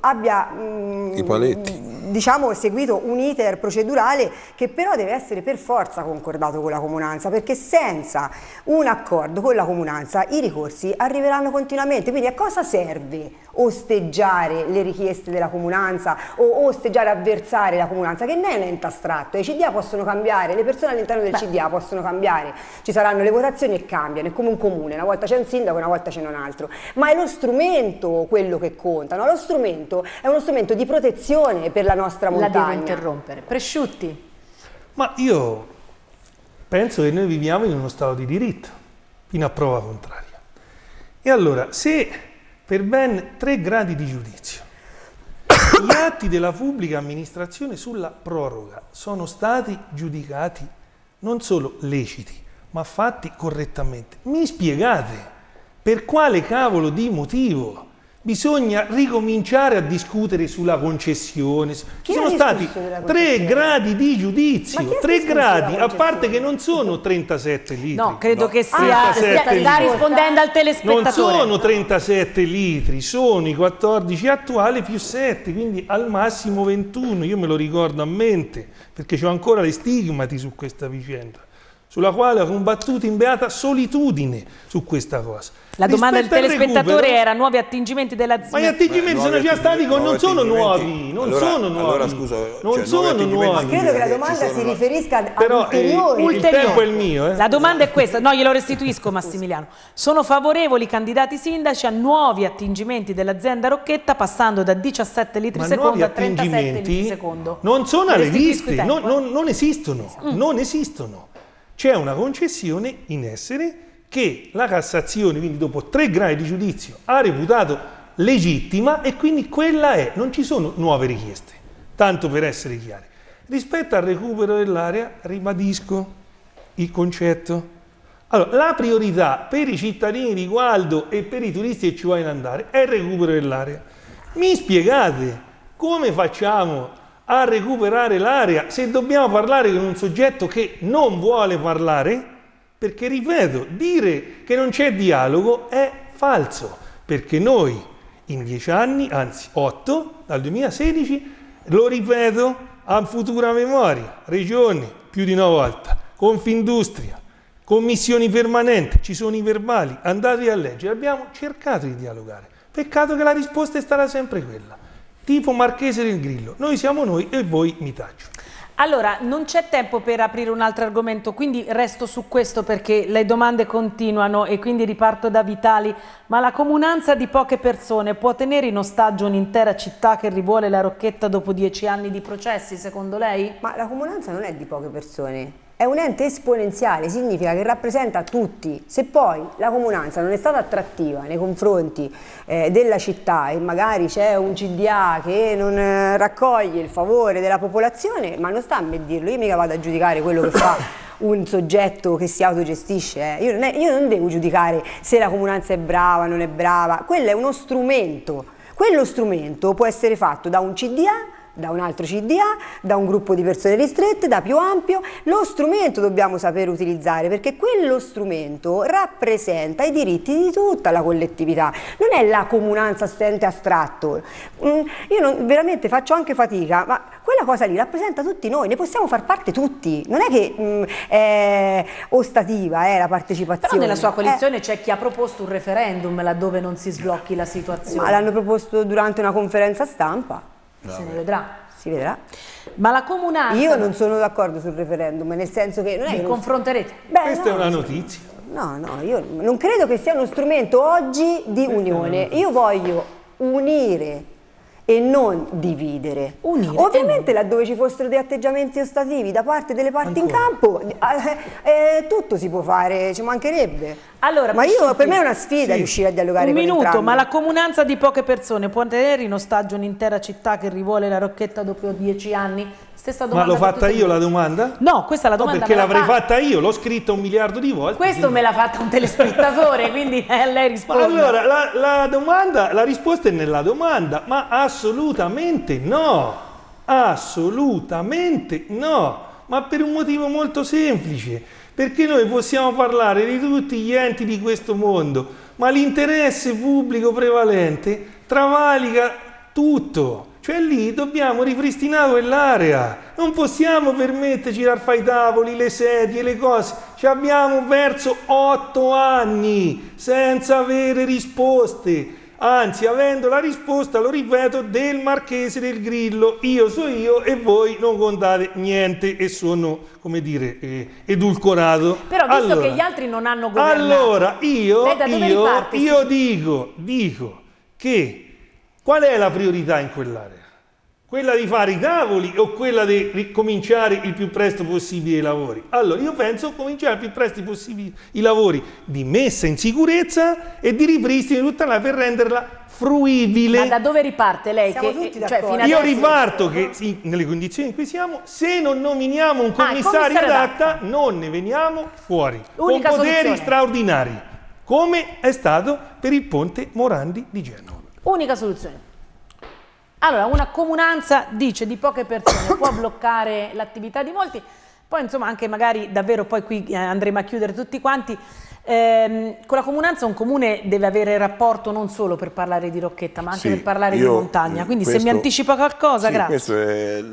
abbia... Mm, I paletti diciamo, seguito un iter procedurale che però deve essere per forza concordato con la comunanza, perché senza un accordo con la comunanza i ricorsi arriveranno continuamente. Quindi a cosa serve osteggiare le richieste della comunanza o osteggiare, avversare la comunanza, che non è un ente astratto, i CDA possono cambiare, le persone all'interno del Beh. CDA possono cambiare, ci saranno le votazioni e cambiano, è come un comune, una volta c'è un sindaco, una volta c'è un altro, ma è lo strumento quello che conta, no? lo strumento è uno strumento di protezione per la nostra montagna. La devo interrompere. Presciutti. Ma io penso che noi viviamo in uno stato di diritto, fino a prova contraria. E allora, se per ben tre gradi di giudizio. Gli atti della pubblica amministrazione sulla proroga sono stati giudicati non solo leciti, ma fatti correttamente. Mi spiegate per quale cavolo di motivo bisogna ricominciare a discutere sulla concessione. Ci sono stati tre gradi di giudizio, tre gradi, a parte che non sono 37 litri. No, credo no. che sia, ah, sta rispondendo al telespettatore. Non sono 37 litri, sono i 14 attuali più 7, quindi al massimo 21, io me lo ricordo a mente, perché ho ancora le stigmati su questa vicenda, sulla quale ho combattuto in beata solitudine su questa cosa. La domanda del telespettatore era nuovi attingimenti della Ma gli attingimenti sono già stati con non sono nuovi, non allora, sono nuovi. Allora scusa, non cioè, sono nuovi. Ma credo che la domanda si riferisca a eh, ulteriori. Eh, il tempo è il mio, eh. La domanda è esatto. questa, no, glielo restituisco Massimiliano. Sono favorevoli i candidati sindaci a nuovi attingimenti dell'azienda Rocchetta passando da 17 litri secondo a 37 litri secondo. Non sono alle viste, non, non, non esistono, mm. non esistono. C'è una concessione in essere che la Cassazione, quindi dopo tre gradi di giudizio, ha reputato legittima e quindi quella è, non ci sono nuove richieste, tanto per essere chiari. Rispetto al recupero dell'area, ribadisco il concetto. Allora, la priorità per i cittadini di Gualdo e per i turisti che ci vogliono andare è il recupero dell'area. Mi spiegate come facciamo a recuperare l'area se dobbiamo parlare con un soggetto che non vuole parlare? Perché, ripeto, dire che non c'è dialogo è falso, perché noi in dieci anni, anzi otto, dal 2016, lo ripeto a futura memoria, regioni più di una volta, Confindustria, commissioni permanenti, ci sono i verbali, andate a leggere, abbiamo cercato di dialogare. Peccato che la risposta è stata sempre quella, tipo Marchese del Grillo, noi siamo noi e voi mi taccio. Allora, non c'è tempo per aprire un altro argomento, quindi resto su questo perché le domande continuano e quindi riparto da Vitali. Ma la comunanza di poche persone può tenere in ostaggio un'intera città che rivuole la rocchetta dopo dieci anni di processi, secondo lei? Ma la comunanza non è di poche persone, è un ente esponenziale, significa che rappresenta tutti. Se poi la comunanza non è stata attrattiva nei confronti eh, della città e magari c'è un CDA che non eh, raccoglie il favore della popolazione, ma non sta a me dirlo, io mica vado a giudicare quello che fa un soggetto che si autogestisce, eh. io, non è, io non devo giudicare se la comunanza è brava, non è brava, quello è uno strumento, quello strumento può essere fatto da un CDA da un altro CDA, da un gruppo di persone ristrette, da più ampio, lo strumento dobbiamo saper utilizzare perché quello strumento rappresenta i diritti di tutta la collettività, non è la comunanza assente astratto. Mm, io non, veramente faccio anche fatica, ma quella cosa lì rappresenta tutti noi, ne possiamo far parte tutti, non è che mh, mm, è ostativa eh, la partecipazione. Però nella sua eh, coalizione eh. c'è chi ha proposto un referendum laddove non si sblocchi la situazione. Ma l'hanno proposto durante una conferenza stampa. Bravo. se ne vedrà. Si vedrà. Ma la comunale... Io non sono d'accordo sul referendum, nel senso che... Non è Vi confronterete? Beh, Questa no, è una notizia. No, no, io non credo che sia uno strumento oggi di Questa unione. Io voglio unire e non dividere. Unire. Ovviamente eh. laddove ci fossero dei atteggiamenti ostativi da parte delle parti Ancora. in campo, eh, eh, tutto si può fare, ci mancherebbe. Allora, ma io, per me è una sfida sì. riuscire a dialogare un con minuto, entrambi. ma la comunanza di poche persone può tenere in ostaggio un'intera città che rivuole la rocchetta dopo dieci anni? Stessa domanda. Ma l'ho fatta io la domanda? No, questa è la domanda. No, perché l'avrei fatta... fatta... io, l'ho scritta un miliardo di volte. Questo quindi... me l'ha fatta un telespettatore, quindi eh, lei risponde. Allora, la, la, domanda, la risposta è nella domanda, ma assolutamente no, assolutamente no, ma per un motivo molto semplice, perché noi possiamo parlare di tutti gli enti di questo mondo, ma l'interesse pubblico prevalente travalica tutto. Cioè lì dobbiamo ripristinare quell'area, non possiamo permetterci di fare i tavoli, le sedie, le cose. Ci abbiamo perso otto anni senza avere risposte anzi avendo la risposta, lo ripeto, del marchese del Grillo, io so io e voi non contate niente e sono, come dire, eh, edulcorato. Però visto allora, che gli altri non hanno governato... Allora, io, io, riparti, io sì. dico, dico che Qual è la priorità in quell'area? Quella di fare i tavoli o quella di ricominciare il più presto possibile i lavori? Allora, io penso cominciare il più presto possibile i lavori di messa in sicurezza e di ripristino di tutta la per renderla fruibile. Ma da dove riparte lei? Siamo che, tutti eh, cioè, Io riparto che sì, nelle condizioni in cui siamo, se non nominiamo un ah, commissario ah, adatta, non ne veniamo fuori. Unica con poteri soluzione. straordinari, come è stato per il ponte Morandi di Genova. Unica soluzione. Allora, una comunanza dice di poche persone può bloccare l'attività di molti, poi insomma anche magari davvero poi qui eh, andremo a chiudere tutti quanti, ehm, con la comunanza un comune deve avere rapporto non solo per parlare di rocchetta ma anche sì, per parlare io, di montagna, eh, quindi questo, se mi anticipa qualcosa sì, grazie. Questo è,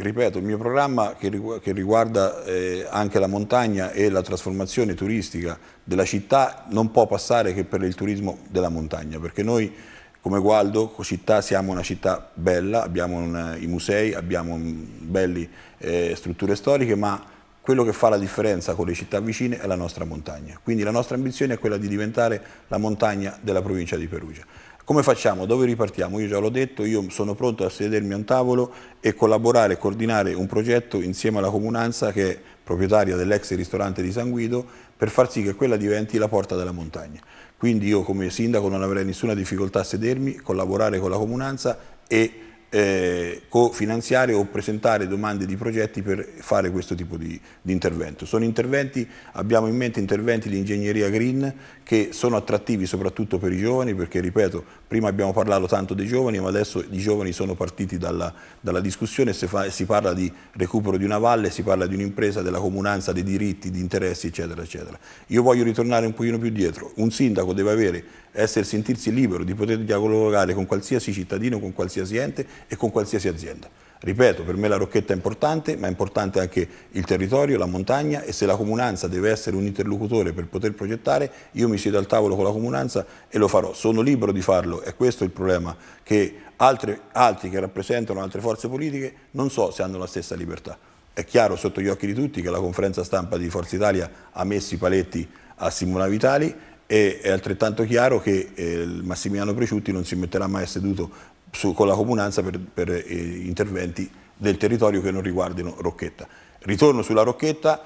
ripeto, il mio programma che, riguarda eh, anche la montagna e la trasformazione turistica della città non può passare che per il turismo della montagna, perché noi come Gualdo, città, siamo una città bella, abbiamo un, eh, i musei, abbiamo mm, belle eh, strutture storiche, ma quello che fa la differenza con le città vicine è la nostra montagna. Quindi la nostra ambizione è quella di diventare la montagna della provincia di Perugia. Come facciamo? Dove ripartiamo? Io già l'ho detto, io sono pronto a sedermi a un tavolo e collaborare, coordinare un progetto insieme alla comunanza che è proprietaria dell'ex ristorante di San Guido per far sì che quella diventi la porta della montagna. Quindi io come sindaco non avrei nessuna difficoltà a sedermi, collaborare con la comunanza e eh, cofinanziare o presentare domande di progetti per fare questo tipo di, di, intervento. Sono interventi, abbiamo in mente interventi di ingegneria green che sono attrattivi soprattutto per i giovani perché ripeto, prima abbiamo parlato tanto dei giovani ma adesso i giovani sono partiti dalla, dalla discussione, se fa, si parla di recupero di una valle, si parla di un'impresa, della comunanza, dei diritti, di interessi eccetera eccetera. Io voglio ritornare un pochino più dietro, un sindaco deve avere essere, sentirsi libero di poter dialogare con qualsiasi cittadino, con qualsiasi ente e con qualsiasi azienda. Ripeto, per me la Rocchetta è importante, ma è importante anche il territorio, la montagna e se la comunanza deve essere un interlocutore per poter progettare, io mi siedo al tavolo con la comunanza e lo farò. Sono libero di farlo, è questo il problema, che altre, altri che rappresentano altre forze politiche non so se hanno la stessa libertà. È chiaro sotto gli occhi di tutti che la conferenza stampa di Forza Italia ha messo i paletti a Simona Vitali, e è altrettanto chiaro che eh, Massimiliano Preciutti non si metterà mai seduto su, con la comunanza per, per eh, interventi del territorio che non riguardino Rocchetta. Ritorno sulla Rocchetta,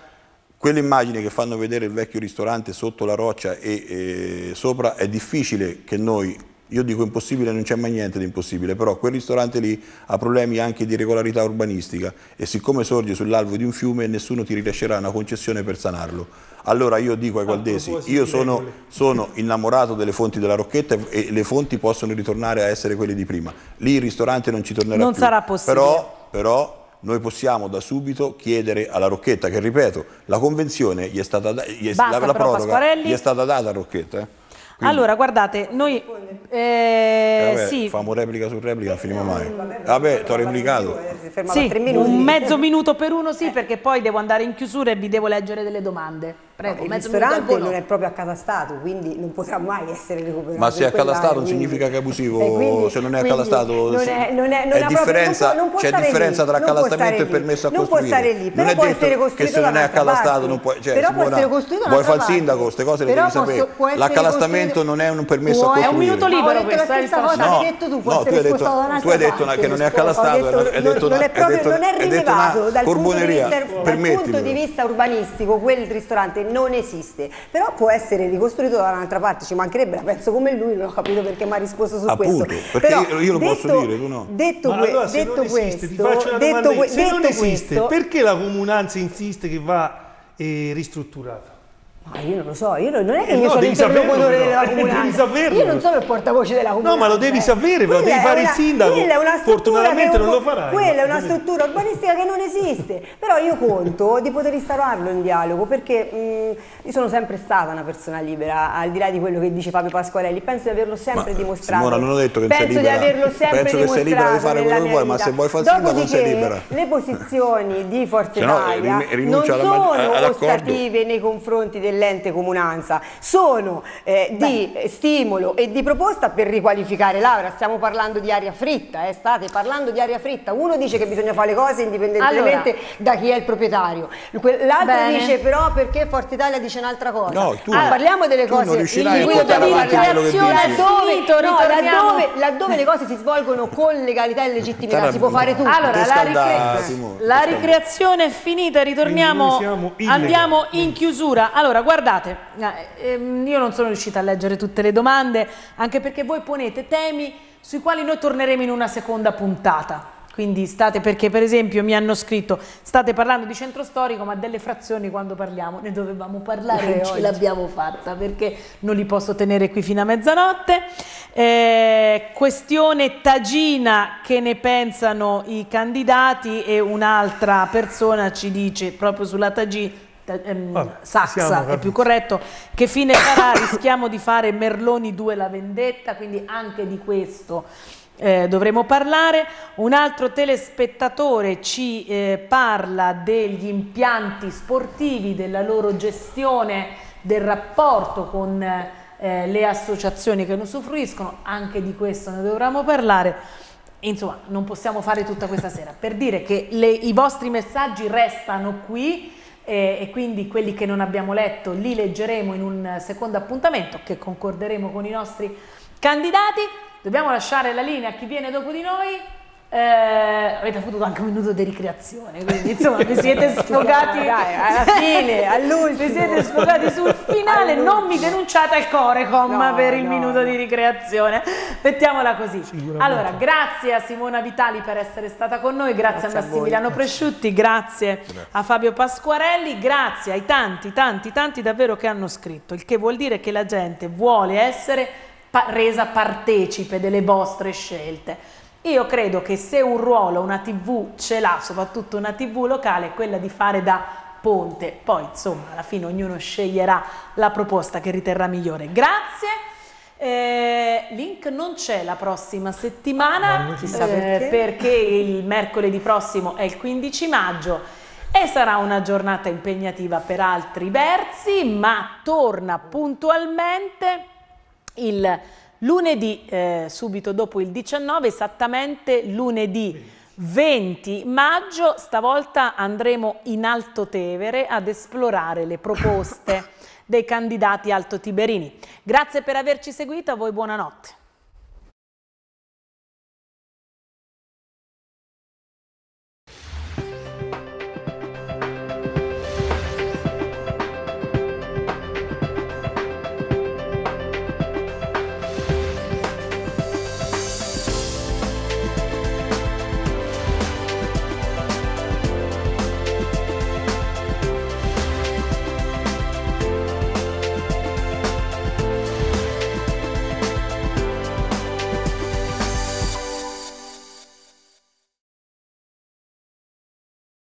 quelle immagini che fanno vedere il vecchio ristorante sotto la roccia e eh, sopra è difficile che noi io dico impossibile, non c'è mai niente di impossibile, però quel ristorante lì ha problemi anche di regolarità urbanistica e siccome sorge sull'alvo di un fiume nessuno ti rilascerà una concessione per sanarlo. Allora io dico ai gualdesi, io sono, sono, innamorato delle fonti della Rocchetta e le fonti possono ritornare a essere quelle di prima. Lì il ristorante non ci tornerà non più. Non sarà possibile. Però, però noi possiamo da subito chiedere alla Rocchetta, che ripeto, la convenzione gli è stata, gli è, Basta, la, la proroga Pasquarelli... gli è stata data a Rocchetta. Eh? Quindi, allora, guardate, noi... Eh, vabbè, sì. Famo replica su replica, non finiamo mai. Vabbè, ti ho replicato. Eh, sì, un mezzo minuto per uno sì, eh. perché poi devo andare in chiusura e vi devo leggere delle domande. Prego, il ristorante non è proprio a casa Stato, quindi non potrà mai essere recuperato. Ma se è a casa Stato quindi... significa che è abusivo, eh, quindi, se non è a casa Stato non è, non è, non è differenza, proprio, non può, può c'è differenza lì, tra accadastamento e permesso a non costruire. Non può stare lì, però non può essere costruito che se non è a casa Stato non può, cioè, però può essere costruito Vuoi fare il sindaco, queste cose le devi sapere. L'accadastamento momento non è un permesso a costruire. È un minuto libero ho questo, la stessa cosa no, hai detto tu, no, tu hai detto, tu hai detto una, che non è accalastato, detto, hai detto non, una, non è proprio, detto, non è rilevato dal punto, di vista, dal punto di vista urbanistico quel ristorante non esiste, però può essere ricostruito da un'altra parte, ci mancherebbe, penso come lui, non ho capito perché mi ha risposto su Appunto, questo. Perché però, io lo detto, posso dire, tu no. Detto, que allora, detto questo, esiste, ti faccio una detto, se non esiste, perché la comunanza insiste che va eh, ristrutturata? Ma io non lo so, io non, è che eh io no, sono l'interlocutore della comunanza. Eh, io non sono il portavoce della comunanza. No, ma lo devi sapere, lo devi fare una, il sindaco. Quella è una Fortunatamente non lo farai. Quella è una struttura urbanistica che non esiste. Però io conto di poter instaurarlo in dialogo perché mh, mm, io sono sempre stata una persona libera, al di là di quello che dice Fabio Pasquarelli, penso di averlo sempre ma, eh, dimostrato. Simona, non ho detto che penso sei libera. di averlo sempre penso dimostrato. Penso che sei libera di fare quello che vuoi, ma se vuoi fare sindaco non sei libera. Le posizioni di Forza Italia eh, non sono ostative nei confronti dell'ente comunanza, sono eh, di stimolo e di proposta per riqualificare l'Aura. Stiamo parlando di aria fritta, eh, state parlando di aria fritta. Uno dice che bisogna fare le cose indipendentemente allora. da chi è il proprietario, l'altro dice però perché Forza Italia dice dice un'altra cosa. No, tu allora, ah, parliamo delle cose di cui dobbiamo parlare. Laddove, Finito, no, laddove, laddove le cose si svolgono con legalità e legittimità, Tana, si può fare tutto. Allora, la, ricre la ricreazione è finita, ritorniamo, andiamo in chiusura. Allora, guardate, eh, ehm, io non sono riuscita a leggere tutte le domande, anche perché voi ponete temi sui quali noi torneremo in una seconda puntata quindi state, perché per esempio mi hanno scritto, state parlando di centro storico ma delle frazioni quando parliamo, ne dovevamo parlare e ce l'abbiamo fatta perché non li posso tenere qui fino a mezzanotte. Eh, questione Tagina, che ne pensano i candidati e un'altra persona ci dice proprio sulla Tagina, Ehm, ah, Saxa è più corretto che fine farà rischiamo di fare Merloni 2 la vendetta quindi anche di questo eh, dovremo parlare. Un altro telespettatore ci eh, parla degli impianti sportivi, della loro gestione, del rapporto con eh, le associazioni che ne usufruiscono, anche di questo ne dovremo parlare. Insomma, non possiamo fare tutta questa sera, per dire che le, i vostri messaggi restano qui eh, e quindi quelli che non abbiamo letto li leggeremo in un secondo appuntamento che concorderemo con i nostri candidati. Dobbiamo lasciare la linea a chi viene dopo di noi. Eh, avete avuto anche un minuto di ricreazione, quindi insomma vi siete sfogati Dai, alla fine, all'ultimo. Vi siete sfogati sul finale, non mi denunciate al Corecom no, per il no, minuto no. di ricreazione. Mettiamola così. Allora, grazie a Simona Vitali per essere stata con noi, grazie, grazie a Massimiliano a Presciutti, grazie, grazie a Fabio Pasquarelli, grazie ai tanti, tanti, tanti davvero che hanno scritto, il che vuol dire che la gente vuole essere pa- resa partecipe delle vostre scelte. Io credo che se un ruolo una TV ce l'ha, soprattutto una TV locale, è quella di fare da ponte. Poi, insomma, alla fine ognuno sceglierà la proposta che riterrà migliore. Grazie. Eh, link non c'è la prossima settimana, chissà eh, perché. perché il mercoledì prossimo è il 15 maggio e sarà una giornata impegnativa per altri versi, ma torna puntualmente il lunedì, eh, subito dopo il 19, esattamente lunedì 20 maggio, stavolta andremo in Alto Tevere ad esplorare le proposte dei candidati alto tiberini. Grazie per averci seguito, a voi buonanotte.